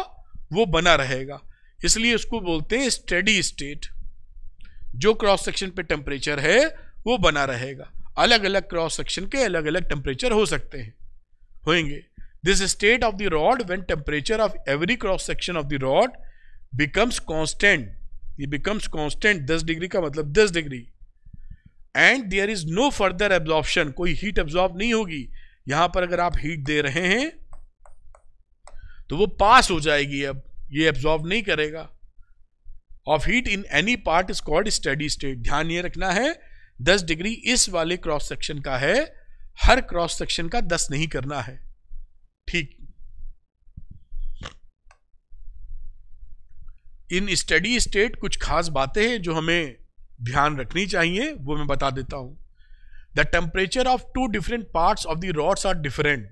वो बना रहेगा इसलिए उसको बोलते हैं स्टेडी स्टेट जो क्रॉस सेक्शन पे टेम्परेचर है वो बना रहेगा अलग अलग क्रॉस सेक्शन के अलग अलग टेम्परेचर हो सकते हैं होंगे this state of the rod when temperature of every cross section of the rod becomes constant ये बिकम्स कांस्टेंट 10 डिग्री का मतलब 10 degree and there is no further absorption कोई हीट एब्जॉर्ब नहीं होगी यहां पर अगर आप हीट दे रहे हैं तो वो पास हो जाएगी अब ये एब्जॉर्व नहीं करेगा of heat in any part is called steady state ध्यान ये रखना है 10 डिग्री इस वाले क्रॉस सेक्शन का है हर क्रॉस सेक्शन का 10 नहीं करना है ठीक इन स्टडी स्टेट कुछ खास बातें हैं जो हमें ध्यान रखनी चाहिए वो मैं बता देता हूं The temperature of two different parts of the rods are different,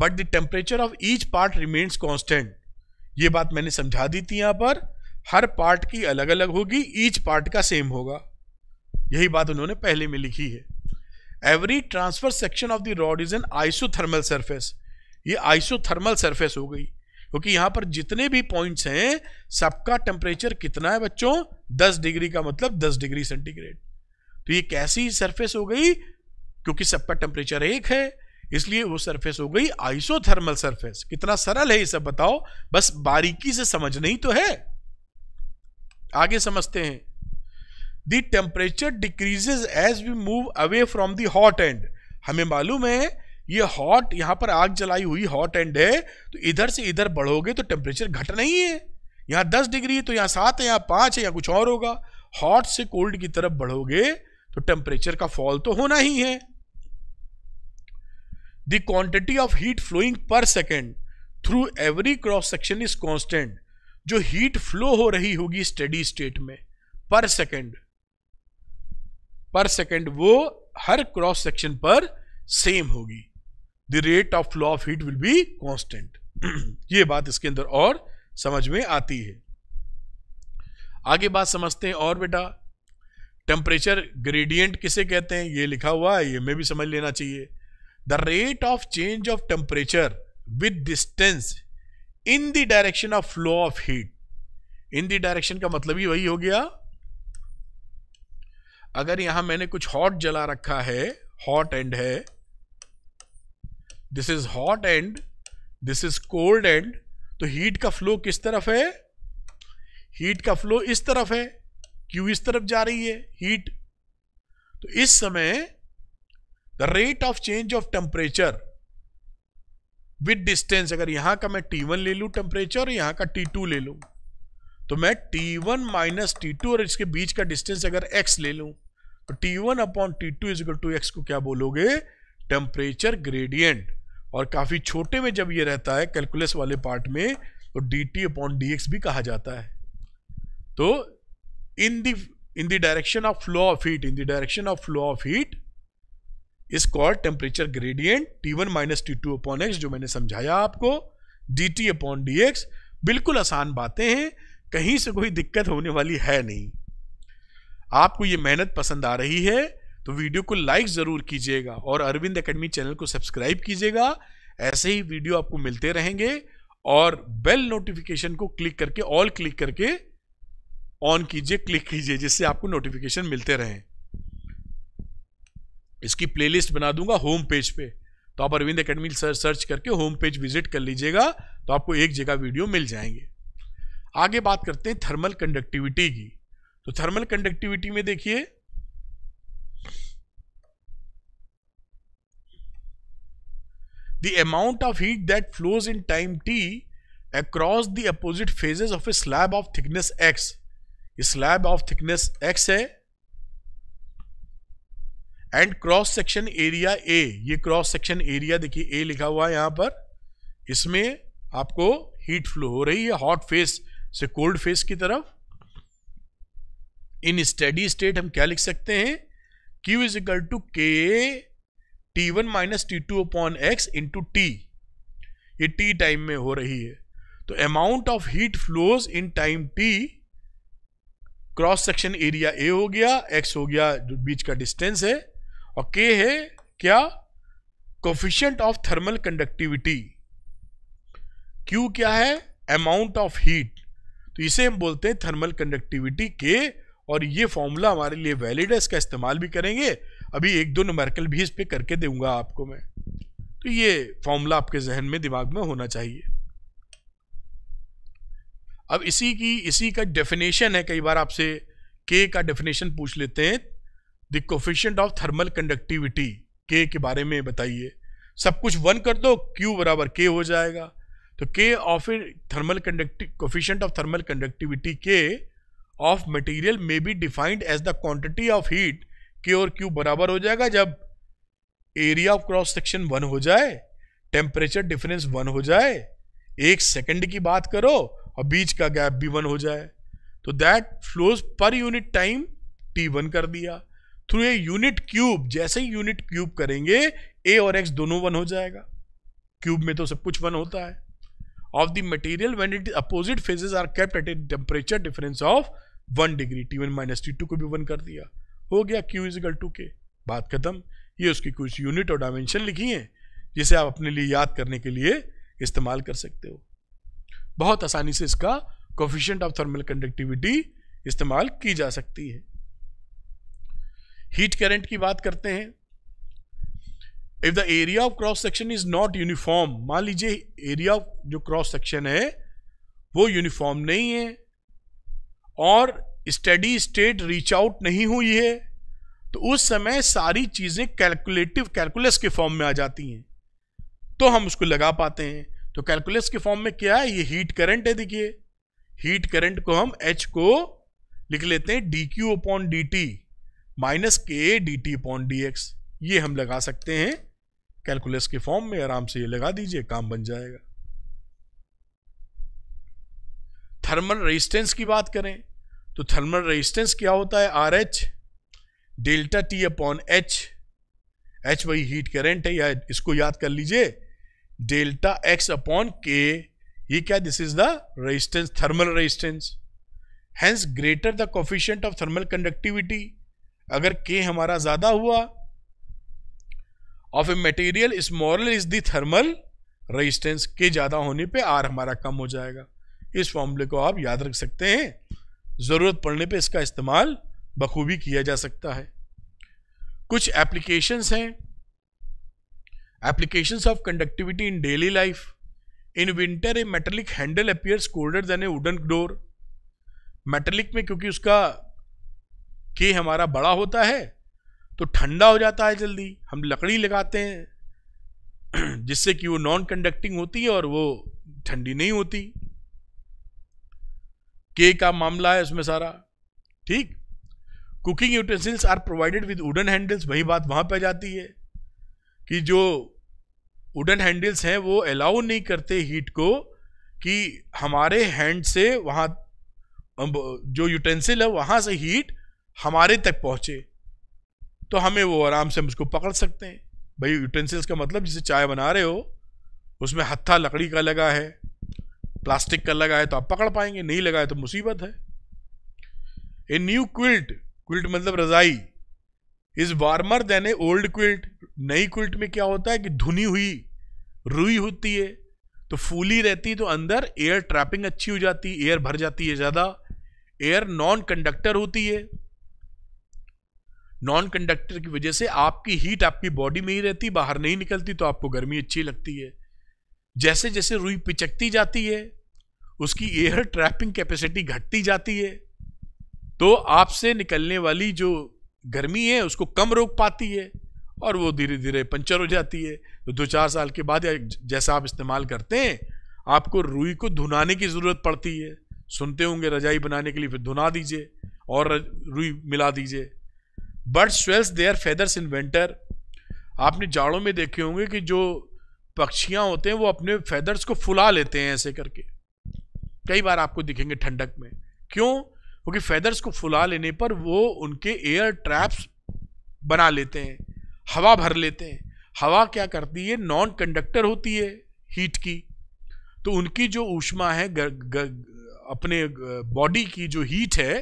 but the temperature of each part remains constant. ये बात मैंने समझा दी थी यहाँ पर हर पार्ट की अलग अलग होगी ईच पार्ट का सेम होगा यही बात उन्होंने पहले में लिखी है every transfer section of the rod is an isothermal surface ये आइसोथर्मल सरफेस हो गई क्योंकि यहाँ पर जितने भी पॉइंट्स हैं सबका टेम्परेचर कितना है बच्चों 10 डिग्री का मतलब 10 डिग्री सेंटीग्रेड तो ये कैसी सरफेस हो गई क्योंकि सबका टेम्परेचर एक है इसलिए वो सरफेस हो गई आइसोथर्मल सरफेस कितना सरल है ये सब बताओ बस बारीकी से समझना ही तो है आगे समझते हैं the temperature decreases as we move away from the hot end हमें मालूम है ये हॉट यहां पर आग जलाई हुई हॉट एंड है तो इधर से इधर बढ़ोगे तो टेम्परेचर घट नहीं है यहां दस डिग्री है तो यहाँ सात है यहाँ पांच है या कुछ और होगा हॉट से कोल्ड की तरफ बढ़ोगे तो टेम्परेचर का फॉल तो होना ही है the quantity of heat flowing per second through every cross section is constant जो हीट फ्लो हो रही होगी स्टडी स्टेट में पर सेकेंड पर सेकेंड वो हर क्रॉस सेक्शन पर सेम होगी the rate of flow of heat will be constant ये बात इसके अंदर और समझ में आती है आगे बात समझते हैं और बेटा टेम्परेचर ग्रेडियंट किसे कहते हैं ये लिखा हुआ है ये में भी समझ लेना चाहिए the rate of change of temperature with distance in the direction of flow of heat in the direction का मतलब ही वही हो गया अगर यहां मैंने कुछ हॉट जला रखा है हॉट एंड है this is hot end this is cold end तो हीट का फ्लो किस तरफ है हीट का फ्लो इस तरफ है क्यू इस तरफ जा रही है हीट तो इस समय the rate of change of temperature with distance अगर यहां का मैं टी वन ले लू टेम्परेचर और यहां का टी टू ले लू तो मैं T one minus T two और इसके बीच का डिस्टेंस अगर एक्स ले लू तो T one upon T two equal to X को क्या बोलोगे टेम्परेचर ग्रेडियंट और काफी छोटे में जब ये रहता है कैलकुलस वाले पार्ट में तो D T upon D X भी कहा जाता है तो in the in the direction of flow of heat in the direction of flow of heat is called temperature gradient T1 minus T two upon X जो मैंने समझाया आपको D T upon D X बिल्कुल आसान बातें हैं कहीं से कोई दिक्कत होने वाली है नहीं आपको ये मेहनत पसंद आ रही है तो वीडियो को लाइक ज़रूर कीजिएगा और अरविंद अकेडमी चैनल को सब्सक्राइब कीजिएगा ऐसे ही वीडियो आपको मिलते रहेंगे और बेल नोटिफिकेशन को क्लिक करके ऑल क्लिक करके ऑन कीजिए क्लिक कीजिए जिससे आपको नोटिफिकेशन मिलते रहे इसकी प्लेलिस्ट बना दूंगा होम पेज पे तो आप अरविंद अकेडमी सर्च करके होम पेज विजिट कर लीजिएगा तो आपको एक जगह वीडियो मिल जाएंगे आगे बात करते हैं थर्मल कंडक्टिविटी की तो थर्मल कंडक्टिविटी में देखिए the amount of heat that flows in time T across the opposite faces of a slab of thickness X slab of thickness X है and cross section area A ये cross section area देखिए ए लिखा हुआ है यहां पर इसमें आपको हीट फ्लो हो रही है हॉट फेस से कोल्ड फेस की तरफ इन स्टेडी स्टेट हम क्या लिख सकते हैं Q is equal to K T one minus T two upon X into T ये टी टाइम में हो रही है तो amount of heat flows in time T cross section area A हो गया एक्स हो गया जो बीच का डिस्टेंस है और के है क्या coefficient of thermal conductivity Q क्या है अमाउंट ऑफ हीट तो इसे हम बोलते हैं थर्मल कंडक्टिविटी के और ये फॉर्मूला हमारे लिए वैलिड है इसका इस्तेमाल भी करेंगे अभी एक दो नंबरकल भी इस पर करके दूंगा आपको मैं तो ये फॉर्मूला आपके जहन में दिमाग में होना चाहिए अब इसी की इसी का डेफिनेशन है कई बार आपसे के का डेफिनेशन पूछ लेते हैं the coefficient of thermal conductivity K के बारे में बताइए सब कुछ वन कर दो क्यू बराबर के हो जाएगा तो K of thermal conductive coefficient of thermal conductivity K of material may be defined as the quantity of heat K और क्यू बराबर हो जाएगा जब area of cross section one हो जाए टेम्परेचर डिफरेंस वन हो जाए एक सेकंड की बात करो और बीच का गैप बी वन हो जाए तो that flows per unit time T one कर दिया थ्रू ए यूनिट क्यूब जैसे ही यूनिट क्यूब करेंगे ए और एक्स दोनों वन हो जाएगा क्यूब में तो सब कुछ वन होता है of the material when it opposite faces are kept at a temperature difference of one degree T one minus T two को भी वन कर दिया हो गया क्यू इजिकल टू के बात खत्म ये उसकी कुछ यूनिट और डायमेंशन लिखी है जिसे आप अपने लिए याद करने के लिए इस्तेमाल कर सकते हो बहुत आसानी से इसका कोफिशियंट ऑफ थर्मल कंडक्टिविटी इस्तेमाल की जा सकती है हीट करंट की बात करते हैं if the area of cross section is not uniform मान लीजिए एरिया ऑफ जो क्रॉस सेक्शन है वो यूनिफॉर्म नहीं है और स्टडी स्टेट रीच आउट नहीं हुई है तो उस समय सारी चीज़ें कैलकुलेटिव कैलकुलस के फॉर्म में आ जाती हैं तो हम उसको लगा पाते हैं तो कैलकुलस के फॉर्म में क्या है ये हीट करंट है देखिए हीट करंट को हम एच को लिख लेते हैं D Q upon D T minus K D T upon D X ये हम लगा सकते हैं कैलकुलस के फॉर्म में आराम से ये लगा दीजिए काम बन जाएगा थर्मल रेजिस्टेंस की बात करें तो थर्मल रेजिस्टेंस क्या होता है R H delta T upon H H वही हीट करंट है या इसको याद कर लीजिए डेल्टा एक्स अपॉन के ये क्या this is the resistance thermal resistance hence greater the coefficient of thermal conductivity अगर के हमारा ज़्यादा हुआ of a material moral is the thermal resistance K ज़्यादा होने पे आर हमारा कम हो जाएगा इस फॉर्मूले को आप याद रख सकते हैं ज़रूरत पड़ने पे इसका इस्तेमाल बखूबी किया जा सकता है कुछ एप्लीकेशंस हैं Applications of conductivity in daily life. In winter a metallic handle appears colder than a wooden door. Metallic में क्योंकि उसका के हमारा बड़ा होता है तो ठंडा हो जाता है जल्दी हम लकड़ी लगाते हैं (clears throat) जिससे कि वो नॉन कंडक्टिंग होती है और वो ठंडी नहीं होती के का मामला है उसमें सारा ठीक cooking utensils are provided with wooden handles वही बात वहां पे जाती है कि जो वुडन हैंडल्स हैं वो अलाउ नहीं करते हीट को कि हमारे हैंड से वहाँ जो यूटेंसिल है वहाँ से हीट हमारे तक पहुँचे तो हमें वो आराम से हम उसको पकड़ सकते हैं भाई यूटेंसिल्स का मतलब जिसे चाय बना रहे हो उसमें हत्था लकड़ी का लगा है प्लास्टिक का लगा है तो आप पकड़ पाएंगे नहीं लगा है तो मुसीबत है ए न्यू क्विल्ट क्विल्ट मतलब रजाई is warmer than a old quilt नई कुल्ट में क्या होता है कि धुनी हुई रुई होती है तो फूली रहती तो अंदर एयर ट्रैपिंग अच्छी हो जाती है एयर भर जाती है ज़्यादा एयर नॉन कंडक्टर होती है नॉन कंडक्टर की वजह से आपकी हीट आपकी बॉडी में ही रहती बाहर नहीं निकलती तो आपको गर्मी अच्छी लगती है जैसे जैसे रुई पिचकती जाती है उसकी एयर ट्रैपिंग कैपेसिटी घटती जाती है तो आपसे निकलने वाली जो गर्मी है उसको कम रोक पाती है और वो धीरे धीरे पंचर हो जाती है तो दो चार साल के बाद जैसा आप इस्तेमाल करते हैं आपको रुई को धुनाने की ज़रूरत पड़ती है सुनते होंगे रजाई बनाने के लिए फिर धुना दीजिए और रुई मिला दीजिए bird swells their feathers in winter आपने जाड़ों में देखे होंगे कि जो पक्षियाँ होते हैं वो अपने फेदर्स को फुला लेते हैं ऐसे करके कई बार आपको दिखेंगे ठंडक में क्यों क्योंकि फेदर्स को फुला लेने पर वो उनके एयर ट्रैप्स बना लेते हैं हवा भर लेते हैं हवा क्या करती है नॉन कंडक्टर होती है हीट की तो उनकी जो ऊष्मा है ग, ग, अपने बॉडी की जो हीट है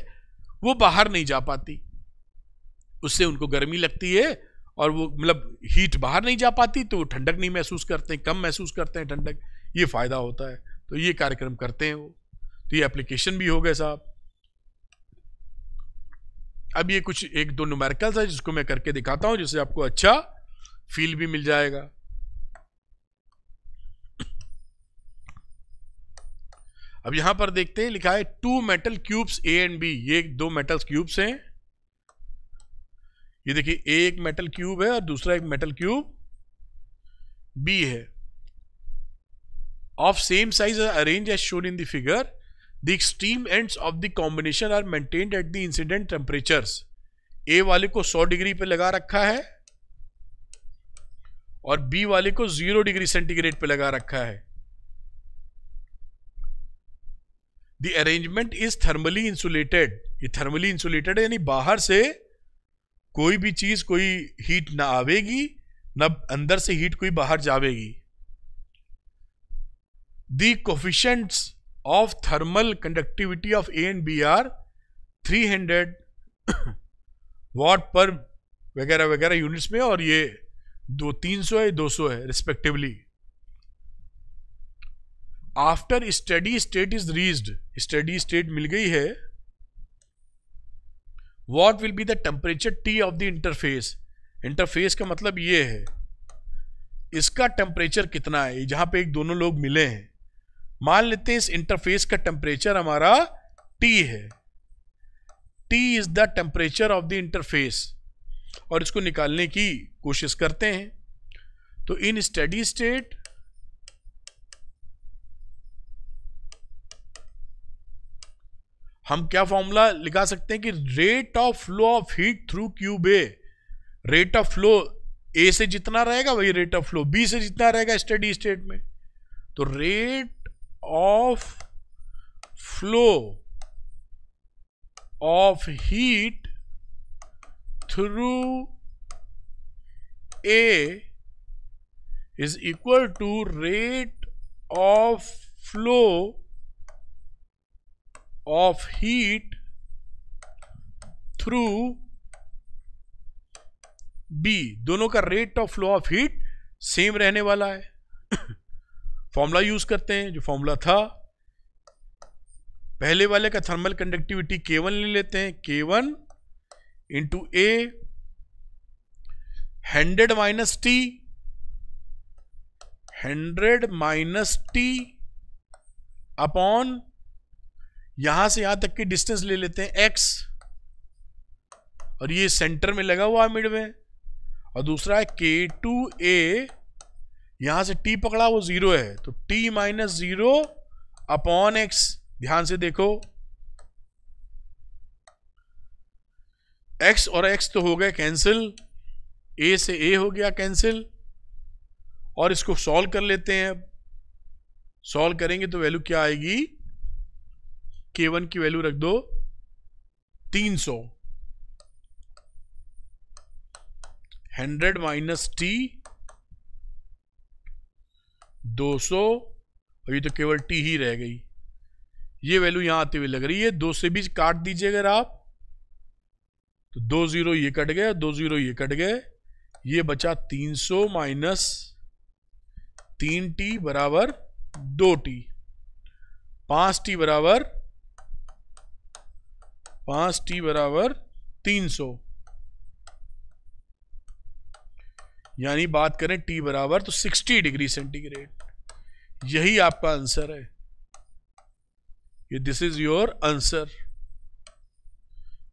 वो बाहर नहीं जा पाती उससे उनको गर्मी लगती है और वो मतलब हीट बाहर नहीं जा पाती तो वो ठंडक नहीं महसूस करते हैं कम महसूस करते हैं ठंडक ये फ़ायदा होता है तो ये कार्यक्रम करते हैं वो तो ये एप्लीकेशन भी हो गए साहब अब ये कुछ एक दो नुमेरिकल्स है जिसको मैं करके दिखाता हूं जिससे आपको अच्छा फील भी मिल जाएगा अब यहां पर देखते हैं लिखा है two metal cubes A and B ये दो मेटल क्यूब्स हैं ये देखिए एक मेटल क्यूब है और दूसरा एक मेटल क्यूब बी है of same size arrange as shown in the figure the extreme ends of the combination are maintained at the incident temperatures A वाले को 100 डिग्री पे लगा रखा है और बी वाले को जीरो डिग्री सेंटीग्रेड पे लगा रखा है the arrangement is thermally insulated ये थर्मली इंसुलेटेड यानी बाहर से कोई भी चीज कोई हीट ना आवेगी ना अंदर से हीट कोई बाहर जावेगी दी of thermal conductivity of A and B are 300 (coughs) watt per वगैरह वगैरह यूनिट्स में और ये दो तीन सौ है दो सौ है respectively after steady state is reached steady state मिल गई है what will be the temperature T of the interface interface का मतलब ये है इसका टेम्परेचर कितना है जहां पे एक दोनों लोग मिले हैं मान लेते हैं इस इंटरफेस का टेम्परेचर हमारा टी है T is the temperature of the interface और इसको निकालने की कोशिश करते हैं तो इन स्टडी स्टेट हम क्या फॉर्मूला लिखा सकते हैं कि rate of flow of heat through cube A rate of flow A से जितना रहेगा वही रेट ऑफ फ्लो बी से जितना रहेगा स्टडी स्टेट में तो rate of flow of heat through A is equal to rate of flow of heat through B दोनों का rate of flow of heat same रहने वाला है फॉर्मूला यूज करते हैं जो फॉर्मूला था पहले वाले का थर्मल कंडक्टिविटी के वन ले लेते हैं K one into A hundred minus T hundred minus T upon यहां से यहां तक की डिस्टेंस ले लेते हैं एक्स और ये सेंटर में लगा हुआ है मिड में और दूसरा है के टू ए यहां से टी पकड़ा वो जीरो है तो T minus zero upon X ध्यान से देखो एक्स और एक्स तो हो गए कैंसिल ए से ए हो गया कैंसिल और इसको सॉल्व कर लेते हैं अब सॉल्व करेंगे तो वैल्यू क्या आएगी के वन की वैल्यू रख दो तीन सौ हंड्रेड माइनस टी 200 और ये तो केवल टी ही रह गई ये वैल्यू यहां आती हुई लग रही है दो से भी काट दीजिए अगर आप तो दो जीरो ये कट गए दो जीरो ये कट गए ये बचा 300 माइनस तीन टी बराबर दो टी पांच टी बराबर पांच टी बराबर तीन सौ यानी बात करें टी बराबर तो सिक्सटी डिग्री सेंटीग्रेड यही आपका आंसर है ये दिस इज योर आंसर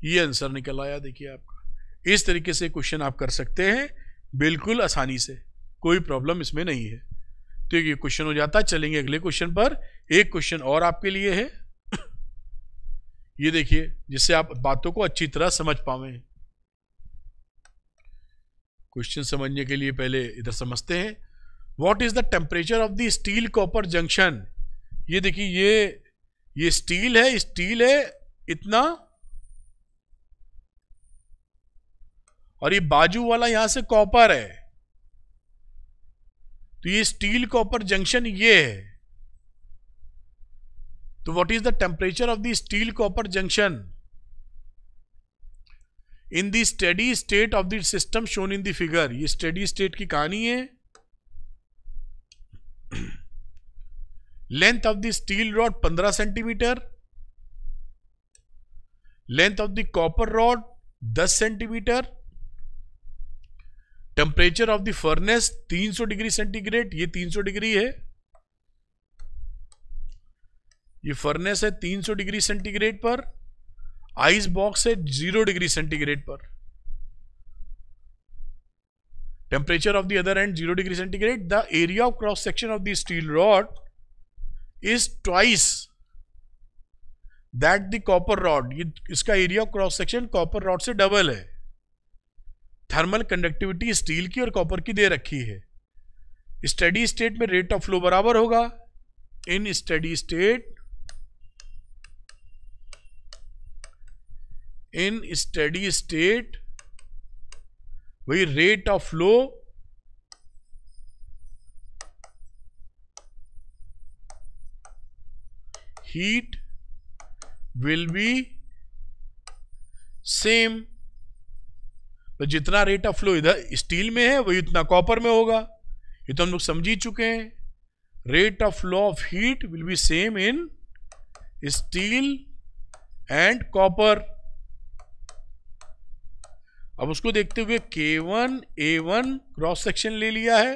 ये आंसर निकल आया देखिए आपका इस तरीके से क्वेश्चन आप कर सकते हैं बिल्कुल आसानी से कोई प्रॉब्लम इसमें नहीं है तो ये क्वेश्चन हो जाता चलेंगे अगले क्वेश्चन पर एक क्वेश्चन और आपके लिए है (coughs) ये देखिए जिससे आप बातों को अच्छी तरह समझ पावे क्वेश्चन समझने के लिए पहले इधर समझते हैं what is the temperature of the steel copper junction ये देखिए ये ये स्टील है स्टील है इतना और ये बाजू वाला यहां से कॉपर है तो ये स्टील कॉपर जंक्शन ये है तो what is the temperature of the steel copper junction in the steady state of the system shown in the figure ये स्टडी स्टेट की कहानी है length of the steel rod 15 centimetre length of the copper rod 10 centimetre temperature of the furnace 300 degree centigrade ये 300 degree है ये furnace है 300 degree centigrade पर ice box है जीरो डिग्री सेंटीग्रेड पर temperature of the other end 0 degree centigrade the area of cross section of the steel rod is twice that the copper rod ये इसका area cross section copper rod से double है thermal conductivity steel की और copper की दे रखी है स्टडी स्टेट में रेट ऑफ फ्लो बराबर होगा in steady state in steady state वही rate of flow heat will be same तो जितना रेट ऑफ फ्लो इधर स्टील में है वही उतना कॉपर में होगा ये तो हम लोग समझ ही चुके हैं rate of flow of heat will be same in steel and copper अब उसको देखते हुए K one A one cross section ले लिया है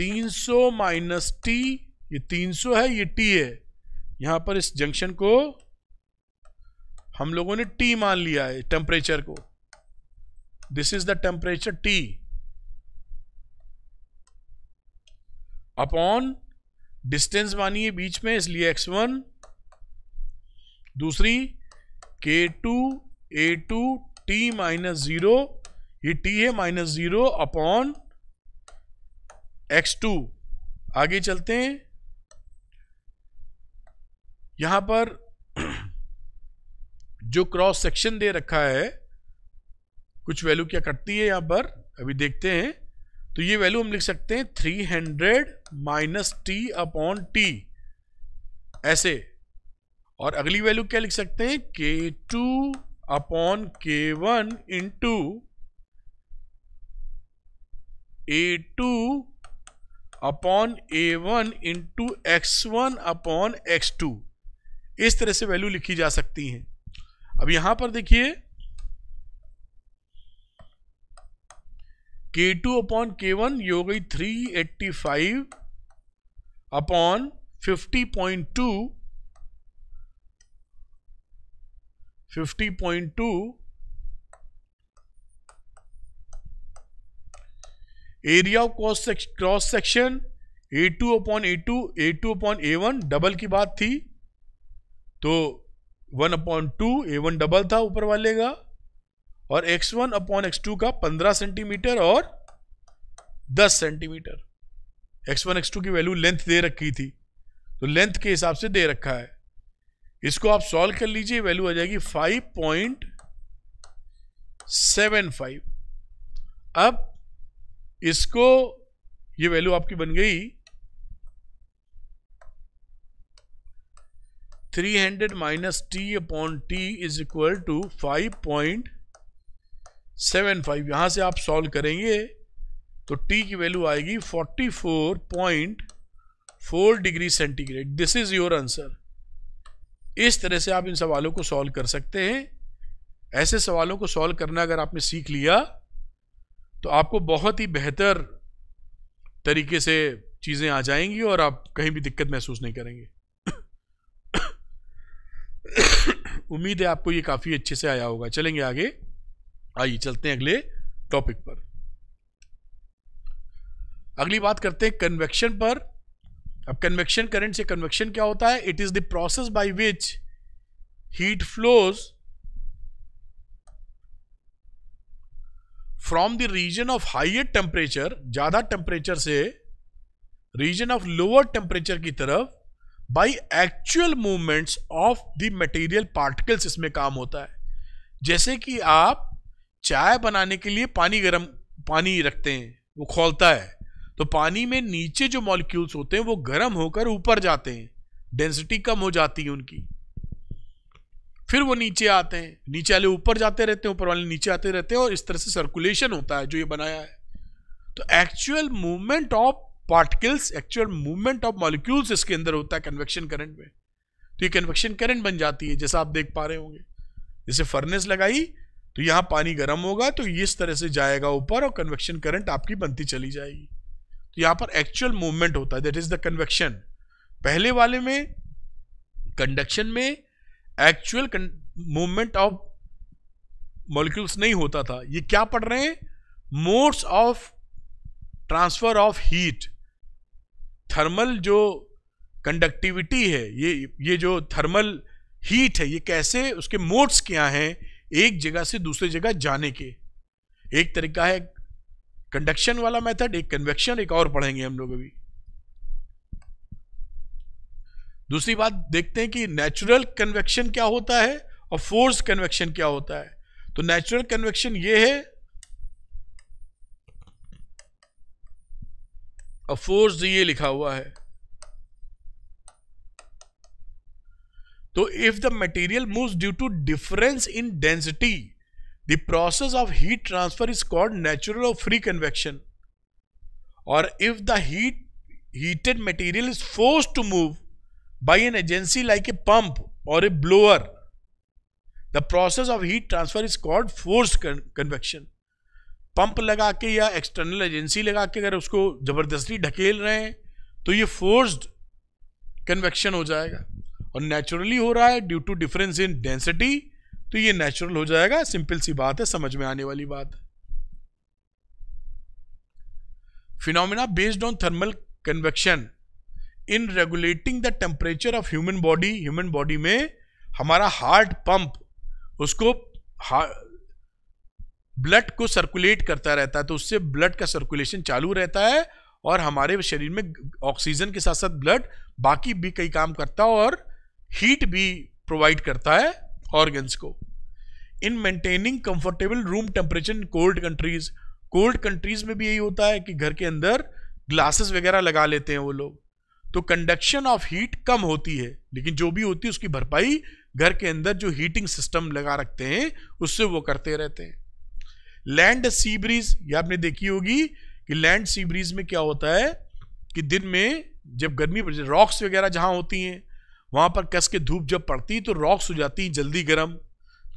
300 माइनस टी ये 300 है ये टी है यहां पर इस जंक्शन को हम लोगों ने टी मान लिया है टेम्परेचर को this is the temperature T upon distance मानिए बीच में इसलिए एक्स वन दूसरी K two A two T minus zero ये टी है minus zero upon X two आगे चलते हैं यहां पर (clears throat) जो क्रॉस सेक्शन दे रखा है कुछ वैल्यू क्या कटती है यहां पर अभी देखते हैं तो ये वैल्यू हम लिख सकते हैं three hundred minus T upon T ऐसे और अगली वैल्यू क्या लिख सकते हैं K two upon K one into A two upon A one into X one upon X two इस तरह से वैल्यू लिखी जा सकती है अब यहां पर देखिए के टू अपॉन के वन ये हो गई three eighty five upon fifty point two 50.2 area of cross cross section A two upon A two A two upon A one double की बात थी तो one upon two A one double था ऊपर वाले का और X one upon X two का पंद्रह सेंटीमीटर और दस centimetre X one X two की वैल्यू लेंथ दे रखी थी तो लेंथ के हिसाब से दे रखा है इसको आप सॉल्व कर लीजिए वैल्यू आ जाएगी फाइव पॉइंट सेवन फाइव अब इसको ये वैल्यू आपकी बन गई three hundred minus T upon T is equal to five point seven five यहां से आप सॉल्व करेंगे तो टी की वैल्यू आएगी forty four point four degree centigrade this is your answer इस तरह से आप इन सवालों को सॉल्व कर सकते हैं ऐसे सवालों को सॉल्व करना अगर आपने सीख लिया तो आपको बहुत ही बेहतर तरीके से चीज़ें आ जाएंगी और आप कहीं भी दिक्कत महसूस नहीं करेंगे उम्मीद है आपको ये काफ़ी अच्छे से आया होगा चलेंगे आगे आइए चलते हैं अगले टॉपिक पर अगली बात करते हैं कन्वेक्शन पर अब कन्वेक्शन करंट से कन्वेक्शन क्या होता है it is the process by which heat flows from the region of higher temperature ज्यादा टेम्परेचर से रीजन ऑफ लोअर टेम्परेचर की तरफ by actual movements of the material particles इसमें काम होता है जैसे कि आप चाय बनाने के लिए पानी गर्म पानी रखते हैं वो खोलता है तो पानी में नीचे जो मॉलिक्यूल्स होते हैं वो गर्म होकर ऊपर जाते हैं डेंसिटी कम हो जाती है उनकी फिर वो नीचे आते हैं नीचे वाले ऊपर जाते रहते हैं ऊपर वाले नीचे आते रहते हैं और इस तरह से सर्कुलेशन होता है जो ये बनाया है तो actual movement of particles actual movement of molecules इसके अंदर होता है कन्वेक्शन करंट में तो ये कन्वेक्शन करंट बन जाती है जैसा आप देख पा रहे होंगे जैसे फर्नेस लगाई तो यहाँ पानी गर्म होगा तो इस तरह से जाएगा ऊपर और कन्वेक्शन करंट आपकी बनती चली जाएगी तो यहां पर एक्चुअल मूवमेंट होता है दैट इज द कन्वेक्शन पहले वाले में कंडक्शन में एक्चुअल मूवमेंट ऑफ मॉलिक्यूल्स नहीं होता था ये क्या पढ़ रहे हैं modes of transfer of heat thermal जो कंडक्टिविटी है ये ये जो थर्मल हीट है ये कैसे उसके मोड्स क्या हैं एक जगह से दूसरी जगह जाने के एक तरीका है कंडक्शन वाला मेथड एक कन्वेक्शन एक और पढ़ेंगे हम लोग अभी दूसरी बात देखते हैं कि नेचुरल कन्वेक्शन क्या होता है और फोर्स कन्वेक्शन क्या होता है तो नेचुरल कन्वेक्शन ये है और फोर्स ये लिखा हुआ है तो if the material moves due to difference in density The process of heat transfer is called natural or free convection. Or if the heat heated material is forced to move by an agency like a pump or a blower, the process of heat transfer is called forced convection. Pump लगा के या external agency लगा के अगर उसको जबरदस्ती ढकेल रहे हैं तो ये फोर्स्ड कन्वेक्शन हो जाएगा और नेचुरली हो रहा है due to difference in density तो ये नेचुरल हो जाएगा सिंपल सी बात है समझ में आने वाली बात है phenomena based on thermal convection in regulating the temperature of human body human body में हमारा हार्ट पंप उसको ब्लड को सर्कुलेट करता रहता है तो उससे ब्लड का सर्कुलेशन चालू रहता है और हमारे शरीर में ऑक्सीजन के साथ साथ ब्लड बाकी भी कई काम करता है और हीट भी प्रोवाइड करता है ऑर्गन्स को in maintaining comfortable room temperature in cold countries cold countries में भी यही होता है कि घर के अंदर ग्लासेस वगैरह लगा लेते हैं वो लोग तो कंडक्शन ऑफ हीट कम होती है लेकिन जो भी होती है उसकी भरपाई घर के अंदर जो हीटिंग सिस्टम लगा रखते हैं उससे वो करते रहते हैं लैंड सी ब्रीज ये आपने देखी होगी कि लैंड सी ब्रीज में क्या होता है कि दिन में जब गर्मी रॉक्स वगैरह जहाँ होती हैं वहां पर कस के धूप जब पड़ती तो रॉक्स हो जाती जल्दी गर्म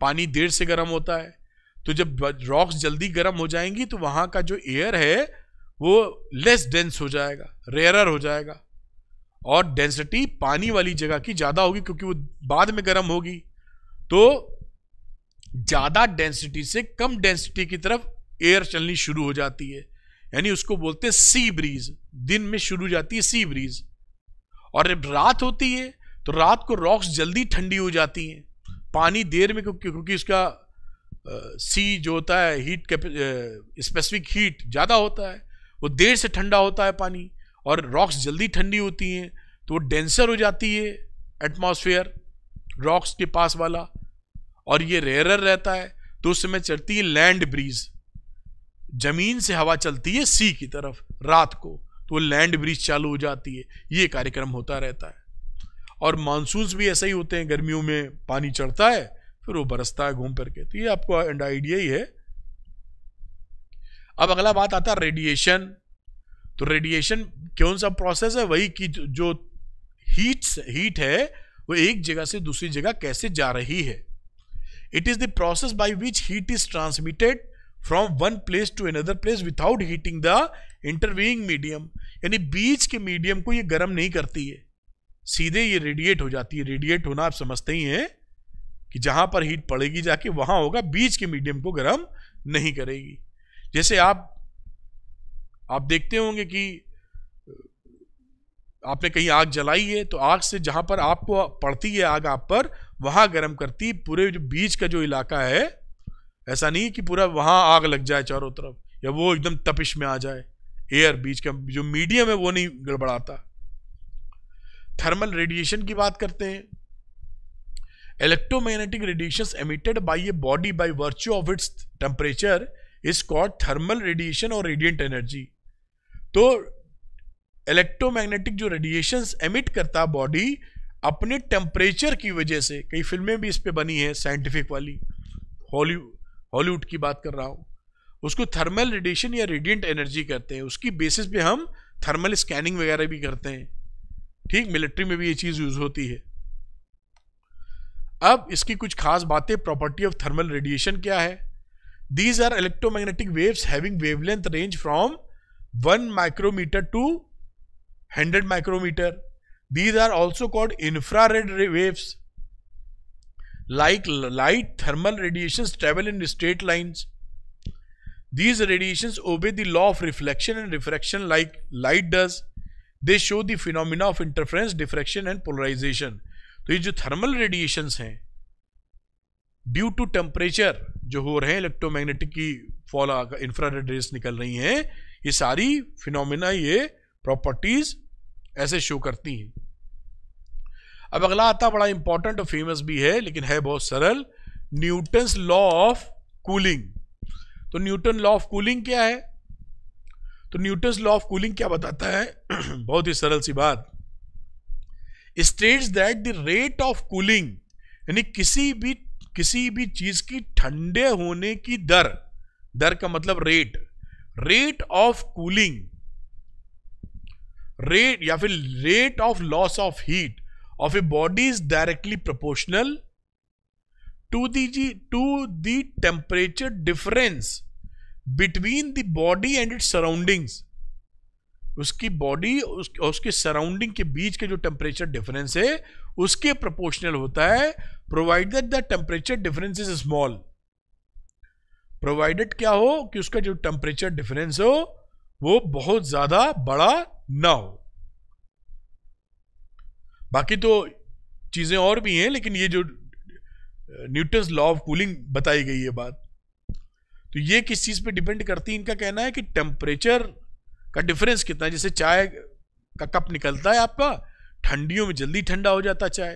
पानी देर से गर्म होता है तो जब रॉक्स जल्दी गर्म हो जाएंगी तो वहां का जो एयर है वो लेस डेंस हो जाएगा रेयरर हो जाएगा और डेंसिटी पानी वाली जगह की ज़्यादा होगी क्योंकि वो बाद में गर्म होगी तो ज़्यादा डेंसिटी से कम डेंसिटी की तरफ एयर चलनी शुरू हो जाती है यानी उसको बोलते हैं सी ब्रीज दिन में शुरू जाती है सी ब्रीज और जब रात होती है तो रात को रॉक्स जल्दी ठंडी हो जाती हैं पानी देर में क्योंकि क्योंकि उसका सी जो होता है हीट स्पेसिफिक हीट ज़्यादा होता है वो देर से ठंडा होता है पानी और रॉक्स जल्दी ठंडी होती हैं तो वो डेंसर हो जाती है एटमॉस्फेयर रॉक्स के पास वाला और ये रेयरर रहता है तो उस समय चलती है लैंड ब्रीज जमीन से हवा चलती है सी की तरफ रात को तो लैंड ब्रिज चालू हो जाती है ये कार्यक्रम होता रहता है और मानसून भी ऐसे ही होते हैं गर्मियों में पानी चढ़ता है फिर वो बरसता है घूम फिर के तो ये आपको आइडिया ही है अब अगला बात आता है रेडिएशन तो रेडिएशन कौन सा प्रोसेस है वही कि जो हीट हीट है वो एक जगह से दूसरी जगह कैसे जा रही है it is the process by which heat is transmitted from one place to another place without heating the intervening medium यानी बीच के मीडियम को ये गर्म नहीं करती है सीधे ये रेडिएट हो जाती है रेडिएट होना आप समझते ही हैं कि जहां पर हीट पड़ेगी जाके वहां होगा बीच के मीडियम को गर्म नहीं करेगी जैसे आप आप देखते होंगे कि आपने कहीं आग जलाई है तो आग से जहां पर आपको पड़ती है आग आप पर वहां गर्म करती पूरे जो बीच का जो इलाका है ऐसा नहीं कि पूरा वहां आग लग जाए चारों तरफ या वो एकदम तपिश में आ जाए एयर बीच का जो मीडियम है वो नहीं गड़बड़ाता थर्मल रेडिएशन की बात करते हैं electromagnetic radiation emitted by a body by virtue of its temperature is called thermal radiation और रेडिएंट एनर्जी तो इलेक्ट्रोमैग्नेटिक जो रेडिएशन एमिट करता बॉडी अपने टेम्परेचर की वजह से कई फिल्में भी इस पर बनी है साइंटिफिक वाली हॉलीवुड की बात कर रहा हूँ उसको थर्मल रेडिएशन या रेडिएंट एनर्जी करते हैं उसकी बेसिस पे हम थर्मल स्कैनिंग वगैरह भी करते हैं ठीक मिलिट्री में भी ये चीज यूज होती है अब इसकी कुछ खास बातें प्रॉपर्टी ऑफ थर्मल रेडिएशन क्या है these are electromagnetic waves having wavelength range from one micrometre to hundred micrometre these are also called red waves like light thermal radiation travel in straight lines these radiation obey the law of reflection and refraction like light does they show the phenomena of interference diffraction and polarisation तो ये जो thermal radiation हैं due to temperature जो हो रहे हैं electromagnetic की infra red race निकल रही हैं ये सारी फिनोमिना ये प्रॉपर्टीज ऐसे शो करती हैं अब अगला आता बड़ा इंपॉर्टेंट और फेमस भी है लेकिन है बहुत सरल न्यूटन्स लॉ ऑफ कूलिंग तो न्यूटन लॉ ऑफ कूलिंग क्या है तो न्यूटन लॉ ऑफ कूलिंग क्या बताता है (clears throat) बहुत ही सरल सी बात states that the rate of cooling यानी किसी भी किसी भी चीज की ठंडे होने की दर दर का मतलब rate rate of cooling rate या फिर rate of loss of heat of a body is directly proportional to the to the temperature difference between the body and its surroundings उसकी बॉडी उस, उसके सराउंडिंग के बीच के जो टेम्परेचर डिफरेंस है उसके प्रोपोर्शनल होता है provided the temperature difference is small provided क्या हो कि उसका जो टेम्परेचर डिफरेंस हो वो बहुत ज्यादा बड़ा ना हो बाकी तो चीजें और भी हैं लेकिन ये जो न्यूटन लॉ ऑफ कूलिंग बताई गई है बात तो ये किस चीज़ पे डिपेंड करती है इनका कहना है कि टेम्परेचर का डिफरेंस कितना है जैसे चाय का कप निकलता है आपका ठंडियों में जल्दी ठंडा हो जाता चाय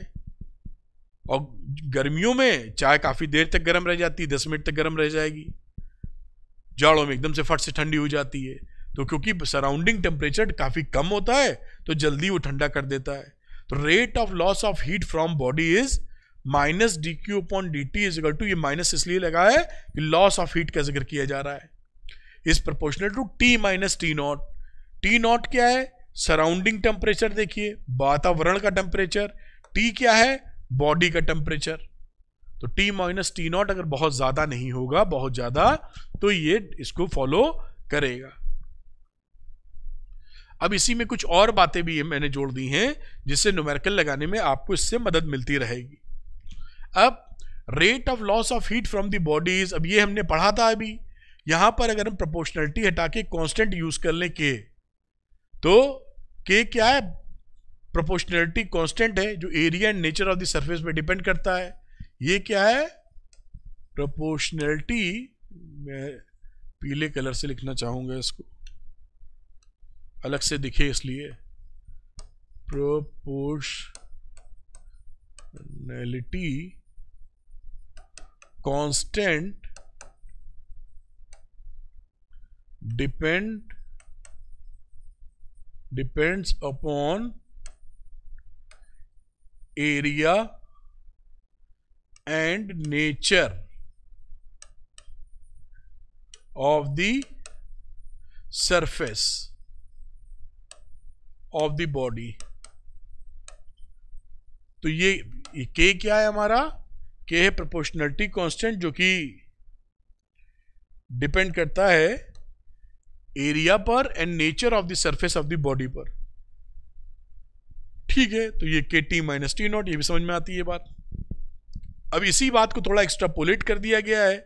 और गर्मियों में चाय काफ़ी देर तक गर्म रह जाती है दस मिनट तक गर्म रह जाएगी जाड़ों में एकदम से फट से ठंडी हो जाती है तो क्योंकि सराउंडिंग टेम्परेचर काफ़ी कम होता है तो जल्दी वो ठंडा कर देता है तो rate of loss of heat from body is minus D Q upon D T is equal to ये माइनस इसलिए लगा है कि लॉस ऑफ हीट का जिक्र किया जा रहा है is proportional to T minus T not T not क्या है सराउंडिंग टेम्परेचर देखिए वातावरण का टेम्परेचर टी क्या है बॉडी का टेम्परेचर तो टी माइनस टी नॉट अगर बहुत ज्यादा नहीं होगा बहुत ज्यादा तो ये इसको फॉलो करेगा अब इसी में कुछ और बातें भी मैंने जोड़ दी हैं जिससे न्यूमेरिकल लगाने में आपको इससे मदद मिलती रहेगी अब rate of loss of heat from the bodies अब ये हमने पढ़ा था अभी यहां पर अगर हम प्रोपोर्शनलिटी हटा के कॉन्स्टेंट यूज कर लें के तो के क्या है प्रोपोर्शनलिटी कॉन्स्टेंट है जो area and nature of the surface पर डिपेंड करता है ये क्या है प्रोपोर्शनलिटी मैं पीले कलर से लिखना चाहूंगा इसको अलग से दिखे इसलिए proportionality constant depend depends upon area and nature of the surface of the body तो ये, ये k क्या है हमारा के है प्रोपोर्शनलिटी कांस्टेंट जो कि डिपेंड करता है एरिया पर and nature of the surface of the body पर ठीक है तो ये के टी माइनस टी नॉट ये भी समझ में आती है बात अब इसी बात को थोड़ा एक्स्ट्रापोलेट कर दिया गया है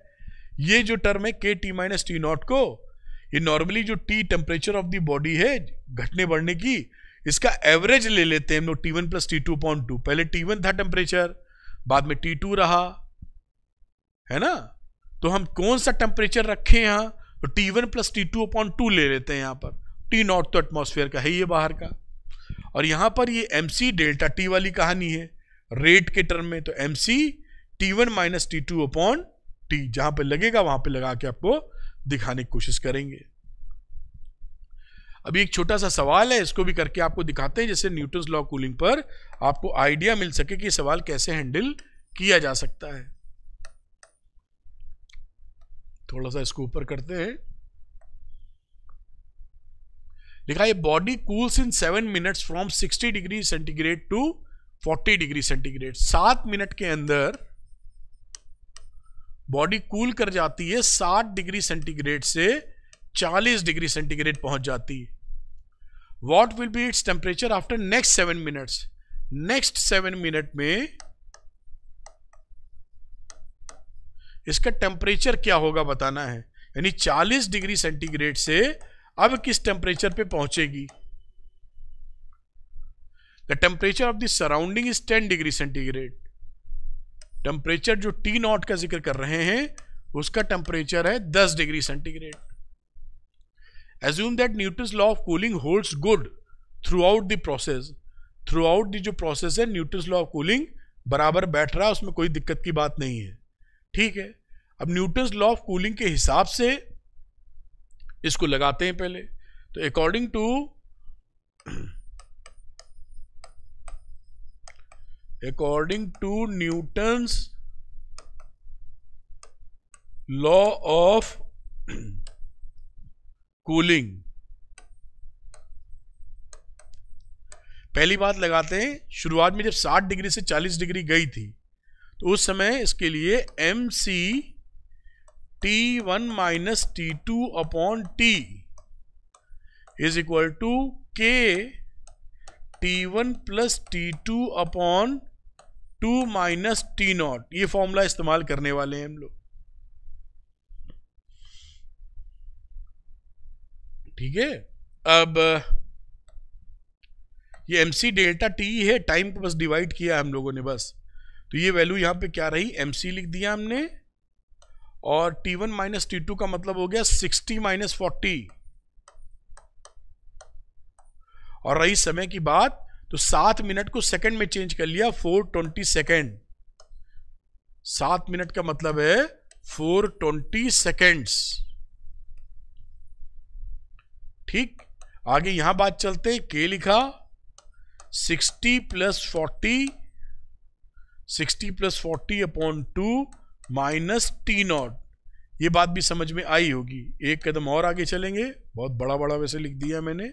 ये जो टर्म है के टी माइनस टी नॉट को ये नॉर्मली जो T temperature of the body है घटने बढ़ने की इसका एवरेज ले लेते हैं हम लोग T one plus T two point two पहले टी वन था टेम्परेचर बाद में टी टू रहा है ना तो हम कौन सा टेम्परेचर रखे यहां तो T one plus T two upon two ले लेते हैं यहां पर टी नॉट तो एटमोसफेयर का है ये बाहर का और यहां पर ये एम सी डेल्टा टी वाली कहानी है रेट के टर्म में तो M C T one minus T two upon T जहां पर लगेगा वहां पर लगा के आपको दिखाने की कोशिश करेंगे अभी एक छोटा सा सवाल है इसको भी करके आपको दिखाते हैं जैसे न्यूटन लॉ कूलिंग पर आपको आइडिया मिल सके कि सवाल कैसे हैंडल किया जा सकता है थोड़ा सा इसको ऊपर करते हैं लिखा है body cools in seven minutes from sixty degree centigrade to forty degree centigrade सात मिनट के अंदर बॉडी कूल कर जाती है साठ डिग्री सेंटीग्रेड से चालीस डिग्री सेंटीग्रेड पहुंच जाती है what will be its temperature after next seven minutes next seven minute में इसका टेम्परेचर क्या होगा बताना है यानी 40 डिग्री सेंटीग्रेड से अब किस टेम्परेचर पे पहुंचेगी the temperature of the surrounding is 10 degree centigrade temperature जो टी नॉट का जिक्र कर रहे हैं उसका टेम्परेचर है 10 degree centigrade assume that Newton's law of cooling holds good throughout the process throughout the जो प्रोसेस है न्यूट्रस लॉ ऑफ कूलिंग बराबर बैठ रहा है उसमें कोई दिक्कत की बात नहीं है ठीक है अब न्यूट्रस लॉ ऑफ कूलिंग के हिसाब से इसको लगाते हैं पहले तो according to according to Newton's law of cooling पहली बात लगाते हैं शुरुआत में जब 60 डिग्री से 40 डिग्री गई थी तो उस समय इसके लिए M C T one minus T two upon T is equal to K T one plus T two upon two minus T not ये फॉर्मूला इस्तेमाल करने वाले हैं हम लोग ठीक है अब ये एम सी डेल्टा टी है टाइम को बस डिवाइड किया हम लोगों ने बस तो ये वैल्यू यहाँ पे क्या रही एम सी लिख दिया हमने और T one minus T two का मतलब हो गया सिक्सटी माइनस फोर्टी और रही समय की बात तो सात मिनट को सेकंड में चेंज कर लिया फोर ट्वेंटी सेकेंड सात मिनट का मतलब है फोर ट्वेंटी सेकेंड्स ठीक आगे यहां बात चलते के लिखा 60 plus forty sixty plus forty upon two minus T not ये बात भी समझ में आई होगी एक कदम और आगे चलेंगे बहुत बड़ा बड़ा वैसे लिख दिया मैंने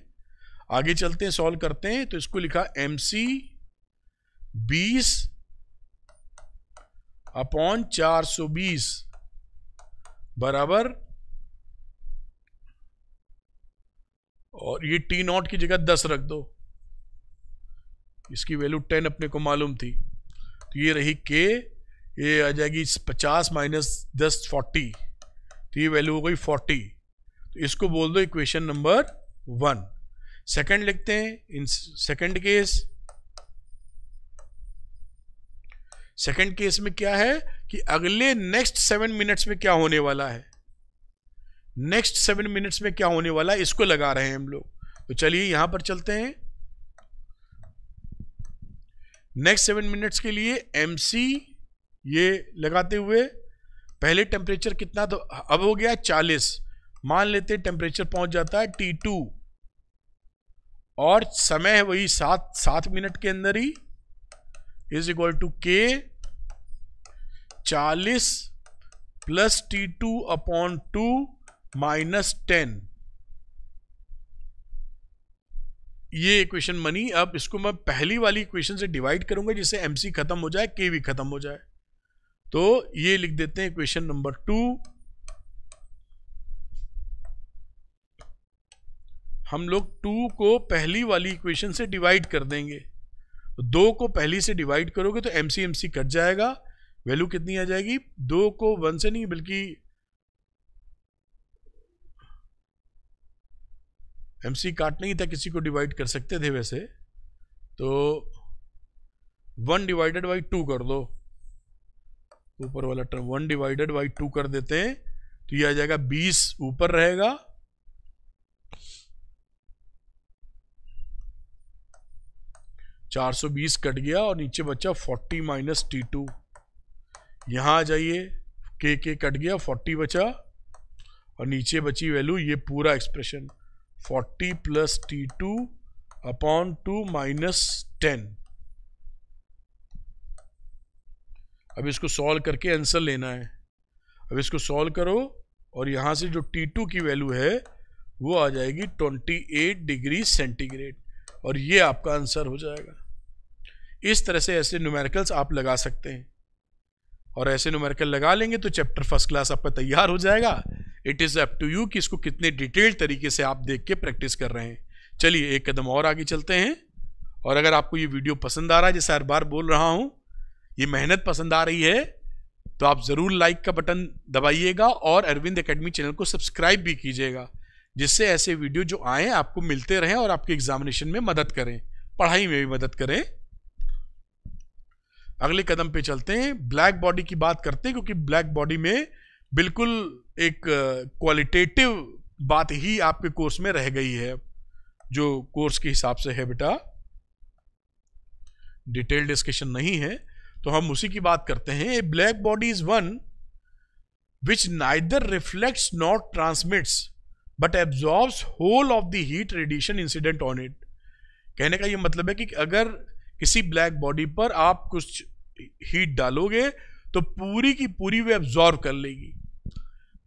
आगे चलते हैं सॉल्व करते हैं तो इसको लिखा एम सी बीस अपॉन चार सौ बीस बराबर और ये टी नॉट की जगह दस रख दो इसकी वैल्यू टेन अपने को मालूम थी तो ये रही के ये आ जाएगी पचास माइनस दस फोर्टी तो ये वैल्यू हो गई फोर्टी तो इसको बोल दो इक्वेशन नंबर वन सेकंड लिखते हैं in second case second case में क्या है कि अगले नेक्स्ट सेवन मिनट्स में क्या होने वाला है नेक्स्ट सेवन मिनट्स में क्या होने वाला है इसको लगा रहे हैं हम लोग तो चलिए यहां पर चलते हैं नेक्स्ट सेवन मिनट्स के लिए एम ये लगाते हुए पहले टेम्परेचर कितना तो अब हो गया चालीस मान लेते टेम्परेचर पहुंच जाता है टी टू और समय है वही सात सात मिनट के अंदर ही इज इक्वल टू के चालीस plus T two upon two minus ten ये इक्वेशन बनी अब इसको मैं पहली वाली इक्वेशन से डिवाइड करूंगा जिससे एमसी खत्म हो जाए के भी खत्म हो जाए तो ये लिख देते हैं इक्वेशन नंबर टू हम लोग टू को पहली वाली इक्वेशन से डिवाइड कर देंगे तो दो को पहली से डिवाइड करोगे तो M C M C cut जाएगा वैल्यू कितनी आ जाएगी दो को वन से नहीं बल्कि एम सी काट नहीं था किसी को डिवाइड कर सकते थे वैसे तो वन डिवाइडेड बाई टू कर दो ऊपर वाला term one divided by two कर देते हैं तो ये आ जाएगा बीस ऊपर रहेगा चार सौ बीस कट गया और नीचे बचा फोर्टी माइनस टी टू यहां आ जाइए के के कट गया फोर्टी बचा और नीचे बची वैल्यू ये पूरा expression forty plus T two upon two minus ten अब इसको सॉल्व करके आंसर लेना है अब इसको सॉल्व करो और यहां से जो टी टू की वैल्यू है वो आ जाएगी ट्वेंटी एट डिग्री सेंटीग्रेड और ये आपका आंसर हो जाएगा इस तरह से ऐसे न्यूमेरिकल्स आप लगा सकते हैं और ऐसे न्यूमेरिकल लगा लेंगे तो चैप्टर फर्स्ट क्लास आपका तैयार हो जाएगा it is up to you कि इसको कितने डिटेल्ड तरीके से आप देख के प्रैक्टिस कर रहे हैं चलिए एक कदम और आगे चलते हैं और अगर आपको ये वीडियो पसंद आ रहा है जैसे हर बार बोल रहा हूँ ये मेहनत पसंद आ रही है तो आप ज़रूर लाइक का बटन दबाइएगा और अरविंद एकेडमी चैनल को सब्सक्राइब भी कीजिएगा जिससे ऐसे वीडियो जो आए आपको मिलते रहें और आपके एग्जामिनेशन में मदद करें पढ़ाई में भी मदद करें अगले कदम पे चलते हैं ब्लैक बॉडी की बात करते हैं क्योंकि ब्लैक बॉडी में बिल्कुल एक क्वालिटेटिव बात ही आपके कोर्स में रह गई है जो कोर्स के हिसाब से है बेटा डिटेल डिस्कशन नहीं है तो हम उसी की बात करते हैं a black body is one which neither reflects not transmits but absorb whole of the heat radiation incident on it कहने का ये मतलब है कि अगर किसी ब्लैक बॉडी पर आप कुछ हीट डालोगे तो पूरी की पूरी वे एब्जॉर्व कर लेगी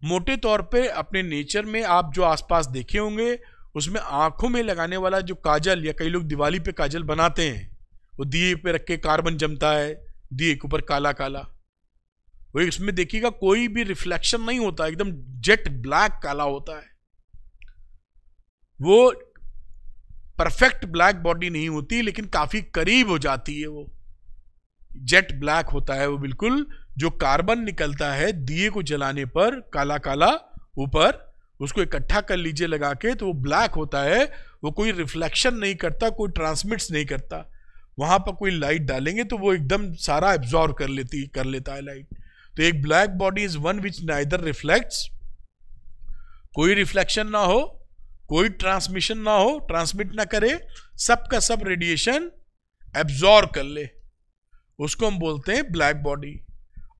मोटे तौर पे अपने नेचर में आप जो आसपास देखे होंगे उसमें आंखों में लगाने वाला जो काजल या कई लोग दिवाली पे काजल बनाते हैं वो दिए पे रख के कार्बन जमता है दिए के ऊपर काला काला वो इसमें देखिएगा कोई भी रिफ्लेक्शन नहीं होता एकदम जेट ब्लैक काला होता है वो परफेक्ट ब्लैक बॉडी नहीं होती लेकिन काफी करीब हो जाती है वो जेट ब्लैक होता है वो बिल्कुल जो कार्बन निकलता है दिए को जलाने पर काला काला ऊपर उसको इकट्ठा कर लीजिए लगा के तो वो ब्लैक होता है वो कोई रिफ्लेक्शन नहीं करता कोई ट्रांसमिट्स नहीं करता वहां पर कोई लाइट डालेंगे तो वो एकदम सारा एब्जॉर्व कर लेती कर लेता है लाइट तो एक black body is one which neither reflects कोई रिफ्लेक्शन ना हो कोई ट्रांसमिशन ना हो ट्रांसमिट ना करे सबका सब रेडिएशन एब्जॉर्व कर ले उसको हम बोलते हैं ब्लैक बॉडी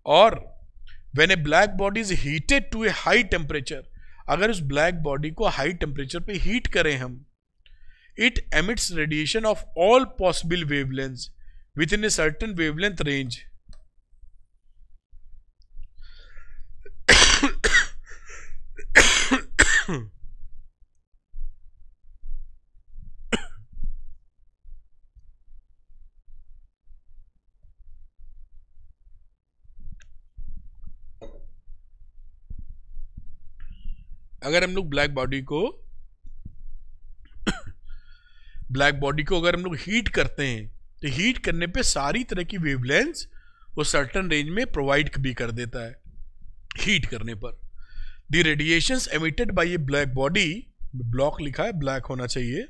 और when a black body is heated to a high temperature अगर उस ब्लैक बॉडी को हाई टेम्परेचर पे हीट करें हम it emits radiation of all possible wavelength within a certain wavelength range अगर हम लोग ब्लैक बॉडी को ब्लैक बॉडी को अगर हम लोग हीट करते हैं तो हीट करने पे सारी तरह की वेवलेंस वो सर्टन रेंज में प्रोवाइड भी कर देता है हीट करने पर the radiation emitted by a black body block लिखा है ब्लैक होना चाहिए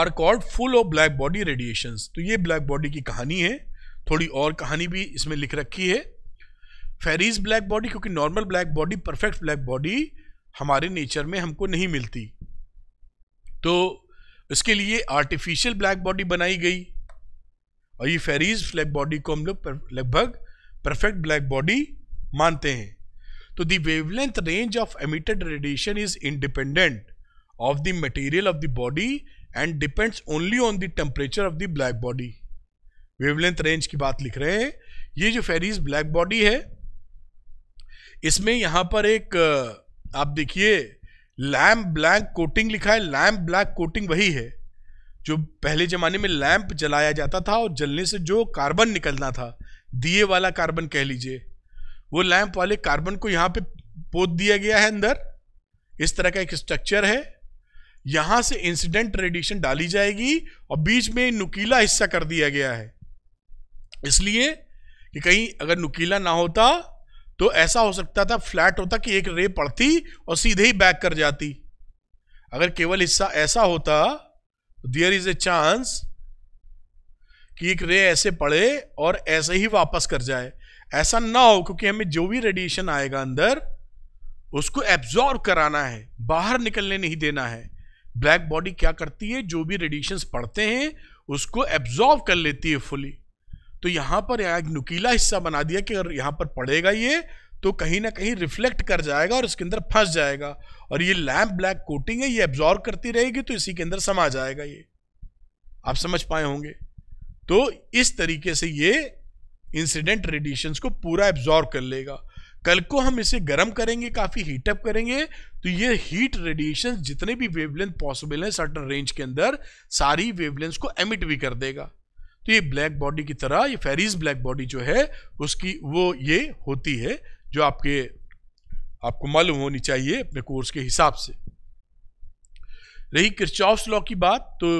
are called full of black body radiation तो ये ब्लैक बॉडी की कहानी है थोड़ी और कहानी भी इसमें लिख रखी है फेरीज ब्लैक बॉडी क्योंकि normal black body perfect black body हमारे नेचर में हमको नहीं मिलती तो इसके लिए आर्टिफिशियल ब्लैक बॉडी बनाई गई और ये फेरीज ब्लैक बॉडी को हम लोग लगभग परफेक्ट ब्लैक बॉडी मानते हैं तो the wavelength range of emitted radiation is independent of the material of the body and depends only on the temperature of the black body wavelength range की बात लिख रहे हैं ये जो फेरीज ब्लैक बॉडी है इसमें यहां पर एक आप देखिए लैम्प ब्लैंक कोटिंग लिखा है लैम्प ब्लैक कोटिंग वही है जो पहले जमाने में लैम्प जलाया जाता था और जलने से जो कार्बन निकलना था दिए वाला कार्बन कह लीजिए वो लैम्प वाले कार्बन को यहाँ पे पोत दिया गया है अंदर इस तरह का एक स्ट्रक्चर है यहां से इंसिडेंट रेडिएशन डाली जाएगी और बीच में नुकीला हिस्सा कर दिया गया है इसलिए कि कहीं अगर नुकीला ना होता तो ऐसा हो सकता था फ्लैट होता कि एक रे पड़ती और सीधे ही बैक कर जाती अगर केवल हिस्सा ऐसा होता देयर इज ए चांस कि एक रे ऐसे पड़े और ऐसे ही वापस कर जाए ऐसा ना हो क्योंकि हमें जो भी रेडिएशन आएगा अंदर उसको एब्जॉर्व कराना है बाहर निकलने नहीं देना है ब्लैक बॉडी क्या करती है जो भी रेडिएशंस पड़ते हैं उसको एब्जॉर्व कर लेती है फुली तो यहां पर एक नुकीला हिस्सा बना दिया कि अगर यहां पर पड़ेगा ये तो कहीं ना कहीं रिफ्लेक्ट कर जाएगा और इसके अंदर फंस जाएगा और ये लैम्प ब्लैक कोटिंग है ये एब्जॉर्व करती रहेगी तो इसी के अंदर समा जाएगा ये आप समझ पाए होंगे तो इस तरीके से ये इंसिडेंट रेडिएशन को पूरा एब्जॉर्व कर लेगा कल को हम इसे गर्म करेंगे काफ़ी हीटअप करेंगे तो ये हीट रेडिएशन जितने भी वेवलेंथ पॉसिबल है सर्टन रेंज के अंदर सारी वेवलेंथ को एमिट भी कर देगा तो ये ब्लैक बॉडी की तरह ये फेरीज ब्लैक बॉडी जो है उसकी वो ये होती है जो आपके आपको मालूम होनी चाहिए अपने कोर्स के हिसाब से रही क्रिस्चॉफ्स लॉ की बात तो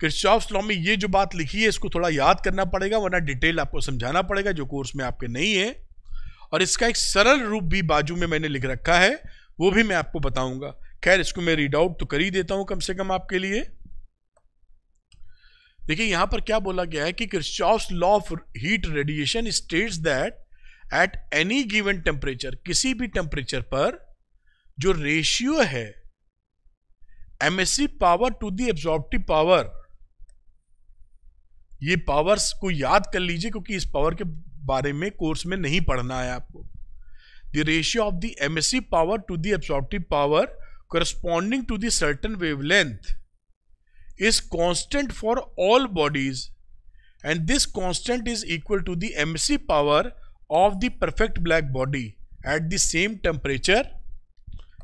क्रिस्चॉफ्स लॉ में ये जो बात लिखी है इसको थोड़ा याद करना पड़ेगा वरना डिटेल आपको समझाना पड़ेगा जो कोर्स में आपके नहीं है और इसका एक सरल रूप भी बाजू में मैंने लिख रखा है वो भी मैं आपको बताऊंगा खैर इसको मैं रीड आउट तो कर ही देता हूँ कम से कम आपके लिए देखिए यहां पर क्या बोला गया है कि Kirchhoff law of heat radiation states that at any given temperature किसी भी टेम्परेचर पर जो रेशियो है emissive power to the absorptive power ये पावर्स को याद कर लीजिए क्योंकि इस पावर के बारे में कोर्स में नहीं पढ़ना है आपको the ratio of the emissive power to the absorptive power corresponding to the certain wavelength is constant for all bodies and this constant is equal to the MC power of the perfect black body at the same temperature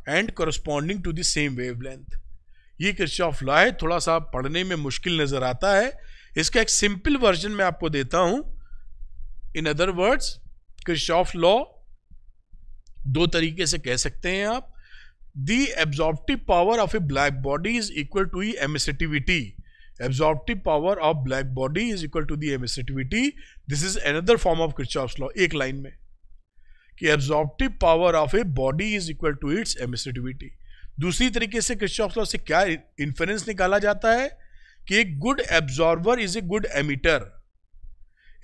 and corresponding to the same wavelength ye kirchhoff law hai thoda sa padhne mein mushkil nazar aata hai iska ek simple version main aapko deta hu in other words kirchhoff law do tarike se keh sakte hain aap the absorptive power of a black body is equal to the emissivity absorptive power of black body is equal to the emissivity this is another form of kirchhoff's law एक line में कि absorptive power of a body is equal to its emissivity दूसरी तरीके से kirchhoff's law से क्या inference निकाला जाता है कि a good absorber is a good emitter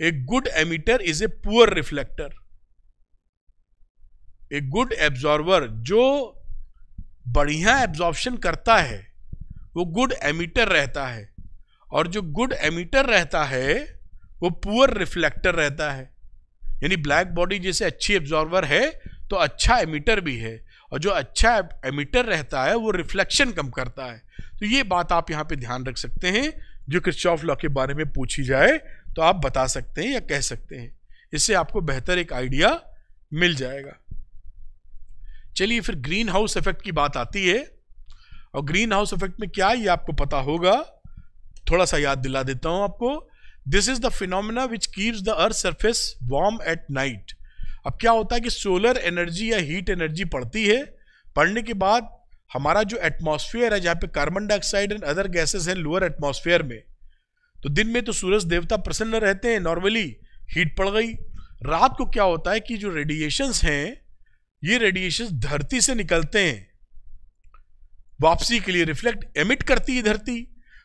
a good emitter is a poor reflector a good absorber जो बढ़िया एब्जॉर्प्शन करता है वो गुड एमिटर रहता है और जो गुड एमिटर रहता है वो पुअर रिफ्लेक्टर रहता है यानी ब्लैक बॉडी जैसे अच्छी एब्जॉर्वर है तो अच्छा एमिटर भी है और जो अच्छा एमिटर रहता है वो रिफ्लेक्शन कम करता है तो ये बात आप यहाँ पे ध्यान रख सकते हैं जो क्रिस्टॉफ लॉ के बारे में पूछी जाए तो आप बता सकते हैं या कह सकते हैं इससे आपको बेहतर एक आइडिया मिल जाएगा चलिए फिर ग्रीन हाउस इफेक्ट की बात आती है और ग्रीन हाउस इफेक्ट में क्या ये आपको पता होगा थोड़ा सा याद दिला देता हूं आपको this is the phenomena which keeps the earth surface warm at night अब क्या होता है कि सोलर एनर्जी या हीट एनर्जी पड़ती है पड़ने के बाद हमारा जो एटमॉस्फेयर है जहाँ पे carbon dioxide and other gases हैं लोअर एटमॉस्फेयर में तो दिन में तो सूरज देवता प्रसन्न रहते हैं नॉर्मली हीट पड़ गई रात को क्या होता है कि जो रेडिएशंस हैं ये रेडिएशन धरती से निकलते हैं वापसी के लिए रिफ्लेक्ट एमिट करती है धरती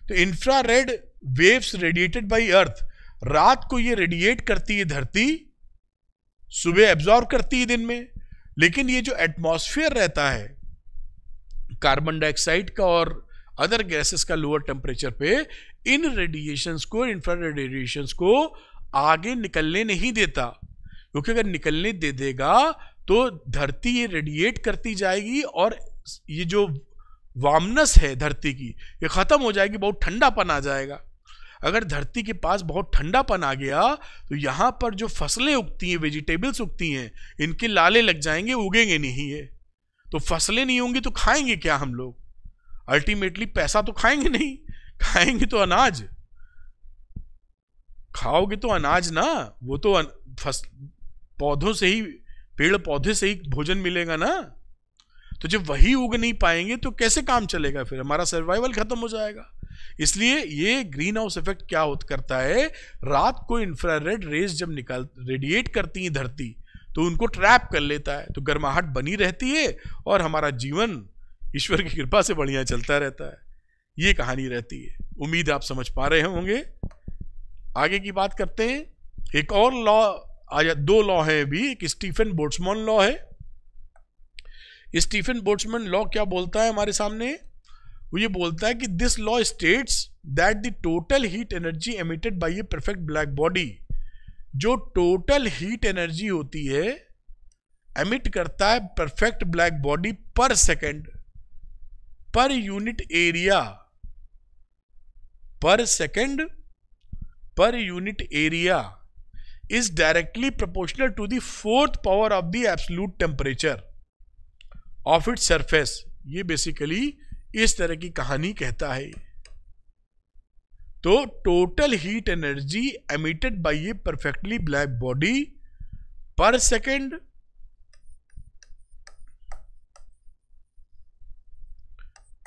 तो infrared waves radiated by earth रात को ये रेडिएट करती है धरती सुबह एब्जॉर्व करती है दिन में लेकिन ये जो एटमॉस्फेयर रहता है कार्बन डाइऑक्साइड का और अदर गैसेस का लोअर टेम्परेचर पे इन रेडिएशंस को रेड रेडिएशंस को आगे निकलने नहीं देता क्योंकि अगर निकलने दे देगा तो धरती ये रेडिएट करती जाएगी और ये जो वामनस है धरती की ये खत्म हो जाएगी बहुत ठंडापन आ जाएगा अगर धरती के पास बहुत ठंडापन आ गया तो यहाँ पर जो फसलें उगती हैं वेजिटेबल्स उगती हैं इनके लाले लग जाएंगे उगेंगे नहीं ये तो फसलें नहीं होंगी तो खाएंगे क्या हम लोग अल्टीमेटली पैसा तो खाएंगे नहीं खाएंगे तो अनाज खाओगे तो अनाज ना वो तो अन, फस, पौधों से ही पेड़ पौधे से ही भोजन मिलेगा ना तो जब वही उग नहीं पाएंगे तो कैसे काम चलेगा फिर हमारा सर्वाइवल खत्म हो जाएगा इसलिए ये ग्रीन हाउस इफेक्ट क्या होता करता है रात को इंफ्रारेड रेज जब निकाल रेडिएट करती है धरती तो उनको ट्रैप कर लेता है तो गर्माहट बनी रहती है और हमारा जीवन ईश्वर की कृपा से बढ़िया चलता रहता है ये कहानी रहती है उम्मीद आप समझ पा रहे होंगे आगे की बात करते हैं एक और लॉ आज दो लॉ हैं अभी एक स्टीफन बोट्समन लॉ है स्टीफन बोट्समोन लॉ क्या बोलता है हमारे सामने वो ये बोलता है कि this law states that the total heat energy emitted by a perfect black body जो टोटल हीट एनर्जी होती है एमिट करता है perfect black body per second per unit area per second per unit area is directly proportional to the fourth power of the absolute temperature of it surface ये basically इस तरह की कहानी कहता है तो total heat energy emitted by ये perfectly black body per second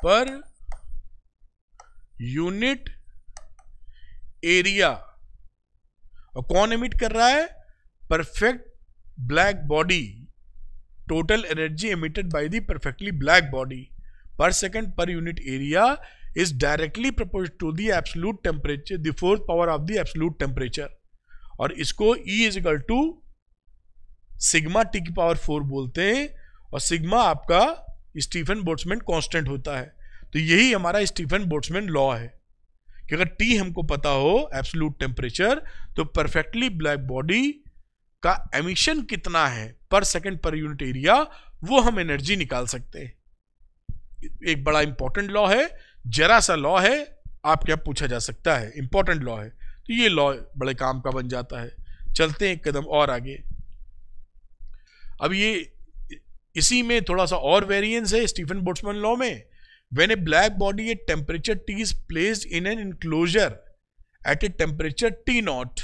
per unit area और कौन एमिट कर रहा है perfect black body total energy emitted by the perfectly black body per second per unit area is directly propose to the absolute temperature the fourth power of the absolute temperature और इसको E is equal to sigma T की power four बोलते हैं और sigma आपका Stephen बोट्समैन constant होता है तो यही हमारा स्टीफन बोट्समैन लॉ है कि अगर टी हमको पता हो एब्सोल्यूट टेम्परेचर तो परफेक्टली ब्लैक बॉडी का एमिशन कितना है पर सेकंड पर यूनिट एरिया वो हम एनर्जी निकाल सकते हैं एक बड़ा इंपॉर्टेंट लॉ है जरा सा लॉ है आप क्या पूछा जा सकता है इंपॉर्टेंट लॉ है तो ये लॉ बड़े काम का बन जाता है चलते हैं एक कदम और आगे अब ये इसी में थोड़ा सा और वेरिएंस है स्टीफन बोट्समैन लॉ में When a black body at temperature T is placed in an enclosure at a temperature T naught,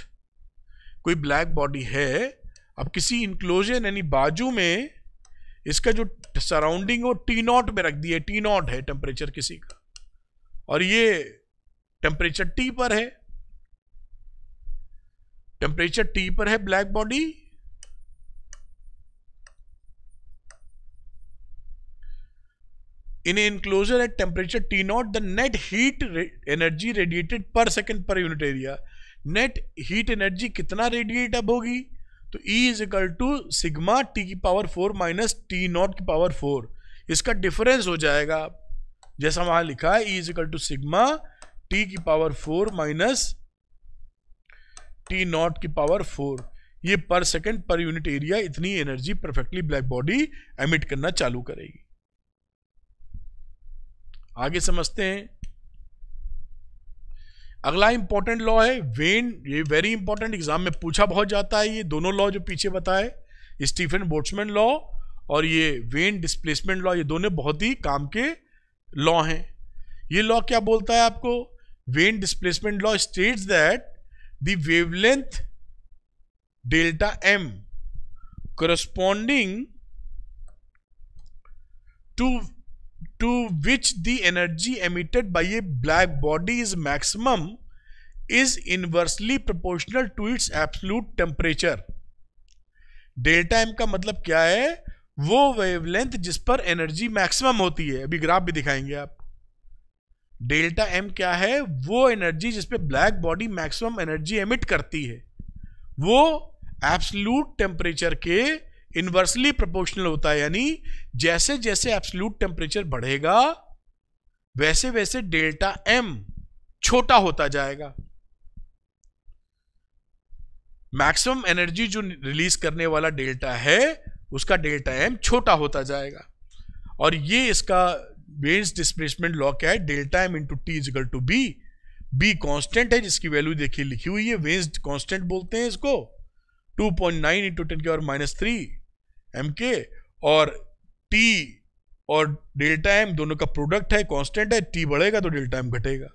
कोई ब्लैक बॉडी है अब किसी इंक्लोजर यानी बाजू में इसका जो सराउंडिंग वो टी नॉट में रख दिया टी नॉट है टेम्परेचर किसी का और ये टेम्परेचर टी पर है टेम्परेचर टी पर है black body in an at temperature T naught the net heat energy radiated per second per unit area net heat energy कितना रेडिएट अब होगी तो E is equal to sigma T की power four minus T naught की power four इसका difference हो जाएगा जैसा वहां लिखा है E is equal to sigma T की power four minus T naught की पावर फोर ये पर सेकेंड पर यूनिट एरिया इतनी energy perfectly black body emit करना चालू करेगी आगे समझते हैं अगला इंपॉर्टेंट लॉ है वेन ये वेरी इंपॉर्टेंट एग्जाम में पूछा बहुत जाता है ये दोनों लॉ जो पीछे बताए स्टीफन बोट्समैन लॉ और ये वेन डिस्प्लेसमेंट लॉ ये दोनों बहुत ही काम के लॉ हैं ये लॉ क्या बोलता है आपको Wien displacement law state that देंथ delta M corresponding to to which the energy emitted by a black body is maximum is inversely proportional to its absolute temperature delta M का मतलब क्या है वो वेवलेंथ जिस पर एनर्जी मैक्सिमम होती है अभी ग्राफ भी दिखाएंगे आप डेल्टा एम क्या है वो एनर्जी जिसपे black body maximum energy emit करती है वो एब्सलूट टेम्परेचर के इन्वर्सली प्रोपोर्शनल होता है यानी जैसे जैसे एब्सोल्यूट टेम्परेचर बढ़ेगा वैसे वैसे डेल्टा एम छोटा होता जाएगा मैक्सिमम एनर्जी जो रिलीज करने वाला डेल्टा है उसका डेल्टा एम छोटा होता जाएगा और ये इसका बेन्स डिस्प्लेसमेंट लॉ क्या है delta M into T equal to B B constant है जिसकी वैल्यू देखिए लिखी हुई है वेन्स कॉन्स्टेंट बोलते हैं इसको 2.9 पॉइंट नाइन इंटू टेन की और माइनस थ्री एम के और टी और डेल्टा एम दोनों का प्रोडक्ट है कांस्टेंट है टी बढ़ेगा तो डेल्टा एम घटेगा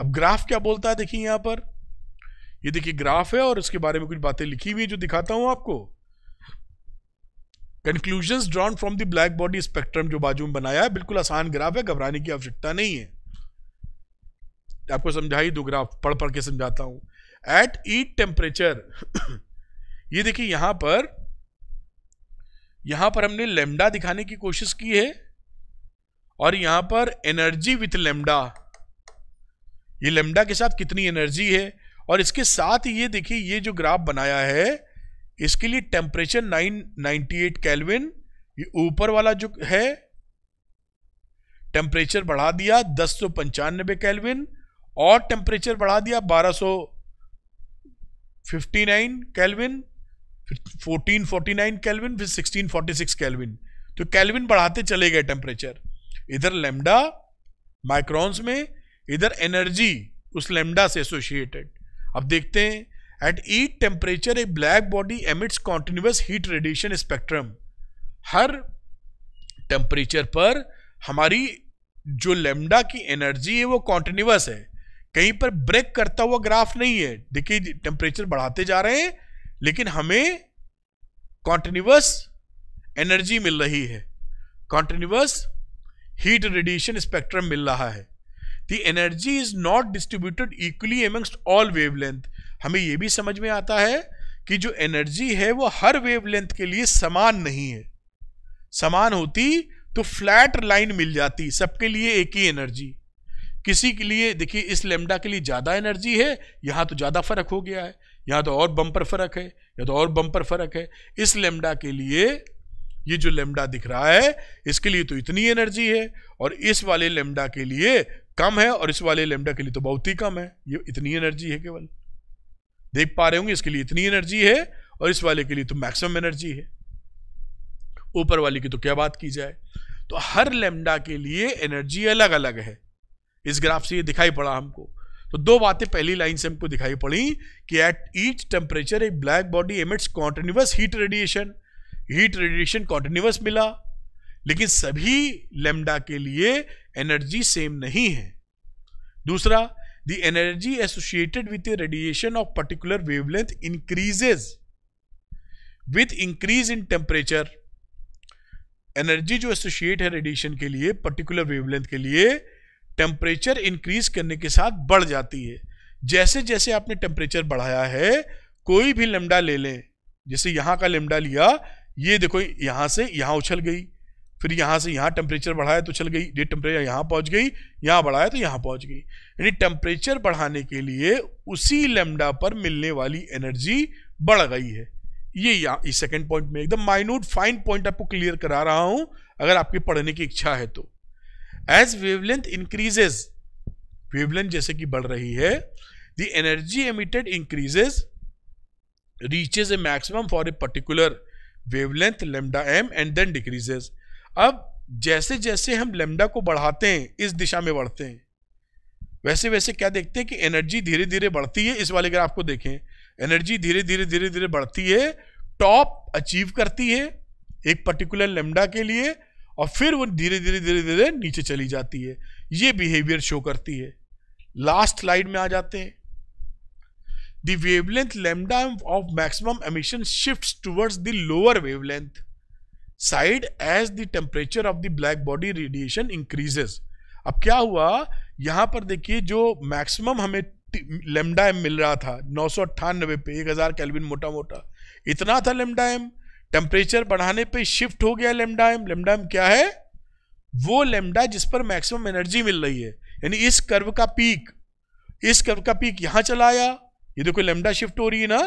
अब ग्राफ क्या बोलता है देखिए यहाँ पर ये देखिए ग्राफ है और इसके बारे में कुछ बातें लिखी हुई है जो दिखाता हूँ आपको conclusion drawn from the black body spectrum जो बाजू में बनाया है बिल्कुल आसान ग्राफ है घबराने की आवश्यकता नहीं है आपको समझाई दो ग्राफ पढ़ पढ़ के समझाता हूं एट ईट टेम्परेचर ये देखिए यहां पर यहां पर हमने लेमडा दिखाने की कोशिश की है और यहां पर एनर्जी विथ लेमडा ये लेमडा के साथ कितनी एनर्जी है और इसके साथ ये देखिए ये जो ग्राफ बनाया है इसके लिए टेम्परेचर 998 कैलविन ये ऊपर वाला जो है टेम्परेचर बढ़ा दिया दस सौ पंचानबे कैलविन और टेम्परेचर बढ़ा दिया बारह सौ फिफ्टी नाइन कैलविन फिर 1449 केल्विन फिर 1646 केल्विन तो केल्विन बढ़ाते चले गए टेम्परेचर इधर लेमडा माइक्रॉन्स में इधर एनर्जी उस लेमडा से एसोसिएटेड अब देखते हैं at each temperature a black body emits continuous heat radiation spectrum हर टेम्परेचर पर हमारी जो लेमडा की एनर्जी है वो कॉन्टिन्यूस है कहीं पर ब्रेक करता हुआ ग्राफ नहीं है देखिए टेम्परेचर बढ़ाते जा रहे हैं लेकिन हमें कॉन्टिन्यूस एनर्जी मिल रही है कॉन्टिन्यूस हीट रेडिएशन स्पेक्ट्रम मिल रहा है the energy is not distributed equally amongst all wavelength हमें यह भी समझ में आता है कि जो एनर्जी है वो हर वेवलेंथ के लिए समान नहीं है समान होती तो फ्लैट लाइन मिल जाती सबके लिए एक ही एनर्जी किसी के लिए देखिए इस लेमडा के लिए ज़्यादा एनर्जी है यहाँ तो ज़्यादा फर्क हो गया है या तो और बम पर फर्क है या तो और बम पर फर्क है इस लेमडा के लिए ये जो लेमडा दिख रहा है इसके लिए तो इतनी एनर्जी है और इस वाले लेमडा के लिए कम है और इस वाले लेमडा के लिए तो बहुत ही कम है ये इतनी एनर्जी है केवल देख पा रहे होंगे इसके लिए इतनी एनर्जी है और इस वाले के लिए तो मैक्सिमम एनर्जी है ऊपर वाले की तो क्या बात की जाए तो हर लेमडा के लिए एनर्जी अलग अलग है इस ग्राफ से ये दिखाई पड़ा हमको तो दो बातें पहली लाइन से हमको दिखाई पड़ी कि at each temperature a black body emits continuous heat radiation heat radiation continuous मिला लेकिन सभी लेमडा के लिए एनर्जी सेम नहीं है दूसरा the energy associated with a radiation of particular wavelength increases with increase in temperature energy जो associate है रेडिएशन के लिए पर्टिकुलर वेवलेंथ के लिए टेम्परेचर इंक्रीज करने के साथ बढ़ जाती है जैसे जैसे आपने टेम्परेचर बढ़ाया है कोई भी लेमडा ले लें जैसे यहाँ का लेमडा लिया ये देखो यहाँ से यहाँ उछल गई फिर यहाँ से यहाँ टेम्परेचर बढ़ाया तो उछल गई ये टेम्परेचर यहाँ पहुँच गई यहाँ बढ़ाया तो यहाँ पहुँच गई यानी टेम्परेचर बढ़ाने के लिए उसी लेमडा पर मिलने वाली एनर्जी बढ़ गई है ये यहाँ इस सेकेंड पॉइंट में एकदम माइन्यूट फाइन पॉइंट आपको क्लियर करा रहा हूँ अगर आपकी पढ़ने की इच्छा है तो एज वेवलेंथ इंक्रीजेज वेवलेंथ जैसे कि बढ़ रही है the energy emitted increases reaches a maximum for a particular wavelength lambda M and then decreases अब जैसे जैसे हम लेमडा को बढ़ाते हैं इस दिशा में बढ़ते हैं वैसे वैसे क्या देखते हैं कि एनर्जी धीरे धीरे बढ़ती है इस वाले ग्राफ को देखें एनर्जी धीरे धीरे धीरे धीरे बढ़ती है टॉप अचीव करती है एक पर्टिकुलर लेमडा के लिए और फिर वो धीरे धीरे धीरे धीरे नीचे चली जाती है ये बिहेवियर शो करती है लास्ट स्लाइड में आ जाते हैं the wavelength lambda of maximum emission shifts towards the lower wavelength side as the temperature of the black body radiation increases अब क्या हुआ यहाँ पर देखिए जो मैक्सिमम हमें लेमडा एम मिल रहा था नौ पे 1000 केल्विन मोटा मोटा इतना था लेमडा एम टेम्परेचर बढ़ाने पे शिफ्ट हो गया लेमडा एम लेमडा एम क्या है वो लेमडा जिस पर मैक्सिमम एनर्जी मिल रही है यानी इस कर्व का पीक इस कर्व का पीक यहां चला आया ये देखो लेमडा शिफ्ट हो रही है ना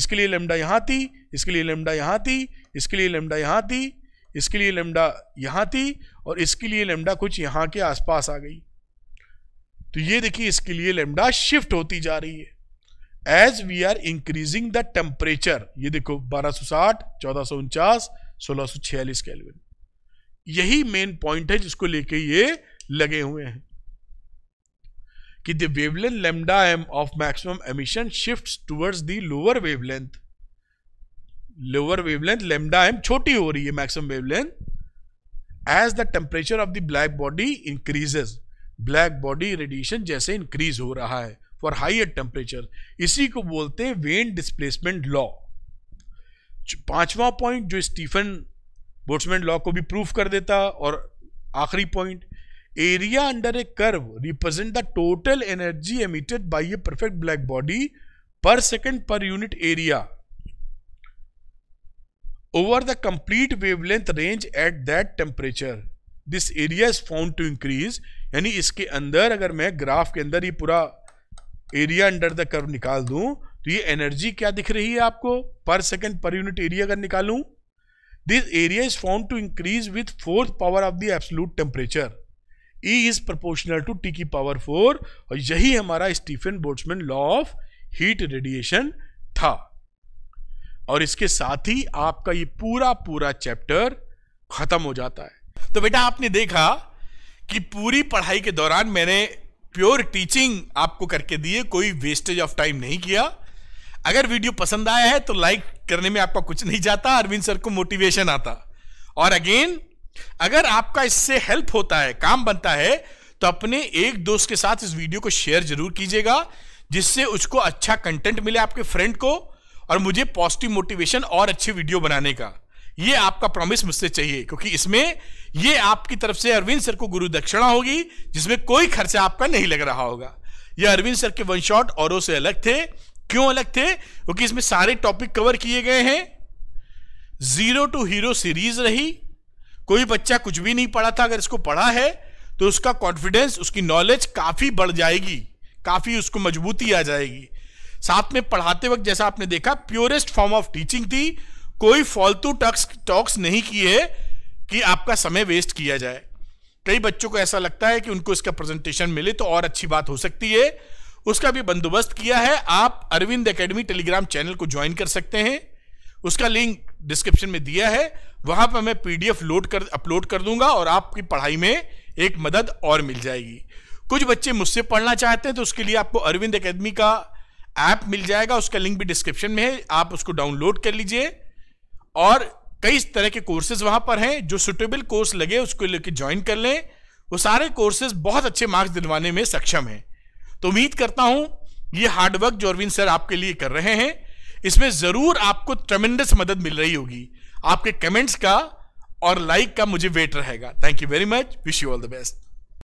इसके लिए लेमडा यहाँ थी इसके लिए लेमडा यहाँ थी इसके लिए लेमडा यहाँ थी इसके लिए लेमडा यहाँ थी और इसके लिए लेमडा कुछ यहाँ के आसपास आ गई तो ये देखिए इसके लिए लेमडा शिफ्ट होती जा रही है as we are increasing the temperature ये देखो 1260, चौदह सो उनचास सोलह सो छियालीस यही मेन पॉइंट है जिसको लेके ये लगे हुए हैं कि the wavelength lambda M of maximum emission shift towards the lower wavelength lower wavelength lambda M छोटी हो रही है maximum wavelength as the temperature of the black body increases black body radiation जैसे इंक्रीज हो रहा है फॉर हायर टेम्परेचर इसी को बोलते हैं वेन डिस्प्लेसमेंट लॉ पांचवा पॉइंट जो स्टीफन बोट्समैन लॉ को भी प्रूफ कर देता और आखिरी point area under a curve represent the total energy emitted by a perfect black body per second per unit area over the complete wavelength range at that temperature this area is found to increase यानी इसके अंदर अगर मैं graph के अंदर ये पूरा area under the curve निकाल दूं तो ये एनर्जी क्या दिख रही है आपको पर सेकंड पर यूनिट एरिया अगर निकालूं this area is found to increase with fourth power of the absolute temperature E is proportional to T की पावर फोर और यही हमारा Stefan Boltzmann law of heat radiation था और इसके साथ ही आपका ये पूरा पूरा चैप्टर खत्म हो जाता है तो बेटा आपने देखा कि पूरी पढ़ाई के दौरान मैंने प्योर टीचिंग आपको करके दिए कोई वेस्टेज ऑफ टाइम नहीं किया अगर वीडियो पसंद आया है तो लाइक करने में आपका कुछ नहीं जाता अरविंद सर को मोटिवेशन आता और अगेन अगर आपका इससे हेल्प होता है काम बनता है तो अपने एक दोस्त के साथ इस वीडियो को शेयर जरूर कीजिएगा जिससे उसको अच्छा कंटेंट मिले आपके फ्रेंड को और मुझे पॉजिटिव मोटिवेशन और अच्छी वीडियो बनाने का ये आपका प्रॉमिस मुझसे चाहिए क्योंकि इसमें ये आपकी तरफ से अरविंद सर को गुरु दक्षिणा होगी जिसमें कोई खर्चा आपका नहीं लग रहा होगा ये अरविंद सर के वन शॉट औरों से अलग थे क्यों अलग थे क्योंकि इसमें सारे टॉपिक कवर किए गए हैं जीरो टू हीरो सीरीज रही कोई बच्चा कुछ भी नहीं पढ़ा था अगर इसको पढ़ा है तो उसका कॉन्फिडेंस उसकी नॉलेज काफी बढ़ जाएगी काफी उसको मजबूती आ जाएगी साथ में पढ़ाते वक्त जैसा आपने देखा प्योरेस्ट फॉर्म ऑफ टीचिंग थी कोई फालतू टक्स टॉक्स नहीं किए कि आपका समय वेस्ट किया जाए कई बच्चों को ऐसा लगता है कि उनको इसका प्रेजेंटेशन मिले तो और अच्छी बात हो सकती है उसका भी बंदोबस्त किया है आप अरविंद एकेडमी टेलीग्राम चैनल को ज्वाइन कर सकते हैं उसका लिंक डिस्क्रिप्शन में दिया है वहां पर मैं पीडीएफ लोड कर अपलोड कर दूंगा और आपकी पढ़ाई में एक मदद और मिल जाएगी कुछ बच्चे मुझसे पढ़ना चाहते हैं तो उसके लिए आपको अरविंद एकेडमी का ऐप मिल जाएगा उसका लिंक भी डिस्क्रिप्शन में है आप उसको डाउनलोड कर लीजिए और कई तरह के कोर्सेज वहां पर हैं जो सुटेबल कोर्स लगे उसको लेके ज्वाइन कर लें वो सारे कोर्सेज बहुत अच्छे मार्क्स दिलवाने में सक्षम हैं तो उम्मीद करता हूं ये हार्डवर्क जो अरविंद सर आपके लिए कर रहे हैं इसमें ज़रूर आपको ट्रमेंडस मदद मिल रही होगी आपके कमेंट्स का और लाइक का मुझे वेट रहेगा thank you very much wish you all the best